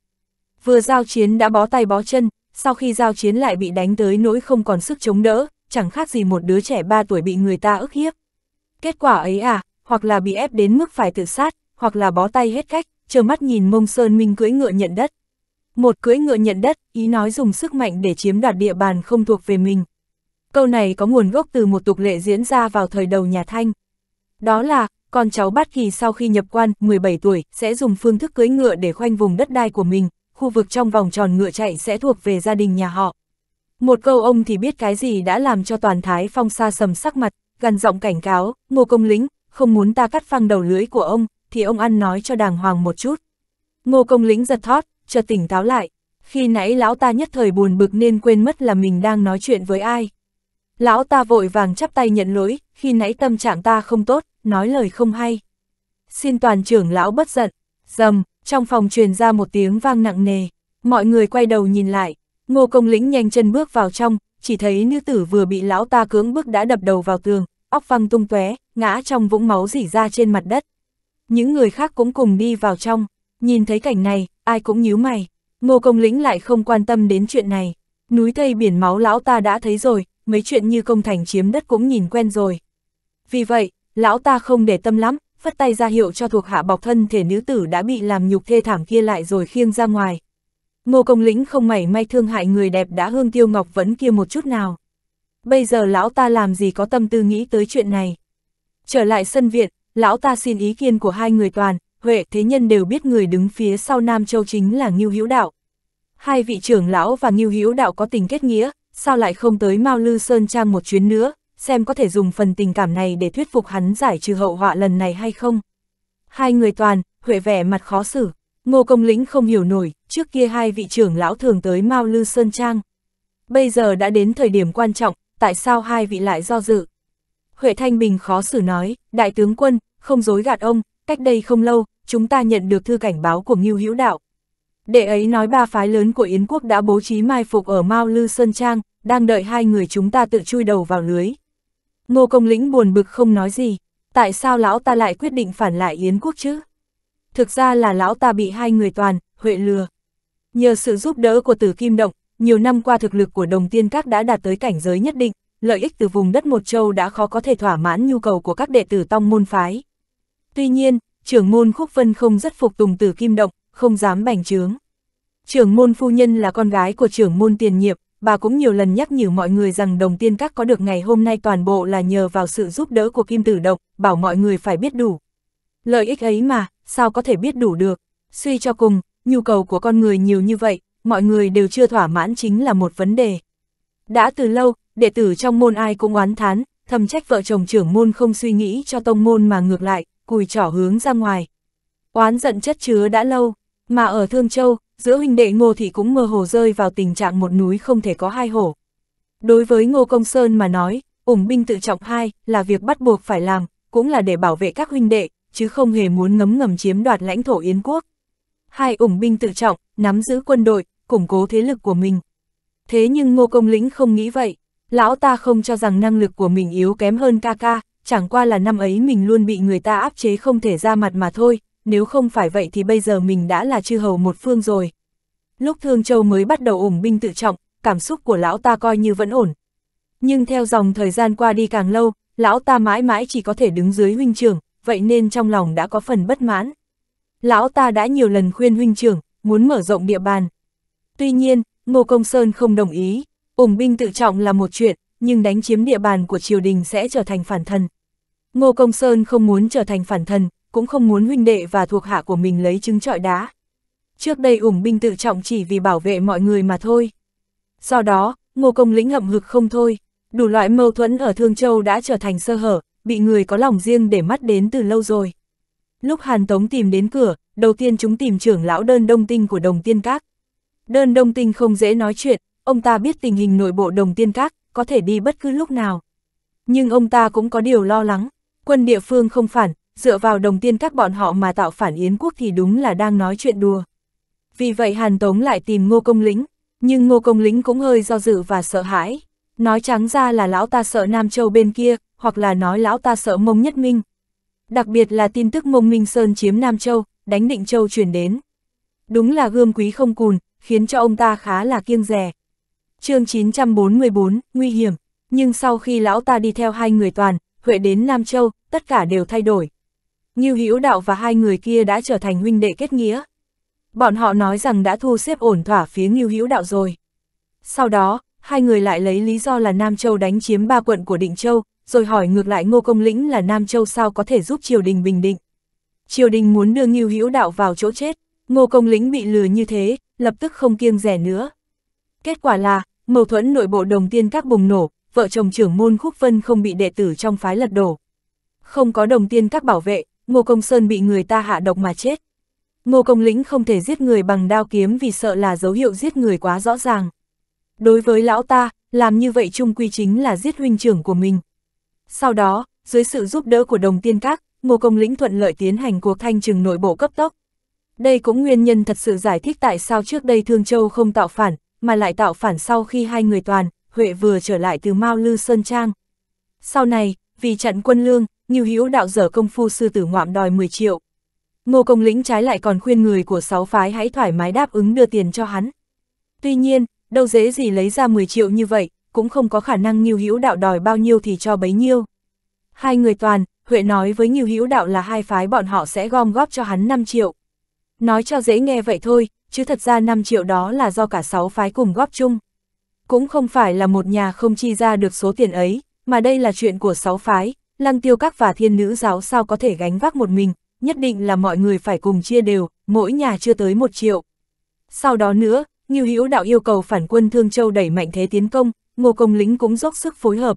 Vừa giao chiến đã bó tay bó chân, sau khi giao chiến lại bị đánh tới nỗi không còn sức chống đỡ, chẳng khác gì một đứa trẻ 3 tuổi bị người ta ức hiếp. Kết quả ấy à, hoặc là bị ép đến mức phải tự sát, hoặc là bó tay hết cách, chờ mắt nhìn mông Sơn Minh cưỡi ngựa nhận đất. Một cưỡi ngựa nhận đất, ý nói dùng sức mạnh để chiếm đoạt địa bàn không thuộc về mình. Câu này có nguồn gốc từ một tục lệ diễn ra vào thời đầu nhà Thanh. Đó là, con cháu Bát Kỳ sau khi nhập quan, 17 tuổi, sẽ dùng phương thức cưỡi ngựa để khoanh vùng đất đai của mình, khu vực trong vòng tròn ngựa chạy sẽ thuộc về gia đình nhà họ. Một câu ông thì biết cái gì đã làm cho toàn Thái Phong xa sầm sắc mặt, gần giọng cảnh cáo, ngô công lĩnh, không muốn ta cắt phăng đầu lưỡi của ông, thì ông ăn nói cho đàng hoàng một chút. Ngô công lĩnh giật thót, chợt tỉnh táo lại, khi nãy lão ta nhất thời buồn bực nên quên mất là mình đang nói chuyện với ai. Lão ta vội vàng chắp tay nhận lỗi, khi nãy tâm trạng ta không tốt, nói lời không hay. Xin toàn trưởng lão bất giận, dầm, trong phòng truyền ra một tiếng vang nặng nề, mọi người quay đầu nhìn lại, ngô công lĩnh nhanh chân bước vào trong, chỉ thấy nữ tử vừa bị lão ta cưỡng bức đã đập đầu vào tường, óc văng tung tóe, ngã trong vũng máu rỉ ra trên mặt đất. Những người khác cũng cùng đi vào trong, nhìn thấy cảnh này, ai cũng nhíu mày, ngô công lĩnh lại không quan tâm đến chuyện này. Núi thây biển máu lão ta đã thấy rồi, mấy chuyện như công thành chiếm đất cũng nhìn quen rồi. Vì vậy, lão ta không để tâm lắm, phất tay ra hiệu cho thuộc hạ bọc thân thể nữ tử đã bị làm nhục thê thảm kia lại rồi khiêng ra ngoài. Ngô Công Lĩnh không mảy may thương hại người đẹp đã hương tiêu ngọc vẫn kia một chút nào. Bây giờ lão ta làm gì có tâm tư nghĩ tới chuyện này. Trở lại sân viện, lão ta xin ý kiến của hai người toàn, Huệ thế nhân đều biết người đứng phía sau Nam Châu chính là Ngưu Hữu Đạo. Hai vị trưởng lão và Ngưu Hữu Đạo có tình kết nghĩa, sao lại không tới Mao Lư Sơn Trang một chuyến nữa, xem có thể dùng phần tình cảm này để thuyết phục hắn giải trừ hậu họa lần này hay không. Hai người toàn, Huệ vẻ mặt khó xử, Ngô Công Lĩnh không hiểu nổi, trước kia hai vị trưởng lão thường tới Mao Lư Sơn Trang. Bây giờ đã đến thời điểm quan trọng, tại sao hai vị lại do dự? Huệ Thanh Bình khó xử nói, đại tướng quân, không dối gạt ông, cách đây không lâu, chúng ta nhận được thư cảnh báo của Ngưu Hữu Đạo. Đệ ấy nói ba phái lớn của Yến Quốc đã bố trí mai phục ở Mao Lư Sơn Trang, đang đợi hai người chúng ta tự chui đầu vào lưới. Ngô Công Lĩnh buồn bực không nói gì, tại sao lão ta lại quyết định phản lại Yến quốc chứ? Thực ra là lão ta bị hai người toàn, huệ lừa. Nhờ sự giúp đỡ của tử kim động, nhiều năm qua thực lực của đồng tiên các đã đạt tới cảnh giới nhất định, lợi ích từ vùng đất một châu đã khó có thể thỏa mãn nhu cầu của các đệ tử tông môn phái. Tuy nhiên, trưởng môn Khúc Vân không rất phục tùng tử kim động, không dám bành trướng. Trưởng môn phu nhân là con gái của trưởng môn tiền nhiệm, bà cũng nhiều lần nhắc nhở mọi người rằng đồng tiên các có được ngày hôm nay toàn bộ là nhờ vào sự giúp đỡ của Kim Tử Động, bảo mọi người phải biết đủ. Lợi ích ấy mà, sao có thể biết đủ được? Suy cho cùng, nhu cầu của con người nhiều như vậy, mọi người đều chưa thỏa mãn chính là một vấn đề. Đã từ lâu, đệ tử trong môn ai cũng oán thán, thầm trách vợ chồng trưởng môn không suy nghĩ cho tông môn mà ngược lại, cùi trỏ hướng ra ngoài. Oán giận chất chứa đã lâu, mà ở Thương Châu, giữa huynh đệ Ngô thì cũng mơ hồ rơi vào tình trạng một núi không thể có hai hổ. Đối với Ngô Công Sơn mà nói, ủng binh tự trọng hai là việc bắt buộc phải làm, cũng là để bảo vệ các huynh đệ, chứ không hề muốn ngấm ngầm chiếm đoạt lãnh thổ Yến quốc. Hai ủng binh tự trọng, nắm giữ quân đội, củng cố thế lực của mình. Thế nhưng Ngô Công Lĩnh không nghĩ vậy, lão ta không cho rằng năng lực của mình yếu kém hơn ca ca, chẳng qua là năm ấy mình luôn bị người ta áp chế không thể ra mặt mà thôi, nếu không phải vậy thì bây giờ mình đã là chư hầu một phương rồi. Lúc Thương Châu mới bắt đầu ủng binh tự trọng, cảm xúc của lão ta coi như vẫn ổn. Nhưng theo dòng thời gian qua đi càng lâu, lão ta mãi mãi chỉ có thể đứng dưới huynh trưởng, vậy nên trong lòng đã có phần bất mãn. Lão ta đã nhiều lần khuyên huynh trưởng, muốn mở rộng địa bàn. Tuy nhiên, Ngô Công Sơn không đồng ý, ủng binh tự trọng là một chuyện, nhưng đánh chiếm địa bàn của triều đình sẽ trở thành phản thần. Ngô Công Sơn không muốn trở thành phản thần, cũng không muốn huynh đệ và thuộc hạ của mình lấy trứng trọi đá. Trước đây ủng binh tự trọng chỉ vì bảo vệ mọi người mà thôi. Do đó, ngô công lĩnh ngậm hực không thôi, đủ loại mâu thuẫn ở Thương Châu đã trở thành sơ hở, bị người có lòng riêng để mắt đến từ lâu rồi. Lúc Hàn Tống tìm đến cửa, đầu tiên chúng tìm trưởng lão đơn đông tinh của đồng tiên các. Đơn đông tinh không dễ nói chuyện, ông ta biết tình hình nội bộ đồng tiên các, có thể đi bất cứ lúc nào. Nhưng ông ta cũng có điều lo lắng, quân địa phương không phản, dựa vào đồng tiền các bọn họ mà tạo phản Yến quốc thì đúng là đang nói chuyện đùa. Vì vậy Hàn Tống lại tìm Ngô Công Lĩnh, nhưng Ngô Công Lĩnh cũng hơi do dự và sợ hãi. Nói trắng ra là lão ta sợ Nam Châu bên kia, hoặc là nói lão ta sợ mông nhất minh. Đặc biệt là tin tức mông minh sơn chiếm Nam Châu, đánh định Châu truyền đến. Đúng là gươm quý không cùn, khiến cho ông ta khá là kiêng rè chương 944, nguy hiểm. Nhưng sau khi lão ta đi theo hai người toàn, Huệ đến Nam Châu, tất cả đều thay đổi. Ngưu Hữu Đạo và hai người kia đã trở thành huynh đệ kết nghĩa. Bọn họ nói rằng đã thu xếp ổn thỏa phía Ngưu Hữu Đạo rồi. Sau đó, hai người lại lấy lý do là Nam Châu đánh chiếm ba quận của Định Châu, rồi hỏi ngược lại Ngô Công Lĩnh là Nam Châu sao có thể giúp triều đình bình định. Triều đình muốn đưa Ngưu Hữu Đạo vào chỗ chết, Ngô Công Lĩnh bị lừa như thế, lập tức không kiêng rẻ nữa. Kết quả là, mâu thuẫn nội bộ đồng tiên các bùng nổ, vợ chồng trưởng môn Khúc Vân không bị đệ tử trong phái lật đổ. Không có đồng tiên các bảo vệ, Ngô Công Sơn bị người ta hạ độc mà chết. Ngô Công Lĩnh không thể giết người bằng đao kiếm vì sợ là dấu hiệu giết người quá rõ ràng. Đối với lão ta, làm như vậy chung quy chính là giết huynh trưởng của mình. Sau đó, dưới sự giúp đỡ của đồng tiên các, Ngô Công Lĩnh thuận lợi tiến hành cuộc thanh trừng nội bộ cấp tốc. Đây cũng nguyên nhân thật sự giải thích tại sao trước đây Thương Châu không tạo phản, mà lại tạo phản sau khi hai người toàn, Huệ vừa trở lại từ Mao Lư Sơn Trang. Sau này, vì trận quân lương, Ngưu Hữu đạo dở công phu sư tử ngoạm đòi 10 triệu. Ngô Công Lĩnh trái lại còn khuyên người của sáu phái hãy thoải mái đáp ứng đưa tiền cho hắn. Tuy nhiên, đâu dễ gì lấy ra 10 triệu như vậy, cũng không có khả năng Ngưu Hữu đạo đòi bao nhiêu thì cho bấy nhiêu. Hai người toàn, Huệ nói với Ngưu Hữu đạo là hai phái bọn họ sẽ gom góp cho hắn 5 triệu. Nói cho dễ nghe vậy thôi, chứ thật ra 5 triệu đó là do cả sáu phái cùng góp chung. Cũng không phải là một nhà không chi ra được số tiền ấy, mà đây là chuyện của sáu phái, lăng tiêu các và thiên nữ giáo sao có thể gánh vác một mình, nhất định là mọi người phải cùng chia đều, mỗi nhà chưa tới một triệu. Sau đó nữa, Ngưu Hữu Đạo yêu cầu phản quân Thương Châu đẩy mạnh thế tiến công, Ngô Công Lính cũng dốc sức phối hợp.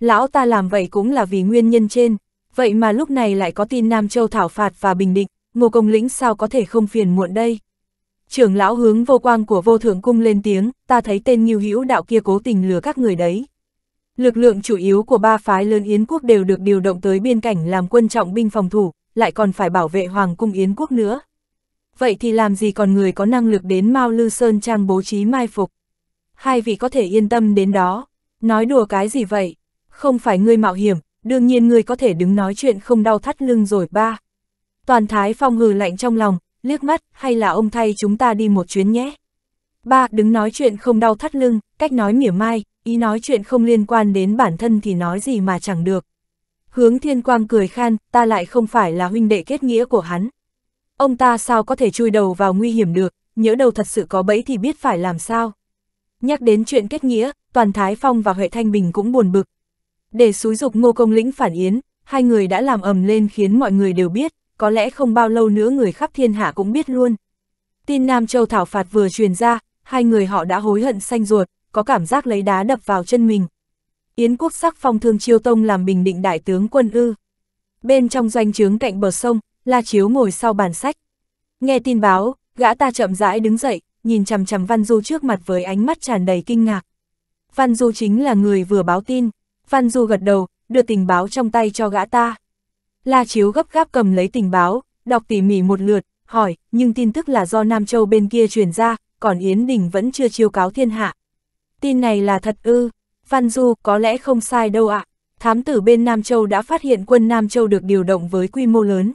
Lão ta làm vậy cũng là vì nguyên nhân trên, vậy mà lúc này lại có tin Nam Châu thảo phạt và bình định, Ngô Công lĩnh sao có thể không phiền muộn đây? Trưởng lão hướng vô quang của vô thượng cung lên tiếng, ta thấy tên Ngưu Hữu Đạo kia cố tình lừa các người đấy. Lực lượng chủ yếu của ba phái lớn Yến quốc đều được điều động tới biên cảnh làm quân trọng binh phòng thủ, lại còn phải bảo vệ Hoàng cung Yến quốc nữa. Vậy thì làm gì còn người có năng lực đến Mao Lư Sơn Trang bố trí mai phục? Hai vị có thể yên tâm đến đó. Nói đùa cái gì vậy? Không phải ngươi mạo hiểm, đương nhiên ngươi có thể đứng nói chuyện không đau thắt lưng rồi ba. Toàn Thái Phong hừ lạnh trong lòng, liếc mắt, hay là ông thay chúng ta đi một chuyến nhé? Ba, đứng nói chuyện không đau thắt lưng, cách nói mỉa mai, ý nói chuyện không liên quan đến bản thân thì nói gì mà chẳng được. Hướng thiên quang cười khan, ta lại không phải là huynh đệ kết nghĩa của hắn. Ông ta sao có thể chui đầu vào nguy hiểm được, nhớ đầu thật sự có bẫy thì biết phải làm sao. Nhắc đến chuyện kết nghĩa, toàn Thái Phong và Huệ Thanh Bình cũng buồn bực. Để xúi dục ngô công lĩnh phản yến, hai người đã làm ầm lên khiến mọi người đều biết, có lẽ không bao lâu nữa người khắp thiên hạ cũng biết luôn. Tin Nam Châu Thảo Phạt vừa truyền ra, hai người họ đã hối hận xanh ruột, có cảm giác lấy đá đập vào chân mình. Yến quốc sắc phong thương chiêu tông làm bình định đại tướng quân ư. Bên trong doanh trướng cạnh bờ sông, La Chiếu ngồi sau bàn sách. Nghe tin báo, gã ta chậm rãi đứng dậy, nhìn chằm chằm Văn Du trước mặt với ánh mắt tràn đầy kinh ngạc. Văn Du chính là người vừa báo tin. Văn Du gật đầu, đưa tình báo trong tay cho gã ta. La Chiếu gấp gáp cầm lấy tình báo, đọc tỉ mỉ một lượt, hỏi, nhưng tin tức là do Nam Châu bên kia truyền ra, còn Yến Đình vẫn chưa chiêu cáo thiên hạ, tin này là thật ư, Văn Du có lẽ không sai đâu ạ, à. thám tử bên Nam Châu đã phát hiện quân Nam Châu được điều động với quy mô lớn.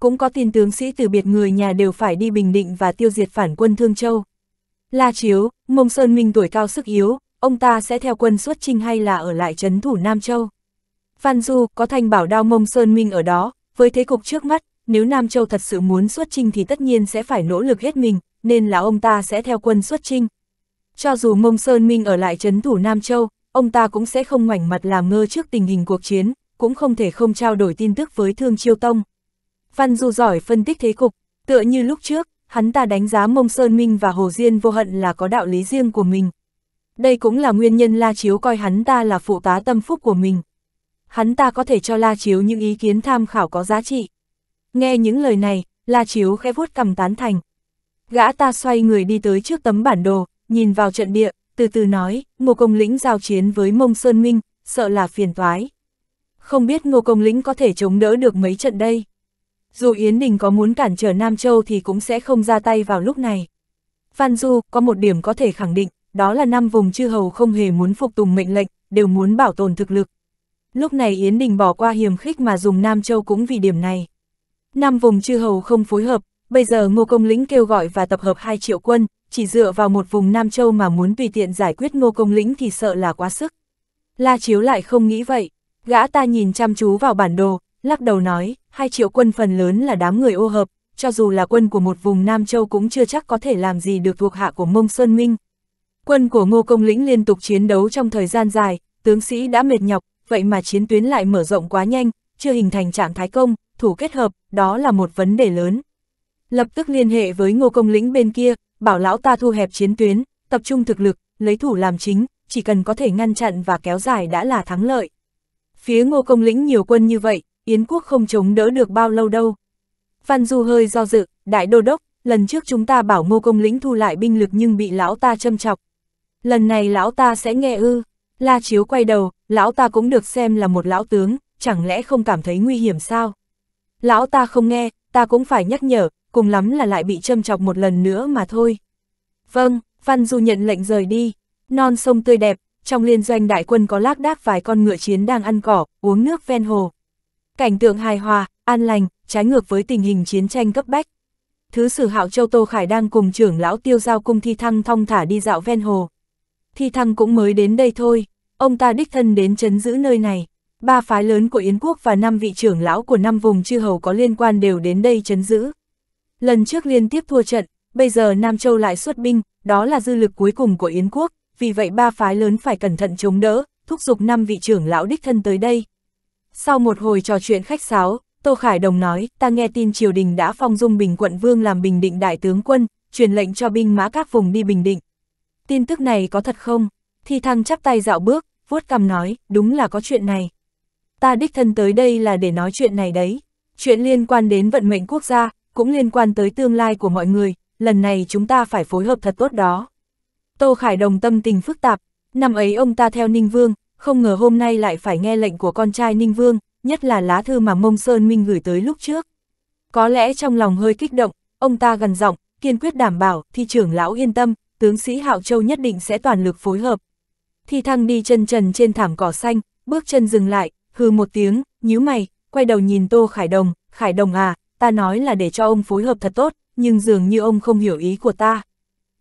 Cũng có tin tướng sĩ từ biệt người nhà đều phải đi Bình Định và tiêu diệt phản quân Thương Châu. La Chiếu, Mông Sơn Minh tuổi cao sức yếu, ông ta sẽ theo quân xuất chinh hay là ở lại trấn thủ Nam Châu. Văn Du có thanh bảo đao Mông Sơn Minh ở đó, với thế cục trước mắt, nếu Nam Châu thật sự muốn xuất chinh thì tất nhiên sẽ phải nỗ lực hết mình, nên là ông ta sẽ theo quân xuất chinh, cho dù Mông Sơn Minh ở lại trấn thủ Nam Châu, ông ta cũng sẽ không ngoảnh mặt làm ngơ trước tình hình cuộc chiến, cũng không thể không trao đổi tin tức với Thương Chiêu Tông. Văn Du giỏi phân tích thế cục, tựa như lúc trước, hắn ta đánh giá Mông Sơn Minh và Hồ Diên vô hận là có đạo lý riêng của mình. Đây cũng là nguyên nhân La Chiếu coi hắn ta là phụ tá tâm phúc của mình. Hắn ta có thể cho La Chiếu những ý kiến tham khảo có giá trị. Nghe những lời này, La Chiếu khẽ vuốt cầm tán thành. Gã ta xoay người đi tới trước tấm bản đồ, nhìn vào trận địa, từ từ nói, Ngô Công Lĩnh giao chiến với Mông Sơn Minh, sợ là phiền toái. Không biết Ngô Công Lĩnh có thể chống đỡ được mấy trận đây. Dù Yến Đình có muốn cản trở Nam Châu thì cũng sẽ không ra tay vào lúc này. Phan Du có một điểm có thể khẳng định, đó là năm vùng chư hầu không hề muốn phục tùng mệnh lệnh, đều muốn bảo tồn thực lực. Lúc này Yến Đình bỏ qua hiềm khích mà dùng Nam Châu cũng vì điểm này. Năm vùng chư hầu không phối hợp, bây giờ Ngô Công Lĩnh kêu gọi và tập hợp 2 triệu quân, chỉ dựa vào một vùng Nam Châu mà muốn tùy tiện giải quyết ngô công lĩnh thì sợ là quá sức. La Chiếu lại không nghĩ vậy, gã ta nhìn chăm chú vào bản đồ, lắc đầu nói, hai triệu quân phần lớn là đám người ô hợp, cho dù là quân của một vùng Nam Châu cũng chưa chắc có thể làm gì được thuộc hạ của Mông Sơn Minh. Quân của Ngô Công Lĩnh liên tục chiến đấu trong thời gian dài, tướng sĩ đã mệt nhọc, vậy mà chiến tuyến lại mở rộng quá nhanh, chưa hình thành trạng thái công, thủ kết hợp, đó là một vấn đề lớn. Lập tức liên hệ với Ngô Công Lĩnh bên kia, bảo lão ta thu hẹp chiến tuyến, tập trung thực lực, lấy thủ làm chính, chỉ cần có thể ngăn chặn và kéo dài đã là thắng lợi. Phía ngô công lĩnh nhiều quân như vậy, Yến quốc không chống đỡ được bao lâu đâu. Văn Du hơi do dự, đại đô đốc, lần trước chúng ta bảo ngô công lĩnh thu lại binh lực nhưng bị lão ta châm chọc. Lần này lão ta sẽ nghe ư, la chiếu quay đầu, lão ta cũng được xem là một lão tướng, chẳng lẽ không cảm thấy nguy hiểm sao? Lão ta không nghe, ta cũng phải nhắc nhở, cùng lắm là lại bị châm chọc một lần nữa mà thôi. Vâng, Văn Du nhận lệnh rời đi, non sông tươi đẹp, trong liên doanh đại quân có lác đác vài con ngựa chiến đang ăn cỏ, uống nước ven hồ. Cảnh tượng hài hòa, an lành, trái ngược với tình hình chiến tranh cấp bách. Thứ sử hạo châu Tô Khải đang cùng trưởng lão tiêu giao cung Thi Thăng thong thả đi dạo ven hồ. Thi Thăng cũng mới đến đây thôi, ông ta đích thân đến chấn giữ nơi này. Ba phái lớn của Yến Quốc và năm vị trưởng lão của năm vùng chư hầu có liên quan đều đến đây chấn giữ. Lần trước liên tiếp thua trận, bây giờ Nam Châu lại xuất binh, đó là dư lực cuối cùng của Yến quốc, vì vậy ba phái lớn phải cẩn thận chống đỡ, thúc giục năm vị trưởng lão đích thân tới đây. Sau một hồi trò chuyện khách sáo, Tô Khải Đồng nói, ta nghe tin triều đình đã phong dung Bình quận Vương làm Bình Định Đại tướng quân, truyền lệnh cho binh mã các vùng đi Bình Định. Tin tức này có thật không? Thi Thăng chắp tay dạo bước, vuốt cằm nói, đúng là có chuyện này. Ta đích thân tới đây là để nói chuyện này đấy. Chuyện liên quan đến vận mệnh quốc gia, cũng liên quan tới tương lai của mọi người, lần này chúng ta phải phối hợp thật tốt đó. Tô Khải Đồng tâm tình phức tạp, năm ấy ông ta theo Ninh Vương, không ngờ hôm nay lại phải nghe lệnh của con trai Ninh Vương, nhất là lá thư mà Mông Sơn Minh gửi tới lúc trước. Có lẽ trong lòng hơi kích động, ông ta gần giọng, kiên quyết đảm bảo, thi trưởng lão yên tâm, tướng sĩ Hạo Châu nhất định sẽ toàn lực phối hợp. Thi thăng đi chân trần trên thảm cỏ xanh, bước chân dừng lại, hừ một tiếng, nhíu mày, quay đầu nhìn Tô Khải Đồng, Khải Đồng à, ta nói là để cho ông phối hợp thật tốt, nhưng dường như ông không hiểu ý của ta.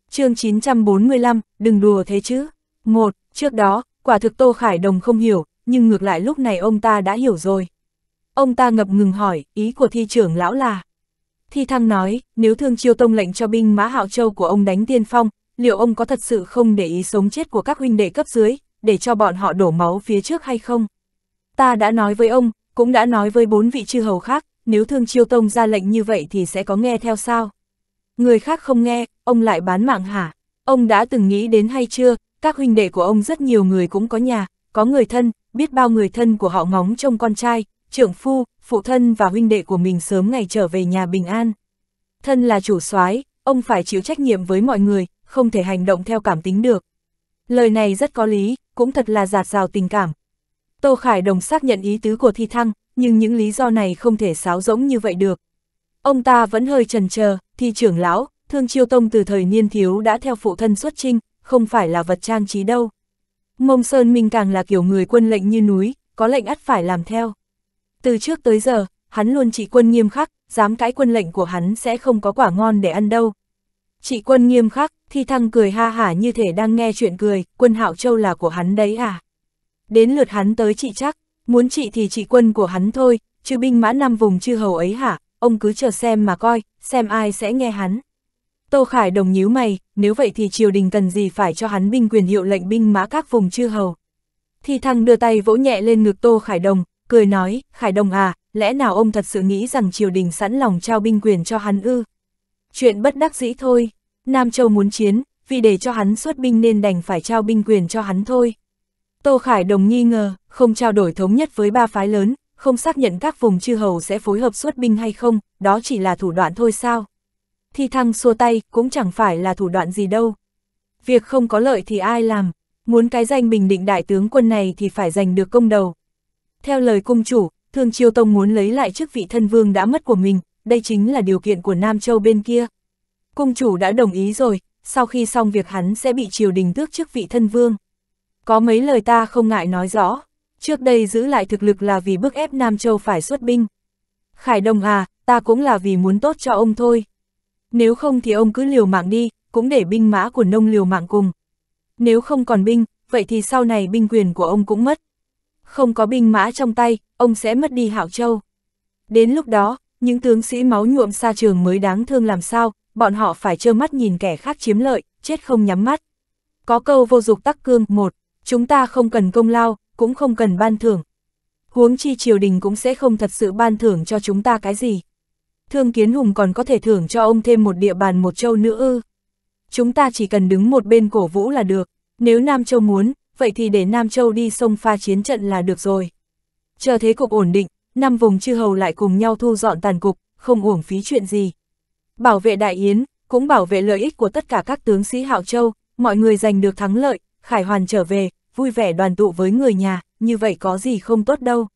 chương 945, đừng đùa thế chứ. Một, trước đó, quả thực Tô Khải Đồng không hiểu, nhưng ngược lại lúc này ông ta đã hiểu rồi. Ông ta ngập ngừng hỏi, ý của thi trưởng lão là... Thi Thăng nói, nếu Thương Chiêu Tông lệnh cho binh Mã Hạo Châu của ông đánh tiên phong, liệu ông có thật sự không để ý sống chết của các huynh đệ cấp dưới, để cho bọn họ đổ máu phía trước hay không? Ta đã nói với ông, cũng đã nói với bốn vị chư hầu khác, nếu Thương Chiêu Tông ra lệnh như vậy thì sẽ có nghe theo sao? Người khác không nghe, ông lại bán mạng hả? Ông đã từng nghĩ đến hay chưa? Các huynh đệ của ông rất nhiều người cũng có nhà, có người thân, biết bao người thân của họ ngóng trông con trai, trưởng phu, phụ thân và huynh đệ của mình sớm ngày trở về nhà bình an. Thân là chủ soái, ông phải chịu trách nhiệm với mọi người, không thể hành động theo cảm tính được. Lời này rất có lý, cũng thật là giạt rào tình cảm. Tô Khải Đồng xác nhận ý tứ của Thi Thăng, nhưng những lý do này không thể sáo rỗng như vậy được. Ông ta vẫn hơi trần chờ thì trưởng lão, thương chiêu tông từ thời niên thiếu đã theo phụ thân xuất trinh, không phải là vật trang trí đâu. Mông Sơn Minh càng là kiểu người quân lệnh như núi, có lệnh ắt phải làm theo. Từ trước tới giờ, hắn luôn trị quân nghiêm khắc, dám cãi quân lệnh của hắn sẽ không có quả ngon để ăn đâu. Trị quân nghiêm khắc, thi thăng cười ha hả như thể đang nghe chuyện cười, quân hạo châu là của hắn đấy à. Đến lượt hắn tới trị chắc, Muốn trị thì trị quân của hắn thôi, chứ binh mã năm vùng chư hầu ấy hả, ông cứ chờ xem mà coi, xem ai sẽ nghe hắn. Tô Khải đồng nhíu mày, nếu vậy thì triều đình cần gì phải cho hắn binh quyền hiệu lệnh binh mã các vùng chư hầu. Thì thằng đưa tay vỗ nhẹ lên ngực Tô Khải đồng, cười nói, Khải đồng à, lẽ nào ông thật sự nghĩ rằng triều đình sẵn lòng trao binh quyền cho hắn ư? Chuyện bất đắc dĩ thôi, Nam Châu muốn chiến, vì để cho hắn xuất binh nên đành phải trao binh quyền cho hắn thôi. Tô Khải Đồng nghi ngờ, không trao đổi thống nhất với ba phái lớn, không xác nhận các vùng chư hầu sẽ phối hợp xuất binh hay không, đó chỉ là thủ đoạn thôi sao. Thi thăng xua tay cũng chẳng phải là thủ đoạn gì đâu. Việc không có lợi thì ai làm, muốn cái danh bình định đại tướng quân này thì phải giành được công đầu. Theo lời cung chủ, Thương Chiêu Tông muốn lấy lại chức vị thân vương đã mất của mình, đây chính là điều kiện của Nam Châu bên kia. Cung chủ đã đồng ý rồi, sau khi xong việc hắn sẽ bị triều đình tước chức vị thân vương. Có mấy lời ta không ngại nói rõ, trước đây giữ lại thực lực là vì bức ép Nam Châu phải xuất binh. Khải Đông à, ta cũng là vì muốn tốt cho ông thôi. Nếu không thì ông cứ liều mạng đi, cũng để binh mã của nông liều mạng cùng. Nếu không còn binh, vậy thì sau này binh quyền của ông cũng mất. Không có binh mã trong tay, ông sẽ mất đi hảo Châu. Đến lúc đó, những tướng sĩ máu nhuộm xa trường mới đáng thương làm sao, bọn họ phải trơ mắt nhìn kẻ khác chiếm lợi, chết không nhắm mắt. Có câu vô dục tắc cương, một chúng ta không cần công lao, cũng không cần ban thưởng. Huống chi triều đình cũng sẽ không thật sự ban thưởng cho chúng ta cái gì. Thương Kiến Hùng còn có thể thưởng cho ông thêm một địa bàn một châu nữa ư. Chúng ta chỉ cần đứng một bên cổ vũ là được, nếu Nam Châu muốn, vậy thì để Nam Châu đi sông pha chiến trận là được rồi. Chờ thế cục ổn định, năm vùng chư hầu lại cùng nhau thu dọn tàn cục, không uổng phí chuyện gì. Bảo vệ đại yến, cũng bảo vệ lợi ích của tất cả các tướng sĩ Hạo Châu, mọi người giành được thắng lợi, Khải Hoàn trở về, vui vẻ đoàn tụ với người nhà, như vậy có gì không tốt đâu.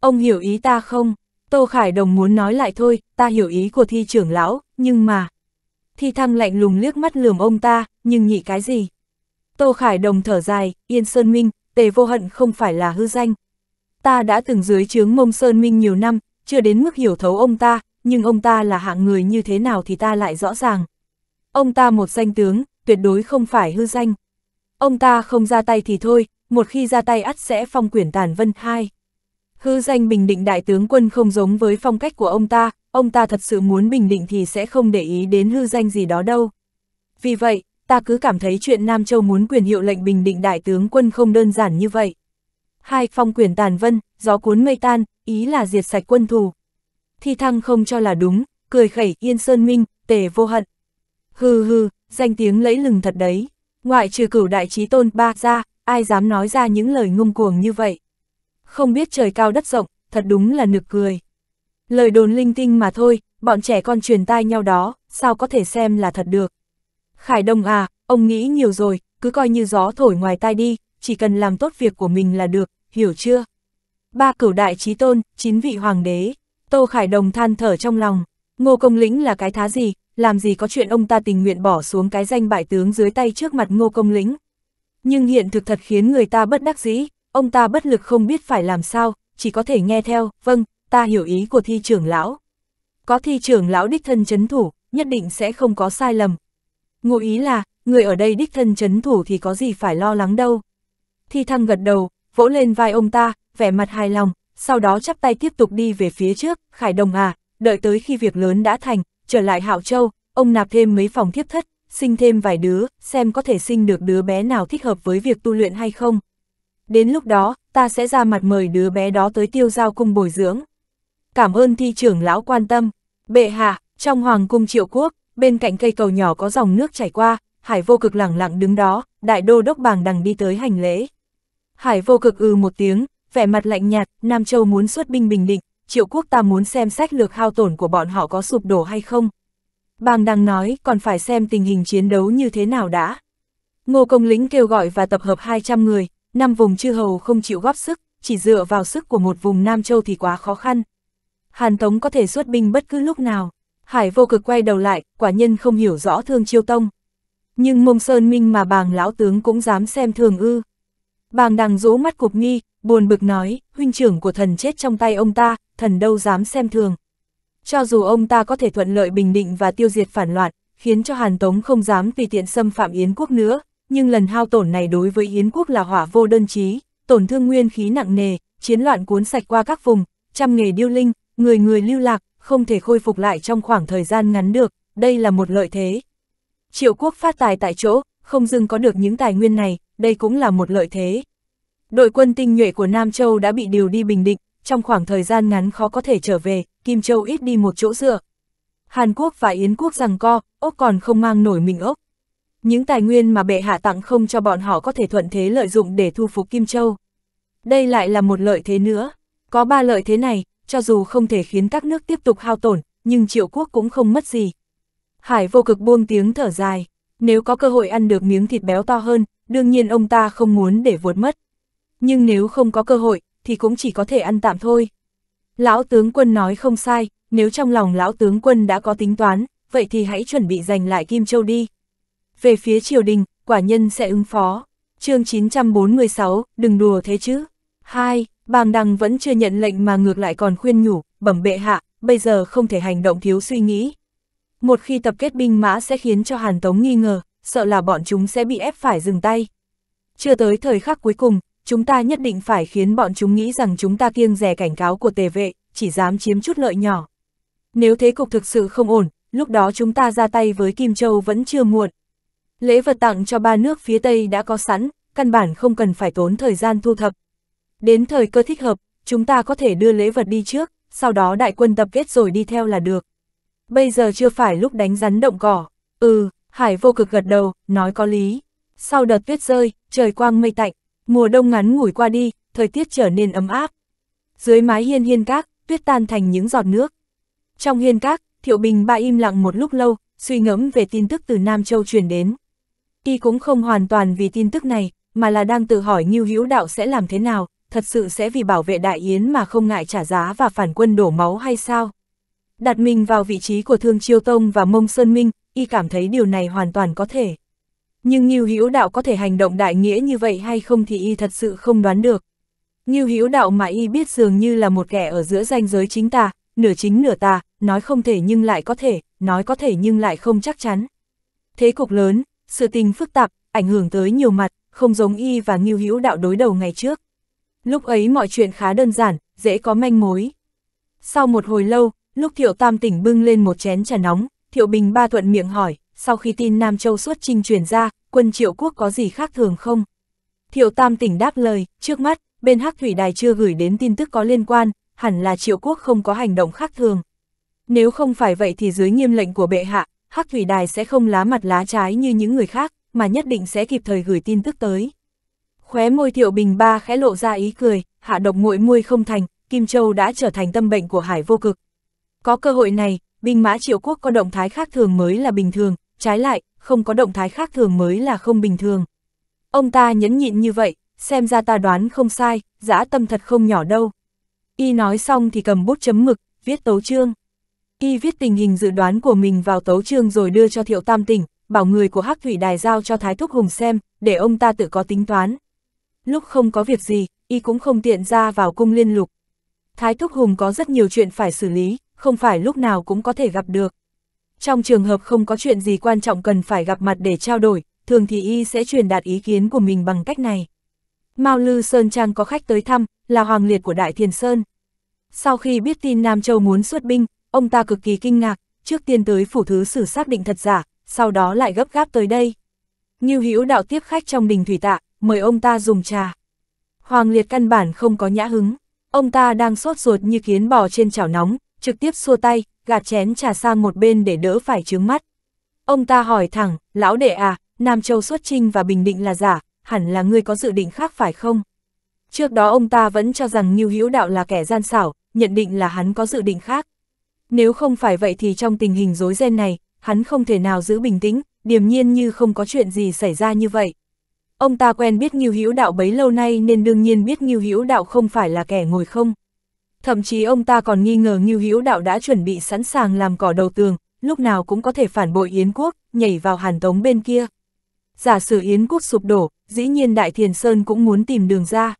Ông hiểu ý ta không? Tô Khải Đồng muốn nói lại thôi, ta hiểu ý của thi trưởng lão, nhưng mà... Thi thăng lạnh lùng liếc mắt lườm ông ta, nhưng nhị cái gì? Tô Khải Đồng thở dài, Yên Sơn Minh, tề vô hận không phải là hư danh. Ta đã từng dưới chướng mông Sơn Minh nhiều năm, chưa đến mức hiểu thấu ông ta, nhưng ông ta là hạng người như thế nào thì ta lại rõ ràng. Ông ta một danh tướng, tuyệt đối không phải hư danh. Ông ta không ra tay thì thôi, một khi ra tay ắt sẽ phong quyển tàn vân hai. Hư danh bình định đại tướng quân không giống với phong cách của ông ta, ông ta thật sự muốn bình định thì sẽ không để ý đến hư danh gì đó đâu. Vì vậy, ta cứ cảm thấy chuyện Nam Châu muốn quyền hiệu lệnh bình định đại tướng quân không đơn giản như vậy. Hai, phong quyền tàn vân, gió cuốn mây tan, ý là diệt sạch quân thù. Thi thăng không cho là đúng, cười khẩy yên sơn minh, tề vô hận. Hừ hừ, danh tiếng lẫy lừng thật đấy. Ngoại trừ cửu đại trí tôn ba ra, ai dám nói ra những lời ngông cuồng như vậy. Không biết trời cao đất rộng, thật đúng là nực cười. Lời đồn linh tinh mà thôi, bọn trẻ con truyền tai nhau đó, sao có thể xem là thật được. Khải Đông à, ông nghĩ nhiều rồi, cứ coi như gió thổi ngoài tai đi, chỉ cần làm tốt việc của mình là được, hiểu chưa? Ba cửu đại trí tôn, chín vị hoàng đế, Tô Khải Đồng than thở trong lòng, Ngô Công Lĩnh là cái thá gì, làm gì có chuyện ông ta tình nguyện bỏ xuống cái danh bại tướng dưới tay trước mặt ngô công lĩnh. Nhưng hiện thực thật khiến người ta bất đắc dĩ, ông ta bất lực không biết phải làm sao, chỉ có thể nghe theo, vâng, ta hiểu ý của thi trưởng lão. Có thi trưởng lão đích thân chấn thủ, nhất định sẽ không có sai lầm. Ngụ ý là, người ở đây đích thân chấn thủ thì có gì phải lo lắng đâu. Thi thăng gật đầu, vỗ lên vai ông ta, vẻ mặt hài lòng, sau đó chắp tay tiếp tục đi về phía trước, Khải Đồng à, đợi tới khi việc lớn đã thành, trở lại Hạo Châu, ông nạp thêm mấy phòng thiếp thất, sinh thêm vài đứa, xem có thể sinh được đứa bé nào thích hợp với việc tu luyện hay không. Đến lúc đó, ta sẽ ra mặt mời đứa bé đó tới tiêu giao cung bồi dưỡng. Cảm ơn thi trưởng lão quan tâm. Bệ hạ, trong hoàng cung triệu quốc, bên cạnh cây cầu nhỏ có dòng nước chảy qua, hải vô cực lẳng lặng đứng đó, đại đô đốc bàng đằng đi tới hành lễ. Hải vô cực ư ừ một tiếng, vẻ mặt lạnh nhạt, Nam Châu muốn xuất binh bình định, triệu quốc ta muốn xem sách lược hao tổn của bọn họ có sụp đổ hay không. Bàng đang nói còn phải xem tình hình chiến đấu như thế nào đã. Ngô Công Lĩnh kêu gọi và tập hợp 200 người, năm vùng chư hầu không chịu góp sức, chỉ dựa vào sức của một vùng Nam Châu thì quá khó khăn. Hàn Tống có thể xuất binh bất cứ lúc nào. Hải vô cực quay đầu lại, quả nhân không hiểu rõ thương chiêu tông. Nhưng mông sơn minh mà bàng lão tướng cũng dám xem thường ư. Bàng đằng rũ mắt cục nghi, buồn bực nói, huynh trưởng của thần chết trong tay ông ta, thần đâu dám xem thường. Cho dù ông ta có thể thuận lợi bình định và tiêu diệt phản loạn, khiến cho Hàn Tống không dám tùy tiện xâm phạm Yến quốc nữa, nhưng lần hao tổn này đối với Yến quốc là hỏa vô đơn chí, tổn thương nguyên khí nặng nề, chiến loạn cuốn sạch qua các vùng, trăm nghề điêu linh, người người lưu lạc, không thể khôi phục lại trong khoảng thời gian ngắn được, đây là một lợi thế. Triệu quốc phát tài tại chỗ, không dưng có được những tài nguyên này, đây cũng là một lợi thế. Đội quân tinh nhuệ của Nam Châu đã bị điều đi bình định, trong khoảng thời gian ngắn khó có thể trở về, Kim Châu ít đi một chỗ dựa. Hàn Quốc và Yến Quốc rằng co, ốc còn không mang nổi mình ốc. Những tài nguyên mà bệ hạ tặng không cho bọn họ có thể thuận thế lợi dụng để thu phục Kim Châu. Đây lại là một lợi thế nữa. Có ba lợi thế này, cho dù không thể khiến các nước tiếp tục hao tổn, nhưng triệu quốc cũng không mất gì. Hải vô cực buông tiếng thở dài. Nếu có cơ hội ăn được miếng thịt béo to hơn, đương nhiên ông ta không muốn để vuột mất. Nhưng nếu không có cơ hội, thì cũng chỉ có thể ăn tạm thôi. Lão tướng quân nói không sai, nếu trong lòng lão tướng quân đã có tính toán, vậy thì hãy chuẩn bị giành lại Kim Châu đi. Về phía triều đình, quả nhân sẽ ứng phó. chương 946, đừng đùa thế chứ. hai Bàng Đăng vẫn chưa nhận lệnh mà ngược lại còn khuyên nhủ, bẩm bệ hạ, bây giờ không thể hành động thiếu suy nghĩ. Một khi tập kết binh mã sẽ khiến cho Hàn Tống nghi ngờ, sợ là bọn chúng sẽ bị ép phải dừng tay. Chưa tới thời khắc cuối cùng, chúng ta nhất định phải khiến bọn chúng nghĩ rằng chúng ta kiêng rè cảnh cáo của tề vệ, chỉ dám chiếm chút lợi nhỏ. Nếu thế cục thực sự không ổn, lúc đó chúng ta ra tay với Kim Châu vẫn chưa muộn. Lễ vật tặng cho ba nước phía Tây đã có sẵn, căn bản không cần phải tốn thời gian thu thập. Đến thời cơ thích hợp, chúng ta có thể đưa lễ vật đi trước, sau đó đại quân tập kết rồi đi theo là được. Bây giờ chưa phải lúc đánh rắn động cỏ. Ừ, Hải vô cực gật đầu, nói có lý. Sau đợt tuyết rơi, trời quang mây tạnh, Mùa đông ngắn ngủi qua đi, thời tiết trở nên ấm áp. Dưới mái hiên hiên các, tuyết tan thành những giọt nước. Trong hiên các, Thiệu Bình ba im lặng một lúc lâu, suy ngẫm về tin tức từ Nam Châu truyền đến. Y cũng không hoàn toàn vì tin tức này, mà là đang tự hỏi Ngưu Hữu Đạo sẽ làm thế nào, thật sự sẽ vì bảo vệ Đại Yến mà không ngại trả giá và phản quân đổ máu hay sao? Đặt mình vào vị trí của Thương Chiêu Tông và Mông Sơn Minh, Y cảm thấy điều này hoàn toàn có thể. Nhưng Ngưu Hữu Đạo có thể hành động đại nghĩa như vậy hay không thì y thật sự không đoán được. Ngưu Hữu Đạo mà y biết dường như là một kẻ ở giữa ranh giới chính tà, nửa chính nửa tà, nói không thể nhưng lại có thể, nói có thể nhưng lại không chắc chắn. Thế cục lớn, sự tình phức tạp, ảnh hưởng tới nhiều mặt, không giống y và Ngưu Hữu Đạo đối đầu ngày trước. Lúc ấy mọi chuyện khá đơn giản, dễ có manh mối. Sau một hồi lâu, lúc Thiệu Tam tỉnh bưng lên một chén trà nóng, Thiệu Bình ba thuận miệng hỏi, sau khi tin Nam Châu suốt trinh chuyển ra, quân triệu quốc có gì khác thường không? Thiệu Tam tỉnh đáp lời, trước mắt, bên Hắc Thủy Đài chưa gửi đến tin tức có liên quan, hẳn là triệu quốc không có hành động khác thường. Nếu không phải vậy thì dưới nghiêm lệnh của bệ hạ, Hắc Thủy Đài sẽ không lá mặt lá trái như những người khác, mà nhất định sẽ kịp thời gửi tin tức tới. Khóe môi Thiệu Bình Ba khẽ lộ ra ý cười, hạ độc muội môi không thành, Kim Châu đã trở thành tâm bệnh của hải vô cực. Có cơ hội này, binh mã triệu quốc có động thái khác thường mới là bình thường, trái lại, không có động thái khác thường mới là không bình thường. Ông ta nhẫn nhịn như vậy, xem ra ta đoán không sai, dã tâm thật không nhỏ đâu. Y nói xong thì cầm bút chấm mực, viết tấu chương. Y viết tình hình dự đoán của mình vào tấu chương rồi đưa cho Thiệu Tam Tỉnh, bảo người của Hắc Thủy Đài giao cho Thái Thúc Hùng xem, để ông ta tự có tính toán. Lúc không có việc gì, y cũng không tiện ra vào cung liên lục. Thái Thúc Hùng có rất nhiều chuyện phải xử lý, không phải lúc nào cũng có thể gặp được trong trường hợp không có chuyện gì quan trọng cần phải gặp mặt để trao đổi, thường thì y sẽ truyền đạt ý kiến của mình bằng cách này. Mao Lư Sơn Trang có khách tới thăm, là hoàng liệt của Đại Thiền Sơn. Sau khi biết tin Nam Châu muốn xuất binh, ông ta cực kỳ kinh ngạc, trước tiên tới phủ thứ sử xác định thật giả, sau đó lại gấp gáp tới đây. Như hữu đạo tiếp khách trong đình thủy tạ, mời ông ta dùng trà. Hoàng liệt căn bản không có nhã hứng, ông ta đang sốt ruột như kiến bò trên chảo nóng, trực tiếp xua tay, gạt chén trà sang một bên để đỡ phải trướng mắt. Ông ta hỏi thẳng, lão đệ à, Nam Châu xuất trinh và Bình Định là giả, hẳn là ngươi có dự định khác phải không? Trước đó ông ta vẫn cho rằng Ngưu Hữu Đạo là kẻ gian xảo, nhận định là hắn có dự định khác. Nếu không phải vậy thì trong tình hình rối ren này, hắn không thể nào giữ bình tĩnh, điềm nhiên như không có chuyện gì xảy ra như vậy. Ông ta quen biết Ngưu Hữu Đạo bấy lâu nay nên đương nhiên biết Ngưu Hữu Đạo không phải là kẻ ngồi không. Thậm chí ông ta còn nghi ngờ Ngưu Hữu Đạo đã chuẩn bị sẵn sàng làm cỏ đầu tường, lúc nào cũng có thể phản bội Yến Quốc, nhảy vào Hàn Tống bên kia. Giả sử Yến Quốc sụp đổ, dĩ nhiên Đại Thiền Sơn cũng muốn tìm đường ra.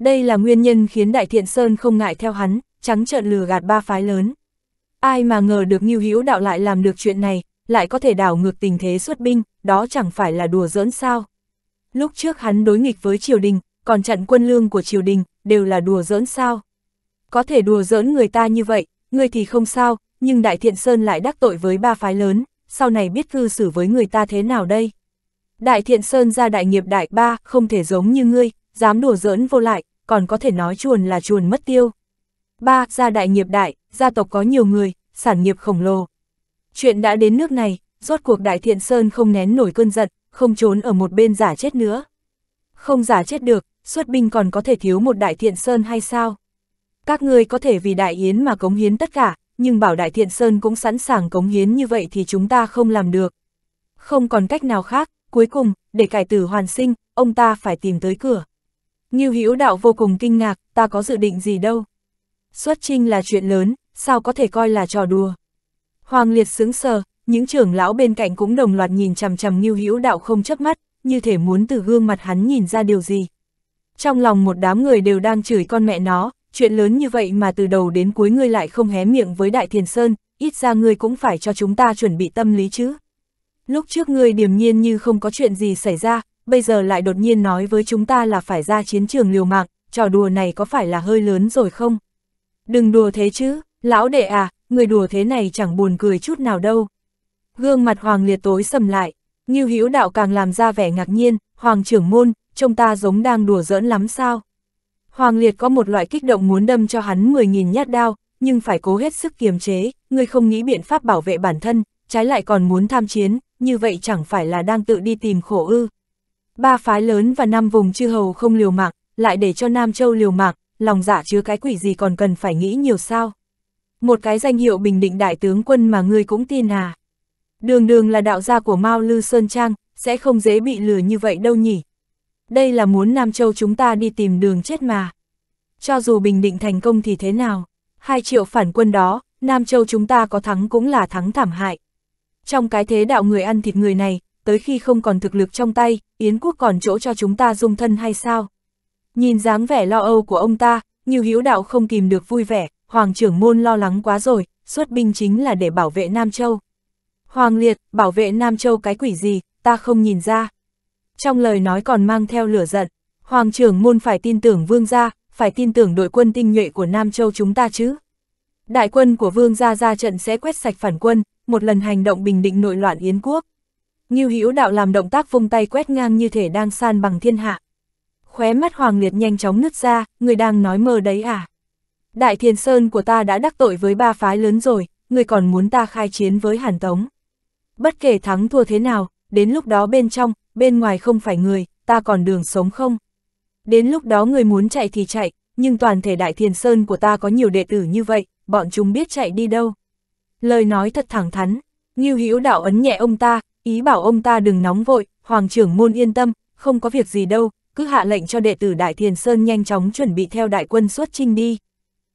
Đây là nguyên nhân khiến Đại Thiện Sơn không ngại theo hắn, trắng trợn lừa gạt ba phái lớn. Ai mà ngờ được Ngưu Hữu Đạo lại làm được chuyện này, lại có thể đảo ngược tình thế xuất binh, đó chẳng phải là đùa giỡn sao. Lúc trước hắn đối nghịch với triều đình, còn chặn quân lương của triều đình, đều là đùa giỡn sao có thể đùa giỡn người ta như vậy, người thì không sao, nhưng Đại Thiện Sơn lại đắc tội với ba phái lớn, sau này biết cư xử với người ta thế nào đây. Đại Thiện Sơn ra đại nghiệp đại ba, không thể giống như ngươi, dám đùa giỡn vô lại, còn có thể nói chuồn là chuồn mất tiêu. Ba, gia đại nghiệp đại, gia tộc có nhiều người, sản nghiệp khổng lồ. Chuyện đã đến nước này, rốt cuộc Đại Thiện Sơn không nén nổi cơn giận, không trốn ở một bên giả chết nữa. Không giả chết được, xuất binh còn có thể thiếu một Đại Thiện Sơn hay sao? các ngươi có thể vì đại yến mà cống hiến tất cả, nhưng bảo đại thiện sơn cũng sẵn sàng cống hiến như vậy thì chúng ta không làm được. Không còn cách nào khác, cuối cùng, để cải tử hoàn sinh, ông ta phải tìm tới cửa. Nghiêu Hữu đạo vô cùng kinh ngạc, ta có dự định gì đâu. Xuất trinh là chuyện lớn, sao có thể coi là trò đùa. Hoàng liệt sướng sờ, những trưởng lão bên cạnh cũng đồng loạt nhìn chằm chằm Nghiêu Hữu đạo không chớp mắt, như thể muốn từ gương mặt hắn nhìn ra điều gì. Trong lòng một đám người đều đang chửi con mẹ nó, chuyện lớn như vậy mà từ đầu đến cuối ngươi lại không hé miệng với Đại Thiền Sơn, ít ra ngươi cũng phải cho chúng ta chuẩn bị tâm lý chứ. Lúc trước ngươi điềm nhiên như không có chuyện gì xảy ra, bây giờ lại đột nhiên nói với chúng ta là phải ra chiến trường liều mạng, trò đùa này có phải là hơi lớn rồi không? Đừng đùa thế chứ, lão đệ à, người đùa thế này chẳng buồn cười chút nào đâu. Gương mặt Hoàng Liệt tối sầm lại, như Hữu Đạo càng làm ra vẻ ngạc nhiên, Hoàng trưởng môn, trông ta giống đang đùa giỡn lắm sao? Hoàng Liệt có một loại kích động muốn đâm cho hắn 10.000 nhát đao, nhưng phải cố hết sức kiềm chế, người không nghĩ biện pháp bảo vệ bản thân, trái lại còn muốn tham chiến, như vậy chẳng phải là đang tự đi tìm khổ ư. Ba phái lớn và năm vùng chư hầu không liều mạng, lại để cho Nam Châu liều mạng, lòng dạ chứa cái quỷ gì còn cần phải nghĩ nhiều sao. Một cái danh hiệu bình định đại tướng quân mà ngươi cũng tin à. Đường đường là đạo gia của Mao Lư Sơn Trang, sẽ không dễ bị lừa như vậy đâu nhỉ đây là muốn Nam Châu chúng ta đi tìm đường chết mà. Cho dù Bình Định thành công thì thế nào, hai triệu phản quân đó, Nam Châu chúng ta có thắng cũng là thắng thảm hại. Trong cái thế đạo người ăn thịt người này, tới khi không còn thực lực trong tay, Yến quốc còn chỗ cho chúng ta dung thân hay sao? Nhìn dáng vẻ lo âu của ông ta, nhiều hữu đạo không kìm được vui vẻ, Hoàng trưởng môn lo lắng quá rồi, xuất binh chính là để bảo vệ Nam Châu. Hoàng liệt, bảo vệ Nam Châu cái quỷ gì, ta không nhìn ra trong lời nói còn mang theo lửa giận. Hoàng trưởng môn phải tin tưởng vương gia, phải tin tưởng đội quân tinh nhuệ của Nam Châu chúng ta chứ. Đại quân của vương gia ra trận sẽ quét sạch phản quân, một lần hành động bình định nội loạn Yến quốc. Ngưu Hữu đạo làm động tác vung tay quét ngang như thể đang san bằng thiên hạ. Khóe mắt Hoàng Liệt nhanh chóng nứt ra, người đang nói mơ đấy à? Đại thiên Sơn của ta đã đắc tội với ba phái lớn rồi, người còn muốn ta khai chiến với Hàn Tống. Bất kể thắng thua thế nào, đến lúc đó bên trong, bên ngoài không phải người, ta còn đường sống không? Đến lúc đó người muốn chạy thì chạy, nhưng toàn thể đại thiền sơn của ta có nhiều đệ tử như vậy, bọn chúng biết chạy đi đâu. Lời nói thật thẳng thắn, Ngưu Hữu đạo ấn nhẹ ông ta, ý bảo ông ta đừng nóng vội, Hoàng trưởng môn yên tâm, không có việc gì đâu, cứ hạ lệnh cho đệ tử Đại Thiền Sơn nhanh chóng chuẩn bị theo đại quân xuất chinh đi.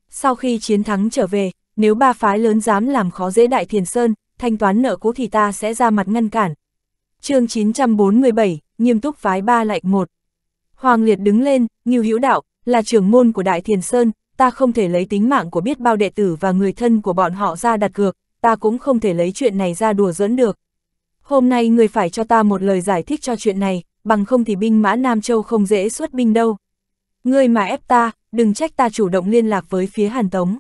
Sau khi chiến thắng trở về, nếu ba phái lớn dám làm khó dễ Đại Thiền Sơn, thanh toán nợ cũ thì ta sẽ ra mặt ngăn cản, chương 947, nghiêm túc phái ba lạnh một. Hoàng Liệt đứng lên, Ngưu Hữu Đạo, là trưởng môn của Đại Thiền Sơn, ta không thể lấy tính mạng của biết bao đệ tử và người thân của bọn họ ra đặt cược, ta cũng không thể lấy chuyện này ra đùa dẫn được. Hôm nay người phải cho ta một lời giải thích cho chuyện này, bằng không thì binh mã Nam Châu không dễ xuất binh đâu. Ngươi mà ép ta, đừng trách ta chủ động liên lạc với phía Hàn Tống.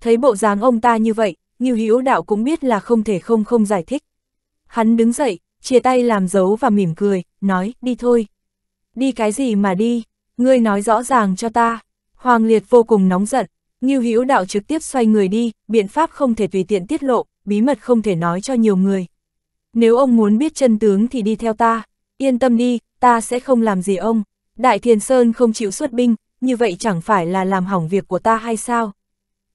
Thấy bộ dáng ông ta như vậy, Ngưu Hữu Đạo cũng biết là không thể không không giải thích. Hắn đứng dậy, chia tay làm dấu và mỉm cười, nói, đi thôi. Đi cái gì mà đi, ngươi nói rõ ràng cho ta. Hoàng Liệt vô cùng nóng giận, Ngưu Hữu Đạo trực tiếp xoay người đi, biện pháp không thể tùy tiện tiết lộ, bí mật không thể nói cho nhiều người. Nếu ông muốn biết chân tướng thì đi theo ta, yên tâm đi, ta sẽ không làm gì ông. Đại Thiền Sơn không chịu xuất binh, như vậy chẳng phải là làm hỏng việc của ta hay sao?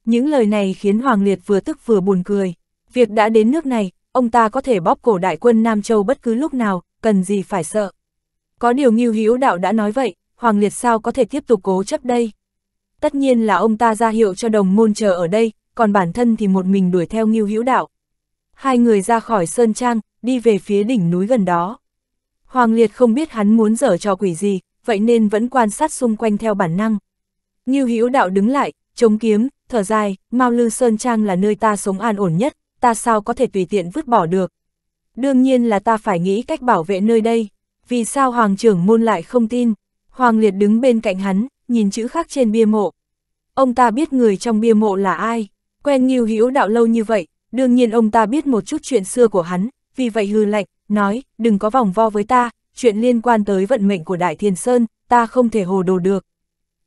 Những lời này khiến Hoàng Liệt vừa tức vừa buồn cười. Việc đã đến nước này, ông ta có thể bóp cổ đại quân Nam Châu bất cứ lúc nào, cần gì phải sợ. Có điều Ngưu Hữu Đạo đã nói vậy, Hoàng Liệt sao có thể tiếp tục cố chấp đây? Tất nhiên là ông ta ra hiệu cho đồng môn chờ ở đây, còn bản thân thì một mình đuổi theo Ngưu Hữu Đạo. Hai người ra khỏi Sơn Trang, đi về phía đỉnh núi gần đó. Hoàng Liệt không biết hắn muốn dở trò quỷ gì, vậy nên vẫn quan sát xung quanh theo bản năng. Ngưu Hữu Đạo đứng lại, chống kiếm, thở dài, Mao Lư Sơn Trang là nơi ta sống an ổn nhất, ta sao có thể tùy tiện vứt bỏ được. Đương nhiên là ta phải nghĩ cách bảo vệ nơi đây, vì sao Hoàng trưởng môn lại không tin. Hoàng Liệt đứng bên cạnh hắn, nhìn chữ khác trên bia mộ. Ông ta biết người trong bia mộ là ai, quen nghiêu hữu đạo lâu như vậy, đương nhiên ông ta biết một chút chuyện xưa của hắn, vì vậy hư lạnh, nói, đừng có vòng vo với ta, chuyện liên quan tới vận mệnh của Đại Thiên Sơn, ta không thể hồ đồ được.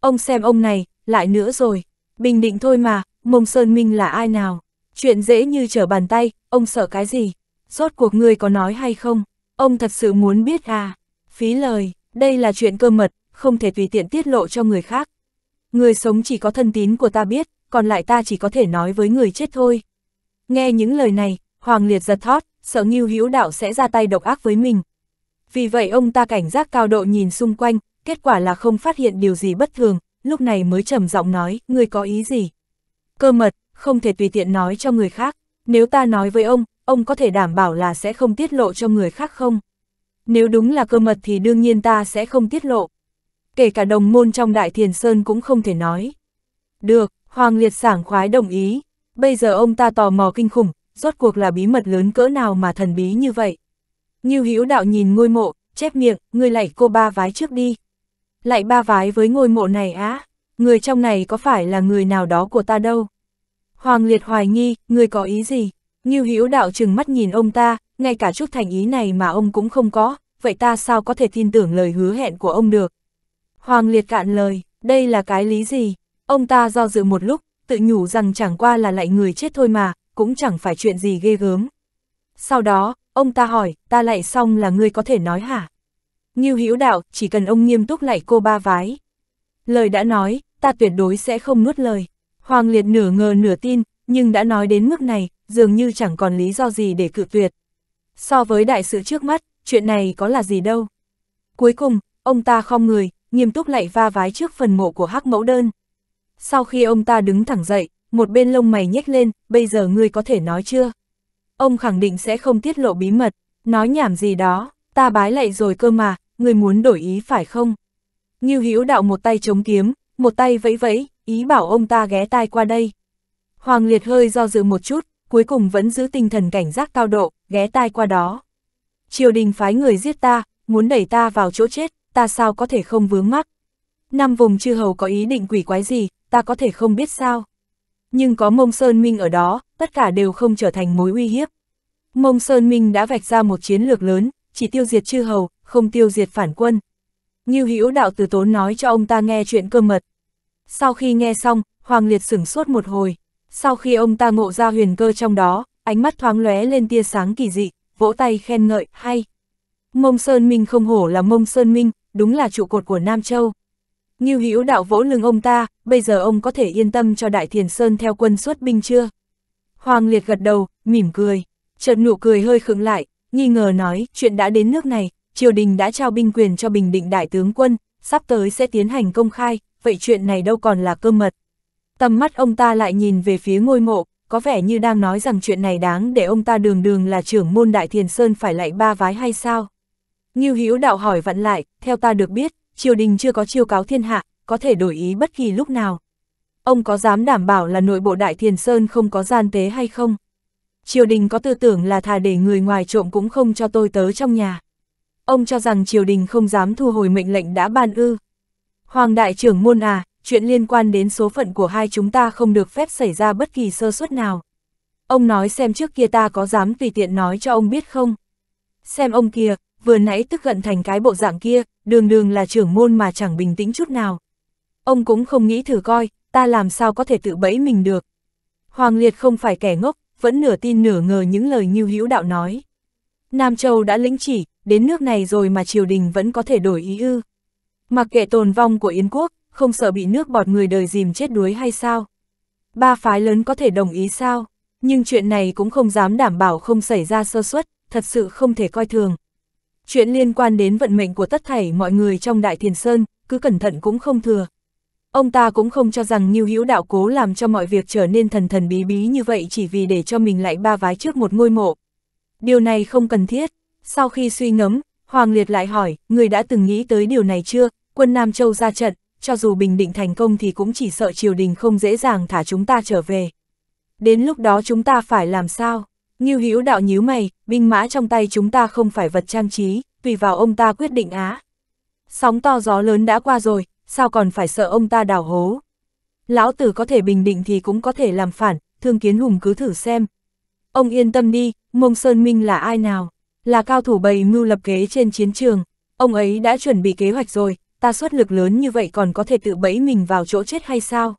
Ông xem ông này, lại nữa rồi, bình định thôi mà, Mông Sơn Minh là ai nào? Chuyện dễ như trở bàn tay, ông sợ cái gì? Rốt cuộc người có nói hay không? Ông thật sự muốn biết à? Phí lời, đây là chuyện cơ mật, không thể tùy tiện tiết lộ cho người khác. Người sống chỉ có thân tín của ta biết, còn lại ta chỉ có thể nói với người chết thôi. Nghe những lời này, Hoàng Liệt giật thót, sợ Ngưu Hữu Đạo sẽ ra tay độc ác với mình. Vì vậy ông ta cảnh giác cao độ nhìn xung quanh, kết quả là không phát hiện điều gì bất thường, lúc này mới trầm giọng nói, người có ý gì? Cơ mật, không thể tùy tiện nói cho người khác. Nếu ta nói với ông, ông có thể đảm bảo là sẽ không tiết lộ cho người khác không? Nếu đúng là cơ mật thì đương nhiên ta sẽ không tiết lộ. Kể cả đồng môn trong Đại Thiền Sơn cũng không thể nói. Được, Hoàng Liệt sảng khoái đồng ý. Bây giờ ông ta tò mò kinh khủng, rốt cuộc là bí mật lớn cỡ nào mà thần bí như vậy. Như hữu đạo nhìn ngôi mộ, chép miệng, ngươi lạy cô ba vái trước đi. Lạy ba vái với ngôi mộ này á, người trong này có phải là người nào đó của ta đâu. Hoàng Liệt hoài nghi, người có ý gì? Như Hữu đạo chừng mắt nhìn ông ta, ngay cả chút thành ý này mà ông cũng không có, vậy ta sao có thể tin tưởng lời hứa hẹn của ông được? Hoàng Liệt cạn lời, đây là cái lý gì? Ông ta do dự một lúc, tự nhủ rằng chẳng qua là lại người chết thôi mà, cũng chẳng phải chuyện gì ghê gớm. Sau đó, ông ta hỏi, ta lại xong là ngươi có thể nói hả? Nghiêu Hữu đạo, chỉ cần ông nghiêm túc lại cô ba vái. Lời đã nói, ta tuyệt đối sẽ không nuốt lời. Hoàng Liệt nửa ngờ nửa tin, nhưng đã nói đến mức này, dường như chẳng còn lý do gì để cự tuyệt. So với đại sự trước mắt, chuyện này có là gì đâu. Cuối cùng, ông ta không người, nghiêm túc lại va vái trước phần mộ của hắc mẫu đơn. Sau khi ông ta đứng thẳng dậy, một bên lông mày nhếch lên, bây giờ ngươi có thể nói chưa? Ông khẳng định sẽ không tiết lộ bí mật, nói nhảm gì đó, ta bái lại rồi cơ mà, ngươi muốn đổi ý phải không? Ngưu Hữu đạo một tay chống kiếm, một tay vẫy vẫy, ý bảo ông ta ghé tai qua đây. Hoàng Liệt hơi do dự một chút, cuối cùng vẫn giữ tinh thần cảnh giác cao độ, ghé tai qua đó. Triều đình phái người giết ta, muốn đẩy ta vào chỗ chết, ta sao có thể không vướng mắc. Năm vùng chư hầu có ý định quỷ quái gì, ta có thể không biết sao. Nhưng có mông Sơn Minh ở đó, tất cả đều không trở thành mối uy hiếp. Mông Sơn Minh đã vạch ra một chiến lược lớn, chỉ tiêu diệt chư hầu, không tiêu diệt phản quân. Ngưu Hữu đạo từ tốn nói cho ông ta nghe chuyện cơ mật, sau khi nghe xong, Hoàng Liệt sửng sốt một hồi. Sau khi ông ta ngộ ra huyền cơ trong đó, ánh mắt thoáng lóe lên tia sáng kỳ dị, vỗ tay khen ngợi, hay. Mông Sơn Minh không hổ là Mông Sơn Minh, đúng là trụ cột của Nam Châu. Ngưu Hữu đạo vỗ lưng ông ta, bây giờ ông có thể yên tâm cho Đại Thiền Sơn theo quân xuất binh chưa? Hoàng Liệt gật đầu, mỉm cười, chợt nụ cười hơi khựng lại, nghi ngờ nói, chuyện đã đến nước này, triều đình đã trao binh quyền cho Bình Định Đại tướng quân, sắp tới sẽ tiến hành công khai, vậy chuyện này đâu còn là cơ mật. Tầm mắt ông ta lại nhìn về phía ngôi mộ, có vẻ như đang nói rằng chuyện này đáng để ông ta đường đường là trưởng môn Đại Thiền Sơn phải lại ba vái hay sao. Như Hữu đạo hỏi vặn lại, theo ta được biết, triều đình chưa có chiêu cáo thiên hạ, có thể đổi ý bất kỳ lúc nào. Ông có dám đảm bảo là nội bộ Đại Thiền Sơn không có gian tế hay không? Triều đình có tư tưởng là thà để người ngoài trộm cũng không cho tôi tớ trong nhà. Ông cho rằng triều đình không dám thu hồi mệnh lệnh đã ban ư. Hoàng đại trưởng môn à, chuyện liên quan đến số phận của hai chúng ta không được phép xảy ra bất kỳ sơ suất nào. Ông nói xem trước kia ta có dám tùy tiện nói cho ông biết không? Xem ông kia, vừa nãy tức giận thành cái bộ dạng kia, đường đường là trưởng môn mà chẳng bình tĩnh chút nào. Ông cũng không nghĩ thử coi, ta làm sao có thể tự bẫy mình được. Hoàng Liệt không phải kẻ ngốc, vẫn nửa tin nửa ngờ những lời như hữu đạo nói. Nam Châu đã lĩnh chỉ, đến nước này rồi mà triều đình vẫn có thể đổi ý ư. Mặc kệ tồn vong của Yến quốc, không sợ bị nước bọt người đời dìm chết đuối hay sao? Ba phái lớn có thể đồng ý sao? Nhưng chuyện này cũng không dám đảm bảo không xảy ra sơ suất, thật sự không thể coi thường. Chuyện liên quan đến vận mệnh của tất thảy mọi người trong Đại Thiền Sơn, cứ cẩn thận cũng không thừa. Ông ta cũng không cho rằng Nhiêu Hữu Đạo cố làm cho mọi việc trở nên thần thần bí bí như vậy chỉ vì để cho mình lại ba vái trước một ngôi mộ. Điều này không cần thiết. Sau khi suy ngẫm, Hoàng Liệt lại hỏi, người đã từng nghĩ tới điều này chưa? quân Nam Châu ra trận, cho dù Bình Định thành công thì cũng chỉ sợ triều đình không dễ dàng thả chúng ta trở về. Đến lúc đó chúng ta phải làm sao? Ngưu Hữu đạo nhíu mày, binh mã trong tay chúng ta không phải vật trang trí, tùy vào ông ta quyết định á. Sóng to gió lớn đã qua rồi, sao còn phải sợ ông ta đào hố? Lão tử có thể bình định thì cũng có thể làm phản, thương kiến hùng cứ thử xem. Ông yên tâm đi, Mông Sơn Minh là ai nào? Là cao thủ bày mưu lập kế trên chiến trường, ông ấy đã chuẩn bị kế hoạch rồi, ta xuất lực lớn như vậy còn có thể tự bẫy mình vào chỗ chết hay sao?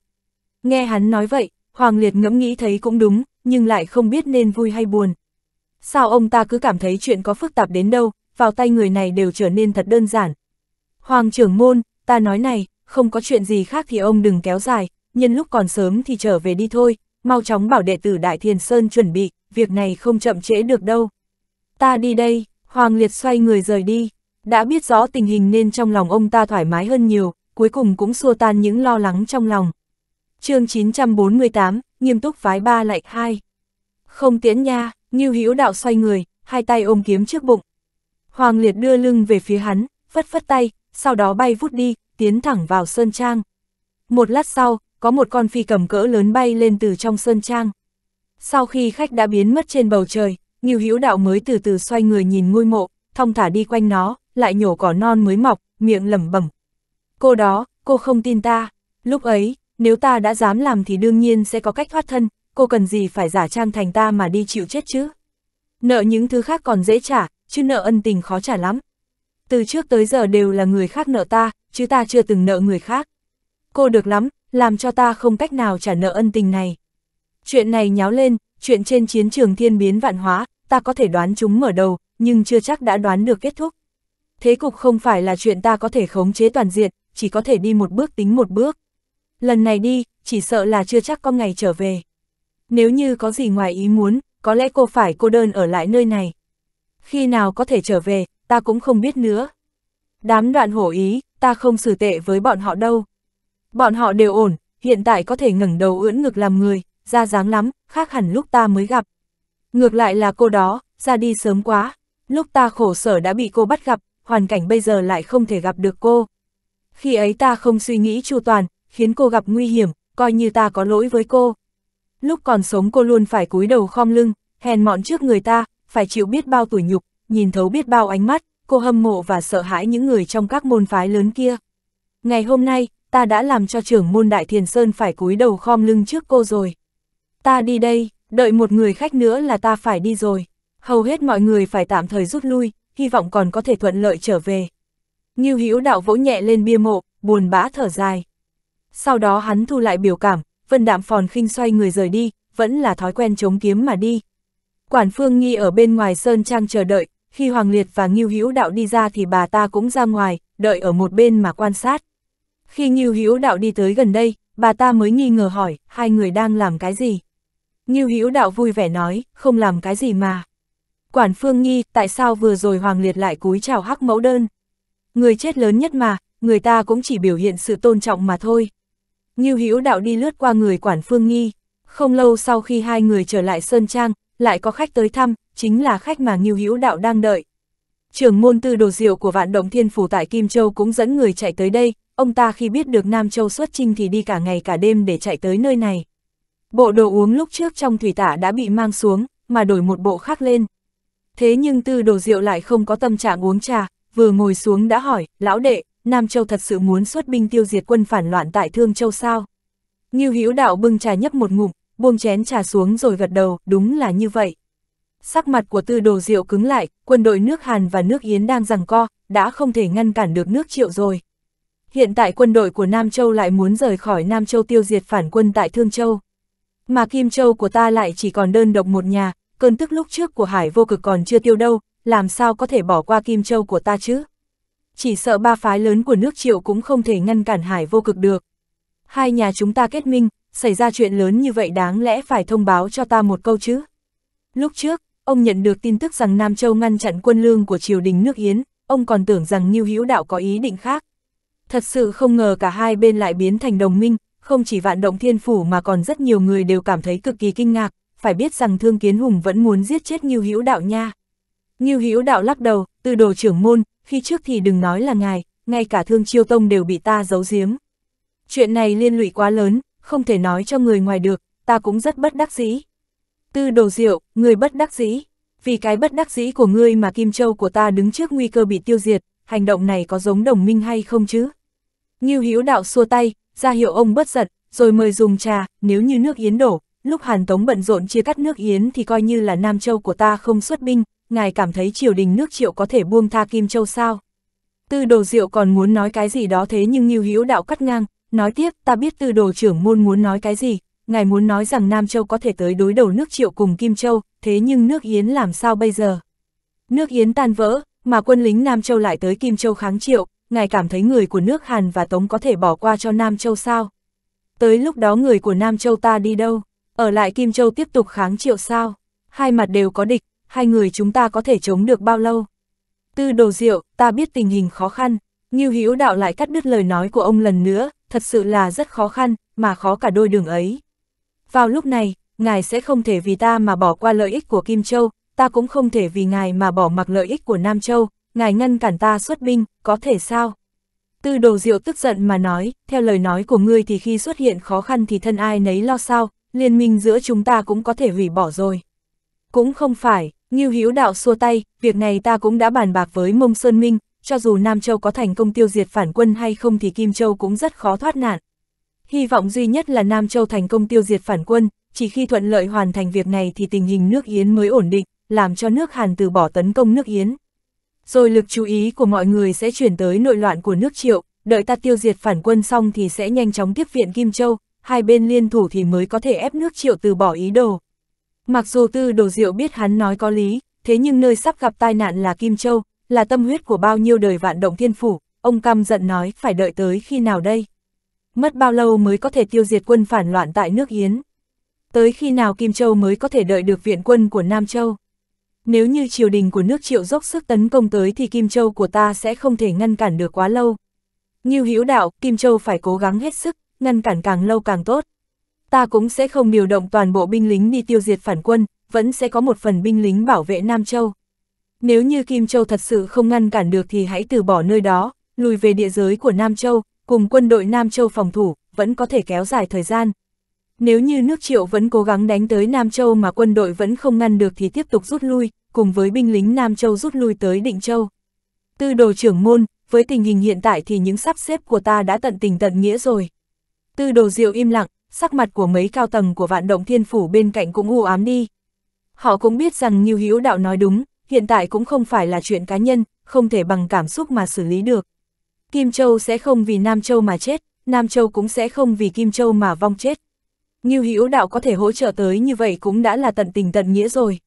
Nghe hắn nói vậy, Hoàng Liệt ngẫm nghĩ thấy cũng đúng, nhưng lại không biết nên vui hay buồn. Sao ông ta cứ cảm thấy chuyện có phức tạp đến đâu, vào tay người này đều trở nên thật đơn giản. Hoàng trưởng môn, ta nói này, không có chuyện gì khác thì ông đừng kéo dài, nhân lúc còn sớm thì trở về đi thôi, mau chóng bảo đệ tử Đại Thiền Sơn chuẩn bị, việc này không chậm trễ được đâu. Ta đi đây, Hoàng Liệt xoay người rời đi. Đã biết rõ tình hình nên trong lòng ông ta thoải mái hơn nhiều, cuối cùng cũng xua tan những lo lắng trong lòng. chương 948, nghiêm túc phái ba lạy hai. Không tiễn nha, Ngưu Hữu Đạo xoay người, hai tay ôm kiếm trước bụng. Hoàng Liệt đưa lưng về phía hắn, phất phất tay, sau đó bay vút đi, tiến thẳng vào sơn trang. Một lát sau, có một con phi cầm cỡ lớn bay lên từ trong sơn trang. Sau khi khách đã biến mất trên bầu trời, Ngưu Hữu Đạo mới từ từ xoay người nhìn ngôi mộ, thong thả đi quanh nó, lại nhổ cỏ non mới mọc, miệng lẩm bẩm. Cô đó, cô không tin ta. Lúc ấy, nếu ta đã dám làm thì đương nhiên sẽ có cách thoát thân, cô cần gì phải giả trang thành ta mà đi chịu chết chứ. Nợ những thứ khác còn dễ trả, chứ nợ ân tình khó trả lắm. Từ trước tới giờ đều là người khác nợ ta, chứ ta chưa từng nợ người khác. Cô được lắm, làm cho ta không cách nào trả nợ ân tình này. Chuyện này nháo lên, chuyện trên chiến trường thiên biến vạn hóa, ta có thể đoán chúng mở đầu, nhưng chưa chắc đã đoán được kết thúc thế cục không phải là chuyện ta có thể khống chế toàn diện, chỉ có thể đi một bước tính một bước. Lần này đi, chỉ sợ là chưa chắc có ngày trở về. Nếu như có gì ngoài ý muốn, có lẽ cô phải cô đơn ở lại nơi này. Khi nào có thể trở về, ta cũng không biết nữa. Đám đoạn hổ ý, ta không xử tệ với bọn họ đâu. Bọn họ đều ổn, hiện tại có thể ngẩng đầu ưỡn ngực làm người, ra dáng lắm, khác hẳn lúc ta mới gặp. Ngược lại là cô đó, ra đi sớm quá, lúc ta khổ sở đã bị cô bắt gặp, hoàn cảnh bây giờ lại không thể gặp được cô. Khi ấy ta không suy nghĩ chu toàn, khiến cô gặp nguy hiểm, coi như ta có lỗi với cô. Lúc còn sống cô luôn phải cúi đầu khom lưng, hèn mọn trước người ta, phải chịu biết bao tủi nhục, nhìn thấu biết bao ánh mắt, cô hâm mộ và sợ hãi những người trong các môn phái lớn kia. Ngày hôm nay, ta đã làm cho trưởng môn Đại Thiền Sơn phải cúi đầu khom lưng trước cô rồi. Ta đi đây, đợi một người khách nữa là ta phải đi rồi. Hầu hết mọi người phải tạm thời rút lui, hy vọng còn có thể thuận lợi trở về. Ngưu Hữu đạo vỗ nhẹ lên bia mộ, buồn bã thở dài. Sau đó hắn thu lại biểu cảm, Vân Đạm Phòn khinh xoay người rời đi, vẫn là thói quen chống kiếm mà đi. Quản Phương Nghi ở bên ngoài sơn trang chờ đợi, khi Hoàng Liệt và Ngưu Hữu đạo đi ra thì bà ta cũng ra ngoài, đợi ở một bên mà quan sát. Khi Ngưu Hữu đạo đi tới gần đây, bà ta mới nghi ngờ hỏi, hai người đang làm cái gì? Ngưu Hữu đạo vui vẻ nói, không làm cái gì mà. Quản Phương Nhi, tại sao vừa rồi Hoàng Liệt lại cúi chào hắc mẫu đơn? Người chết lớn nhất mà, người ta cũng chỉ biểu hiện sự tôn trọng mà thôi. Ngưu Hữu đạo đi lướt qua người Quản Phương Nhi. Không lâu sau khi hai người trở lại Sơn Trang, lại có khách tới thăm, chính là khách mà Ngưu Hữu đạo đang đợi. Trưởng môn tư đồ diệu của vạn động thiên phủ tại Kim Châu cũng dẫn người chạy tới đây, ông ta khi biết được Nam Châu xuất trinh thì đi cả ngày cả đêm để chạy tới nơi này. Bộ đồ uống lúc trước trong thủy tả đã bị mang xuống, mà đổi một bộ khác lên. Thế nhưng tư đồ diệu lại không có tâm trạng uống trà, vừa ngồi xuống đã hỏi, lão đệ, Nam Châu thật sự muốn xuất binh tiêu diệt quân phản loạn tại Thương Châu sao? như Hữu Đạo bưng trà nhấp một ngụm, buông chén trà xuống rồi gật đầu, đúng là như vậy. Sắc mặt của tư đồ diệu cứng lại, quân đội nước Hàn và nước Yến đang giằng co, đã không thể ngăn cản được nước triệu rồi. Hiện tại quân đội của Nam Châu lại muốn rời khỏi Nam Châu tiêu diệt phản quân tại Thương Châu. Mà Kim Châu của ta lại chỉ còn đơn độc một nhà, cơn tức lúc trước của hải vô cực còn chưa tiêu đâu, làm sao có thể bỏ qua Kim Châu của ta chứ? Chỉ sợ ba phái lớn của nước triệu cũng không thể ngăn cản hải vô cực được. Hai nhà chúng ta kết minh, xảy ra chuyện lớn như vậy đáng lẽ phải thông báo cho ta một câu chứ? Lúc trước, ông nhận được tin tức rằng Nam Châu ngăn chặn quân lương của triều đình nước Yến, ông còn tưởng rằng Nhiêu Hữu Đạo có ý định khác. Thật sự không ngờ cả hai bên lại biến thành đồng minh, không chỉ vạn động thiên phủ mà còn rất nhiều người đều cảm thấy cực kỳ kinh ngạc phải biết rằng Thương Kiến Hùng vẫn muốn giết chết Ngưu Hữu Đạo nha. Ngưu Hữu Đạo lắc đầu, từ đồ trưởng môn, khi trước thì đừng nói là ngài, ngay cả Thương Chiêu Tông đều bị ta giấu giếm. Chuyện này liên lụy quá lớn, không thể nói cho người ngoài được, ta cũng rất bất đắc dĩ. Tư đồ diệu, người bất đắc dĩ. Vì cái bất đắc dĩ của ngươi mà Kim Châu của ta đứng trước nguy cơ bị tiêu diệt, hành động này có giống đồng minh hay không chứ? Ngưu Hữu Đạo xua tay, ra hiệu ông bất giật, rồi mời dùng trà, nếu như nước yến đổ, lúc Hàn Tống bận rộn chia cắt nước Yến thì coi như là Nam Châu của ta không xuất binh, ngài cảm thấy triều đình nước triệu có thể buông tha Kim Châu sao? Tư đồ diệu còn muốn nói cái gì đó thế nhưng Nhiêu Hữu Đạo cắt ngang, nói tiếp ta biết tư đồ trưởng môn muốn nói cái gì, ngài muốn nói rằng Nam Châu có thể tới đối đầu nước triệu cùng Kim Châu, thế nhưng nước Yến làm sao bây giờ? Nước Yến tan vỡ, mà quân lính Nam Châu lại tới Kim Châu kháng triệu, ngài cảm thấy người của nước Hàn và Tống có thể bỏ qua cho Nam Châu sao? Tới lúc đó người của Nam Châu ta đi đâu? Ở lại Kim Châu tiếp tục kháng triệu sao, hai mặt đều có địch, hai người chúng ta có thể chống được bao lâu. Tư đồ diệu, ta biết tình hình khó khăn, Ngưu Hữu Đạo lại cắt đứt lời nói của ông lần nữa, thật sự là rất khó khăn, mà khó cả đôi đường ấy. Vào lúc này, ngài sẽ không thể vì ta mà bỏ qua lợi ích của Kim Châu, ta cũng không thể vì ngài mà bỏ mặc lợi ích của Nam Châu, ngài ngăn cản ta xuất binh, có thể sao? Tư đồ diệu tức giận mà nói, theo lời nói của ngươi thì khi xuất hiện khó khăn thì thân ai nấy lo sao, liên minh giữa chúng ta cũng có thể hủy bỏ rồi. Cũng không phải, Ngưu Hữu Đạo xua tay, việc này ta cũng đã bàn bạc với Mông Sơn Minh, cho dù Nam Châu có thành công tiêu diệt phản quân hay không thì Kim Châu cũng rất khó thoát nạn. Hy vọng duy nhất là Nam Châu thành công tiêu diệt phản quân, chỉ khi thuận lợi hoàn thành việc này thì tình hình nước Yến mới ổn định, làm cho nước Hàn từ bỏ tấn công nước Yến. Rồi lực chú ý của mọi người sẽ chuyển tới nội loạn của nước Triệu, đợi ta tiêu diệt phản quân xong thì sẽ nhanh chóng tiếp viện Kim Châu, hai bên liên thủ thì mới có thể ép nước triệu từ bỏ ý đồ. Mặc dù tư đồ diệu biết hắn nói có lý, thế nhưng nơi sắp gặp tai nạn là Kim Châu, là tâm huyết của bao nhiêu đời vạn động thiên phủ, ông căm giận nói phải đợi tới khi nào đây. Mất bao lâu mới có thể tiêu diệt quân phản loạn tại nước Yến. Tới khi nào Kim Châu mới có thể đợi được viện quân của Nam Châu. Nếu như triều đình của nước triệu dốc sức tấn công tới thì Kim Châu của ta sẽ không thể ngăn cản được quá lâu. Như hữu đạo, Kim Châu phải cố gắng hết sức, ngăn cản càng lâu càng tốt. Ta cũng sẽ không điều động toàn bộ binh lính đi tiêu diệt phản quân, vẫn sẽ có một phần binh lính bảo vệ Nam Châu. Nếu như Kim Châu thật sự không ngăn cản được thì hãy từ bỏ nơi đó, lùi về địa giới của Nam Châu, cùng quân đội Nam Châu phòng thủ, vẫn có thể kéo dài thời gian. Nếu như nước triệu vẫn cố gắng đánh tới Nam Châu mà quân đội vẫn không ngăn được thì tiếp tục rút lui, cùng với binh lính Nam Châu rút lui tới Định Châu. Tư đồ trưởng môn, với tình hình hiện tại thì những sắp xếp của ta đã tận tình tận nghĩa rồi. Tư đồ diệu im lặng, sắc mặt của mấy cao tầng của vạn động thiên phủ bên cạnh cũng u ám đi. Họ cũng biết rằng Nhiêu Hữu Đạo nói đúng, hiện tại cũng không phải là chuyện cá nhân, không thể bằng cảm xúc mà xử lý được. Kim Châu sẽ không vì Nam Châu mà chết, Nam Châu cũng sẽ không vì Kim Châu mà vong chết. Nhiêu Hữu Đạo có thể hỗ trợ tới như vậy cũng đã là tận tình tận nghĩa rồi.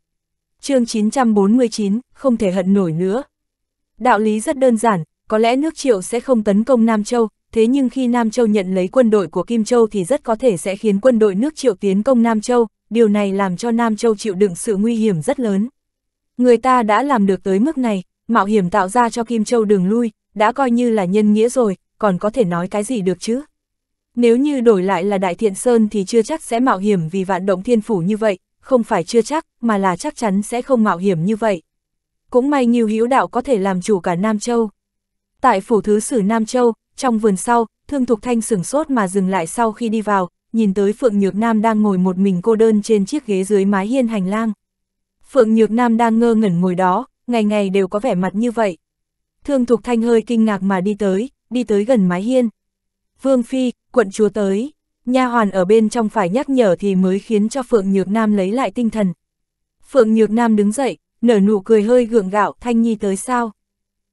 chương 949, không thể hận nổi nữa. Đạo lý rất đơn giản, có lẽ nước triệu sẽ không tấn công Nam Châu, thế nhưng khi Nam Châu nhận lấy quân đội của Kim Châu thì rất có thể sẽ khiến quân đội nước Triệu tiến công Nam Châu, điều này làm cho Nam Châu chịu đựng sự nguy hiểm rất lớn. Người ta đã làm được tới mức này, mạo hiểm tạo ra cho Kim Châu đường lui, đã coi như là nhân nghĩa rồi, còn có thể nói cái gì được chứ? Nếu như đổi lại là Đại Thiện Sơn thì chưa chắc sẽ mạo hiểm vì vạn động thiên phủ như vậy, không phải chưa chắc, mà là chắc chắn sẽ không mạo hiểm như vậy. Cũng may nhiều hiếu Đạo có thể làm chủ cả Nam Châu. Tại phủ thứ sử Nam Châu, trong vườn sau, thương thục thanh sửng sốt mà dừng lại sau khi đi vào, nhìn tới Phượng Nhược Nam đang ngồi một mình cô đơn trên chiếc ghế dưới mái hiên hành lang. Phượng Nhược Nam đang ngơ ngẩn ngồi đó, ngày ngày đều có vẻ mặt như vậy. Thương Thục Thanh hơi kinh ngạc mà đi tới, đi tới gần mái hiên. Vương Phi, quận chúa tới, nha hoàn ở bên trong phải nhắc nhở thì mới khiến cho Phượng Nhược Nam lấy lại tinh thần. Phượng Nhược Nam đứng dậy, nở nụ cười hơi gượng gạo, Thanh Nhi tới sao?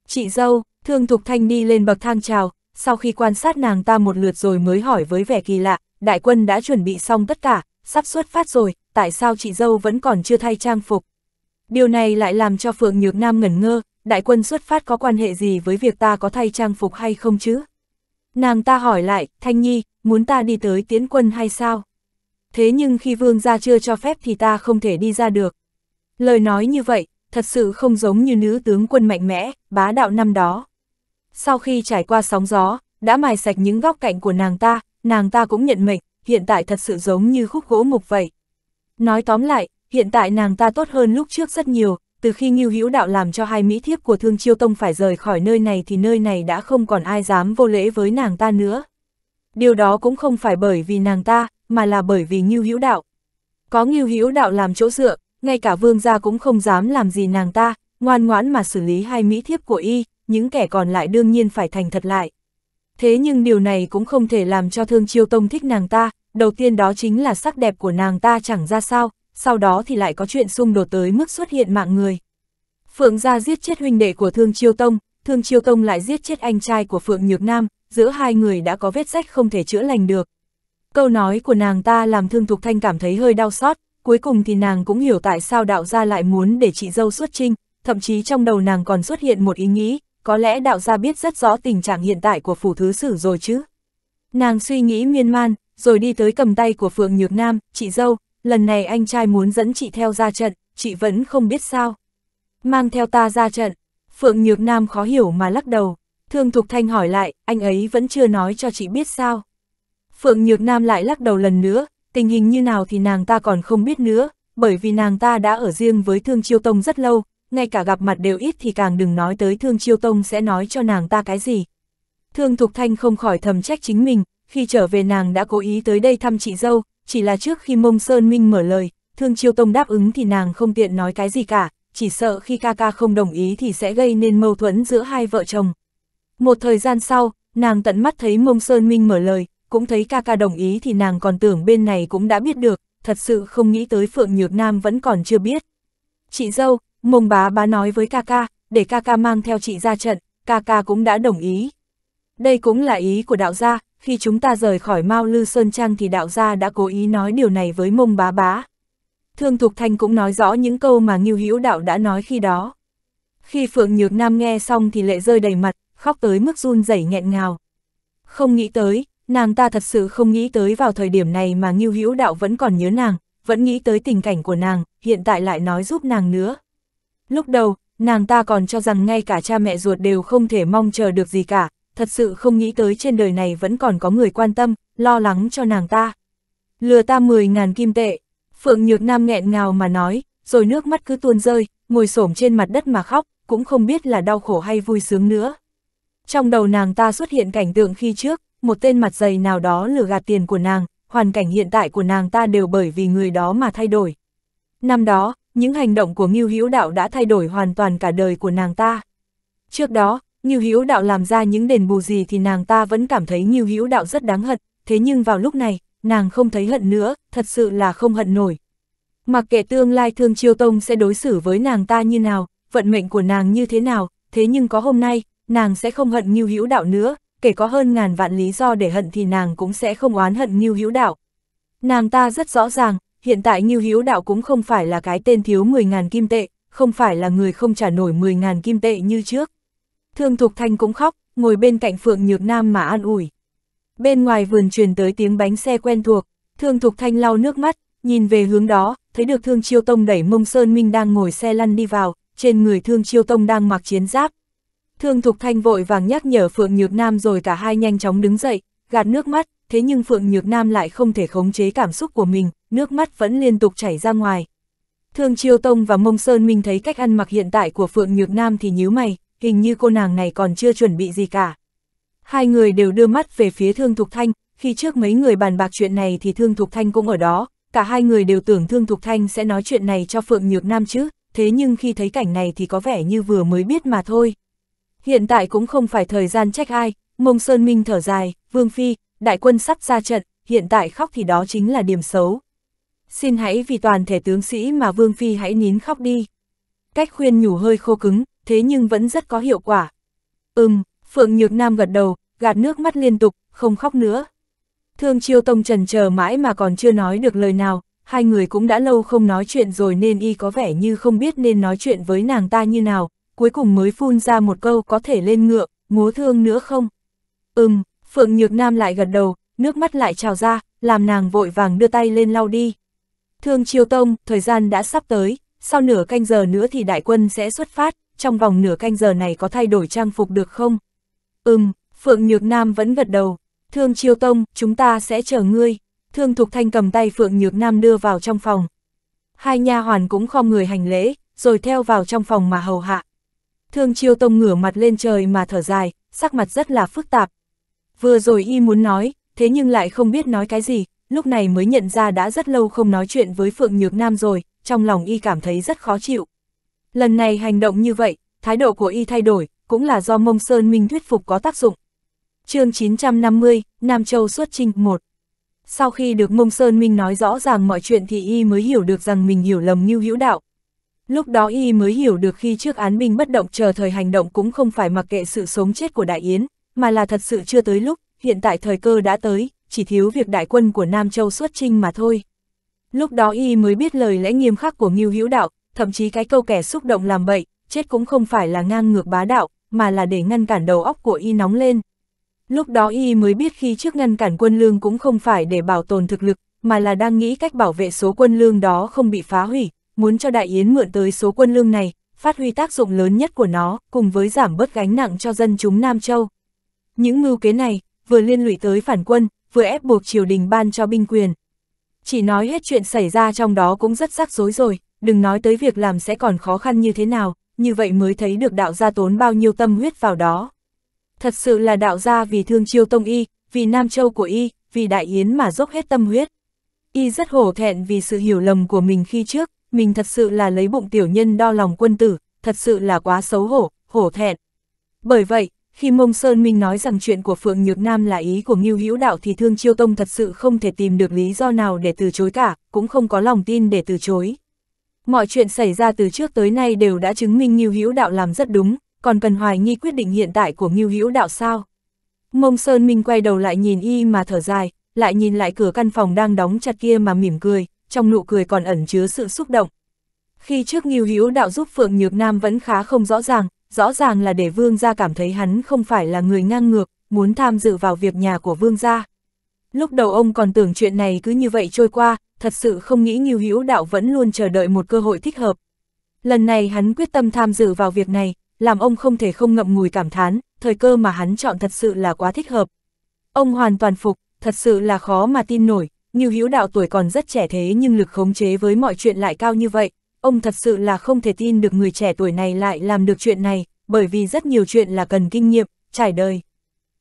Chị dâu, Thương Thục Thanh đi lên bậc thang chào, sau khi quan sát nàng ta một lượt rồi mới hỏi với vẻ kỳ lạ, đại quân đã chuẩn bị xong tất cả, sắp xuất phát rồi, tại sao chị dâu vẫn còn chưa thay trang phục? Điều này lại làm cho Phượng Nhược Nam ngẩn ngơ, đại quân xuất phát có quan hệ gì với việc ta có thay trang phục hay không chứ? Nàng ta hỏi lại, Thanh Nhi, muốn ta đi tới tiến quân hay sao? Thế nhưng khi vương gia chưa cho phép thì ta không thể đi ra được. Lời nói như vậy, thật sự không giống như nữ tướng quân mạnh mẽ, bá đạo năm đó sau khi trải qua sóng gió, đã mài sạch những góc cạnh của nàng ta, nàng ta cũng nhận mệnh, hiện tại thật sự giống như khúc gỗ mục vậy. Nói tóm lại, hiện tại nàng ta tốt hơn lúc trước rất nhiều, từ khi Ngưu Hữu Đạo làm cho hai mỹ thiếp của Thương Chiêu Tông phải rời khỏi nơi này thì nơi này đã không còn ai dám vô lễ với nàng ta nữa. Điều đó cũng không phải bởi vì nàng ta, mà là bởi vì Ngưu Hữu Đạo. Có Ngưu Hữu Đạo làm chỗ dựa, ngay cả vương gia cũng không dám làm gì nàng ta, ngoan ngoãn mà xử lý hai mỹ thiếp của y, những kẻ còn lại đương nhiên phải thành thật lại. Thế nhưng điều này cũng không thể làm cho Thương Chiêu Tông thích nàng ta, đầu tiên đó chính là sắc đẹp của nàng ta chẳng ra sao, sau đó thì lại có chuyện xung đột tới mức xuất hiện mạng người. Phượng gia giết chết huynh đệ của Thương Chiêu Tông, Thương Chiêu Tông lại giết chết anh trai của Phượng Nhược Nam, giữa hai người đã có vết rách không thể chữa lành được. Câu nói của nàng ta làm Thương Thục Thanh cảm thấy hơi đau xót, cuối cùng thì nàng cũng hiểu tại sao đạo gia lại muốn để chị dâu xuất trinh, thậm chí trong đầu nàng còn xuất hiện một ý nghĩ, có lẽ đạo gia biết rất rõ tình trạng hiện tại của phủ thứ sử rồi chứ. Nàng suy nghĩ miên man, rồi đi tới cầm tay của Phượng Nhược Nam, chị dâu, lần này anh trai muốn dẫn chị theo ra trận, chị vẫn không biết sao. Mang theo ta ra trận, Phượng Nhược Nam khó hiểu mà lắc đầu, Thương Thục Thanh hỏi lại, anh ấy vẫn chưa nói cho chị biết sao. Phượng Nhược Nam lại lắc đầu lần nữa, tình hình như nào thì nàng ta còn không biết nữa, bởi vì nàng ta đã ở riêng với Thương Chiêu Tông rất lâu, ngay cả gặp mặt đều ít thì càng đừng nói tới Thương Chiêu Tông sẽ nói cho nàng ta cái gì. Thương Thục Thanh không khỏi thầm trách chính mình, khi trở về nàng đã cố ý tới đây thăm chị dâu, chỉ là trước khi Mông Sơn Minh mở lời, Thương Chiêu Tông đáp ứng thì nàng không tiện nói cái gì cả, chỉ sợ khi ca ca không đồng ý thì sẽ gây nên mâu thuẫn giữa hai vợ chồng. Một thời gian sau, nàng tận mắt thấy Mông Sơn Minh mở lời, cũng thấy ca ca đồng ý thì nàng còn tưởng bên này cũng đã biết được, thật sự không nghĩ tới Phượng Nhược Nam vẫn còn chưa biết. Chị dâu, Mông bá bá nói với ca ca, để ca ca mang theo chị ra trận, ca ca cũng đã đồng ý. Đây cũng là ý của đạo gia, khi chúng ta rời khỏi Mao Lư Sơn Trang thì đạo gia đã cố ý nói điều này với mông bá bá. Thương Thục Thanh cũng nói rõ những câu mà Ngưu Hữu Đạo đã nói khi đó. Khi Phượng Nhược Nam nghe xong thì lệ rơi đầy mặt, khóc tới mức run rẩy nghẹn ngào. Không nghĩ tới, nàng ta thật sự không nghĩ tới vào thời điểm này mà Ngưu Hữu Đạo vẫn còn nhớ nàng, vẫn nghĩ tới tình cảnh của nàng, hiện tại lại nói giúp nàng nữa. Lúc đầu, nàng ta còn cho rằng ngay cả cha mẹ ruột đều không thể mong chờ được gì cả, thật sự không nghĩ tới trên đời này vẫn còn có người quan tâm, lo lắng cho nàng ta. Lừa ta 10.000 kim tệ, Phượng Nhược Nam nghẹn ngào mà nói, rồi nước mắt cứ tuôn rơi, ngồi xổm trên mặt đất mà khóc, cũng không biết là đau khổ hay vui sướng nữa. Trong đầu nàng ta xuất hiện cảnh tượng khi trước, một tên mặt dày nào đó lừa gạt tiền của nàng, hoàn cảnh hiện tại của nàng ta đều bởi vì người đó mà thay đổi. Năm đó, những hành động của Ngưu Hữu Đạo đã thay đổi hoàn toàn cả đời của nàng ta. Trước đó, Ngưu Hữu Đạo làm ra những đền bù gì thì nàng ta vẫn cảm thấy Ngưu Hữu Đạo rất đáng hận, thế nhưng vào lúc này, nàng không thấy hận nữa, thật sự là không hận nổi. Mặc kệ tương lai Thương Chiêu Tông sẽ đối xử với nàng ta như nào, vận mệnh của nàng như thế nào, thế nhưng có hôm nay, nàng sẽ không hận Ngưu Hữu Đạo nữa, kể có hơn ngàn vạn lý do để hận thì nàng cũng sẽ không oán hận Ngưu Hữu Đạo. Nàng ta rất rõ ràng, hiện tại Ngưu hiếu Đạo cũng không phải là cái tên thiếu 10.000 kim tệ, không phải là người không trả nổi 10.000 kim tệ như trước. Thương Thục Thanh cũng khóc, ngồi bên cạnh Phượng Nhược Nam mà an ủi. Bên ngoài vườn truyền tới tiếng bánh xe quen thuộc, Thương Thục Thanh lau nước mắt, nhìn về hướng đó, thấy được Thương Chiêu Tông đẩy mông Sơn Minh đang ngồi xe lăn đi vào, trên người Thương Chiêu Tông đang mặc chiến giáp. Thương Thục Thanh vội vàng nhắc nhở Phượng Nhược Nam rồi cả hai nhanh chóng đứng dậy, gạt nước mắt, thế nhưng Phượng Nhược Nam lại không thể khống chế cảm xúc của mình, nước mắt vẫn liên tục chảy ra ngoài. Thương Chiêu Tông và Mông Sơn Minh thấy cách ăn mặc hiện tại của Phượng Nhược Nam thì nhíu mày, hình như cô nàng này còn chưa chuẩn bị gì cả. Hai người đều đưa mắt về phía Thương Thục Thanh, khi trước mấy người bàn bạc chuyện này thì Thương Thục Thanh cũng ở đó, cả hai người đều tưởng Thương Thục Thanh sẽ nói chuyện này cho Phượng Nhược Nam chứ, thế nhưng khi thấy cảnh này thì có vẻ như vừa mới biết mà thôi. Hiện tại cũng không phải thời gian trách ai, Mông Sơn Minh thở dài, Vương Phi, đại quân sắp ra trận, hiện tại khóc thì đó chính là điểm xấu xin hãy vì toàn thể tướng sĩ mà Vương Phi hãy nín khóc đi. Cách khuyên nhủ hơi khô cứng, thế nhưng vẫn rất có hiệu quả. Ừm, Phượng Nhược Nam gật đầu, gạt nước mắt liên tục, không khóc nữa. Thương Chiêu Tông trần chờ mãi mà còn chưa nói được lời nào, hai người cũng đã lâu không nói chuyện rồi nên y có vẻ như không biết nên nói chuyện với nàng ta như nào, cuối cùng mới phun ra một câu có thể lên ngựa, múa thương nữa không? Ừm, Phượng Nhược Nam lại gật đầu, nước mắt lại trào ra, làm nàng vội vàng đưa tay lên lau đi. Thương Chiêu Tông, thời gian đã sắp tới, sau nửa canh giờ nữa thì đại quân sẽ xuất phát, trong vòng nửa canh giờ này có thay đổi trang phục được không? Ừm, Phượng Nhược Nam vẫn gật đầu. Thương Chiêu Tông, chúng ta sẽ chờ ngươi. Thương Thục Thanh cầm tay Phượng Nhược Nam đưa vào trong phòng. Hai nha hoàn cũng không người hành lễ, rồi theo vào trong phòng mà hầu hạ. Thương Chiêu Tông ngửa mặt lên trời mà thở dài, sắc mặt rất là phức tạp. Vừa rồi y muốn nói, thế nhưng lại không biết nói cái gì, lúc này mới nhận ra đã rất lâu không nói chuyện với Phượng Nhược Nam rồi, trong lòng y cảm thấy rất khó chịu. Lần này hành động như vậy, thái độ của y thay đổi, cũng là do Mông Sơn Minh thuyết phục có tác dụng. chương 950, Nam Châu xuất trinh 1 Sau khi được Mông Sơn Minh nói rõ ràng mọi chuyện thì y mới hiểu được rằng mình hiểu lầm như Hữu Đạo. Lúc đó y mới hiểu được khi trước án binh bất động chờ thời hành động cũng không phải mặc kệ sự sống chết của Đại Yến, mà là thật sự chưa tới lúc, hiện tại thời cơ đã tới, chỉ thiếu việc đại quân của Nam Châu xuất trinh mà thôi. Lúc đó y mới biết lời lẽ nghiêm khắc của Ngưu Hữu Đạo, thậm chí cái câu kẻ xúc động làm bậy, chết cũng không phải là ngang ngược bá đạo, mà là để ngăn cản đầu óc của y nóng lên. Lúc đó y mới biết khi trước ngăn cản quân lương cũng không phải để bảo tồn thực lực, mà là đang nghĩ cách bảo vệ số quân lương đó không bị phá hủy, muốn cho Đại Yến mượn tới số quân lương này, phát huy tác dụng lớn nhất của nó, cùng với giảm bớt gánh nặng cho dân chúng Nam Châu. Những mưu kế này, vừa liên lụy tới phản quân, vừa ép buộc triều đình ban cho binh quyền. Chỉ nói hết chuyện xảy ra trong đó cũng rất rắc rối rồi, đừng nói tới việc làm sẽ còn khó khăn như thế nào, như vậy mới thấy được đạo gia tốn bao nhiêu tâm huyết vào đó. Thật sự là đạo gia vì thương chiêu tông y, vì Nam Châu của y, vì Đại Yến mà dốc hết tâm huyết. Y rất hổ thẹn vì sự hiểu lầm của mình khi trước, mình thật sự là lấy bụng tiểu nhân đo lòng quân tử, thật sự là quá xấu hổ, hổ thẹn. Bởi vậy, khi Mông Sơn Minh nói rằng chuyện của Phượng Nhược Nam là ý của Ngưu Hữu Đạo thì Thương Chiêu Tông thật sự không thể tìm được lý do nào để từ chối cả, cũng không có lòng tin để từ chối. Mọi chuyện xảy ra từ trước tới nay đều đã chứng minh Ngưu Hữu Đạo làm rất đúng, còn cần hoài nghi quyết định hiện tại của Ngưu Hữu Đạo sao? Mông Sơn Minh quay đầu lại nhìn y mà thở dài, lại nhìn lại cửa căn phòng đang đóng chặt kia mà mỉm cười, trong nụ cười còn ẩn chứa sự xúc động. Khi trước Ngưu Hữu Đạo giúp Phượng Nhược Nam vẫn khá không rõ ràng, rõ ràng là để vương gia cảm thấy hắn không phải là người ngang ngược, muốn tham dự vào việc nhà của vương gia. Lúc đầu ông còn tưởng chuyện này cứ như vậy trôi qua, thật sự không nghĩ Ngưu Hữu Đạo vẫn luôn chờ đợi một cơ hội thích hợp. Lần này hắn quyết tâm tham dự vào việc này, làm ông không thể không ngậm ngùi cảm thán, thời cơ mà hắn chọn thật sự là quá thích hợp. Ông hoàn toàn phục, thật sự là khó mà tin nổi, Ngưu Hữu Đạo tuổi còn rất trẻ thế nhưng lực khống chế với mọi chuyện lại cao như vậy, ông thật sự là không thể tin được người trẻ tuổi này lại làm được chuyện này, bởi vì rất nhiều chuyện là cần kinh nghiệm, trải đời.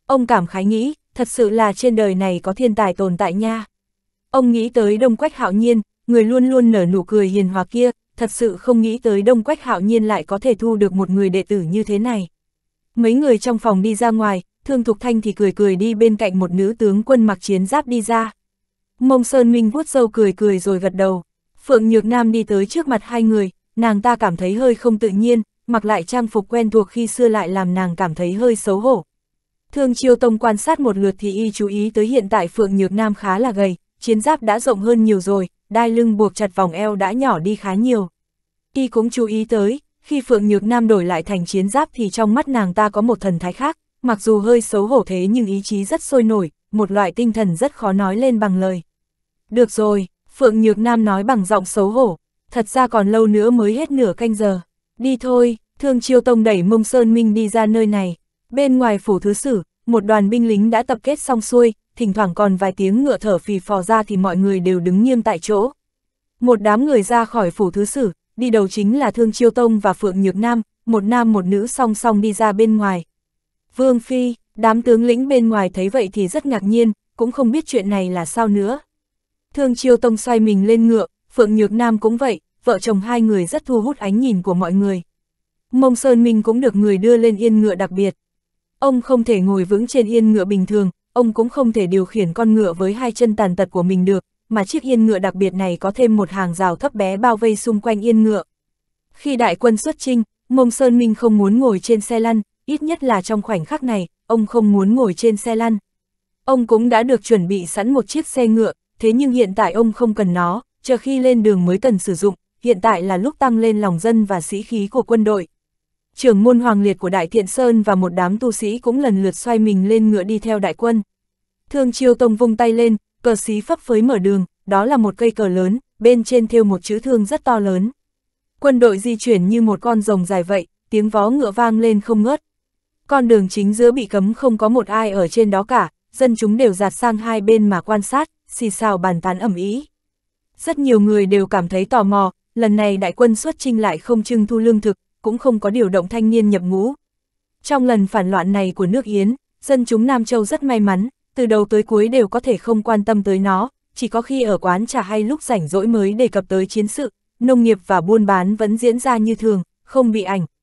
Ông cảm khái nghĩ, thật sự là trên đời này có thiên tài tồn tại nha. Ông nghĩ tới Đông Quách Hạo Nhiên, người luôn luôn nở nụ cười hiền hòa kia, thật sự không nghĩ tới Đông Quách Hạo Nhiên lại có thể thu được một người đệ tử như thế này. Mấy người trong phòng đi ra ngoài, Thương Thục Thanh thì cười cười đi bên cạnh một nữ tướng quân mặc chiến giáp đi ra. Mông Sơn Minh vuốt sâu cười cười rồi gật đầu. Phượng Nhược Nam đi tới trước mặt hai người, nàng ta cảm thấy hơi không tự nhiên, mặc lại trang phục quen thuộc khi xưa lại làm nàng cảm thấy hơi xấu hổ. Thương Chiêu Tông quan sát một lượt thì y chú ý tới hiện tại Phượng Nhược Nam khá là gầy, chiến giáp đã rộng hơn nhiều rồi, đai lưng buộc chặt vòng eo đã nhỏ đi khá nhiều. Y cũng chú ý tới, khi Phượng Nhược Nam đổi lại thành chiến giáp thì trong mắt nàng ta có một thần thái khác, mặc dù hơi xấu hổ thế nhưng ý chí rất sôi nổi, một loại tinh thần rất khó nói lên bằng lời. Được rồi, Phượng Nhược Nam nói bằng giọng xấu hổ, thật ra còn lâu nữa mới hết nửa canh giờ. Đi thôi, Thương Chiêu Tông đẩy Mông Sơn Minh đi ra nơi này. Bên ngoài phủ thứ sử, một đoàn binh lính đã tập kết xong xuôi, thỉnh thoảng còn vài tiếng ngựa thở phì phò ra thì mọi người đều đứng nghiêm tại chỗ. Một đám người ra khỏi phủ thứ sử, đi đầu chính là Thương Chiêu Tông và Phượng Nhược Nam, một nam một nữ song song đi ra bên ngoài. Vương Phi, đám tướng lĩnh bên ngoài thấy vậy thì rất ngạc nhiên, cũng không biết chuyện này là sao nữa. Thương Chiêu Tông xoay mình lên ngựa, Phượng Nhược Nam cũng vậy, vợ chồng hai người rất thu hút ánh nhìn của mọi người. Mông Sơn Minh cũng được người đưa lên yên ngựa đặc biệt. Ông không thể ngồi vững trên yên ngựa bình thường, ông cũng không thể điều khiển con ngựa với hai chân tàn tật của mình được, mà chiếc yên ngựa đặc biệt này có thêm một hàng rào thấp bé bao vây xung quanh yên ngựa. Khi đại quân xuất chinh, Mông Sơn Minh không muốn ngồi trên xe lăn, ít nhất là trong khoảnh khắc này, ông không muốn ngồi trên xe lăn. Ông cũng đã được chuẩn bị sẵn một chiếc xe ngựa, thế nhưng hiện tại ông không cần nó, chờ khi lên đường mới cần sử dụng, hiện tại là lúc tăng lên lòng dân và sĩ khí của quân đội. Trưởng môn hoàng liệt của Đại Thiện Sơn và một đám tu sĩ cũng lần lượt xoay mình lên ngựa đi theo đại quân. Thương Chiêu Tông vung tay lên, cờ xí phấp phới mở đường, đó là một cây cờ lớn, bên trên thêu một chữ thương rất to lớn. Quân đội di chuyển như một con rồng dài vậy, tiếng vó ngựa vang lên không ngớt. Con đường chính giữa bị cấm không có một ai ở trên đó cả, dân chúng đều dạt sang hai bên mà quan sát xì xào bàn tán ẩm ý. Rất nhiều người đều cảm thấy tò mò, lần này đại quân xuất trinh lại không trưng thu lương thực, cũng không có điều động thanh niên nhập ngũ. Trong lần phản loạn này của nước Yến, dân chúng Nam Châu rất may mắn, từ đầu tới cuối đều có thể không quan tâm tới nó, chỉ có khi ở quán trà hay lúc rảnh rỗi mới đề cập tới chiến sự, nông nghiệp và buôn bán vẫn diễn ra như thường, không bị ảnh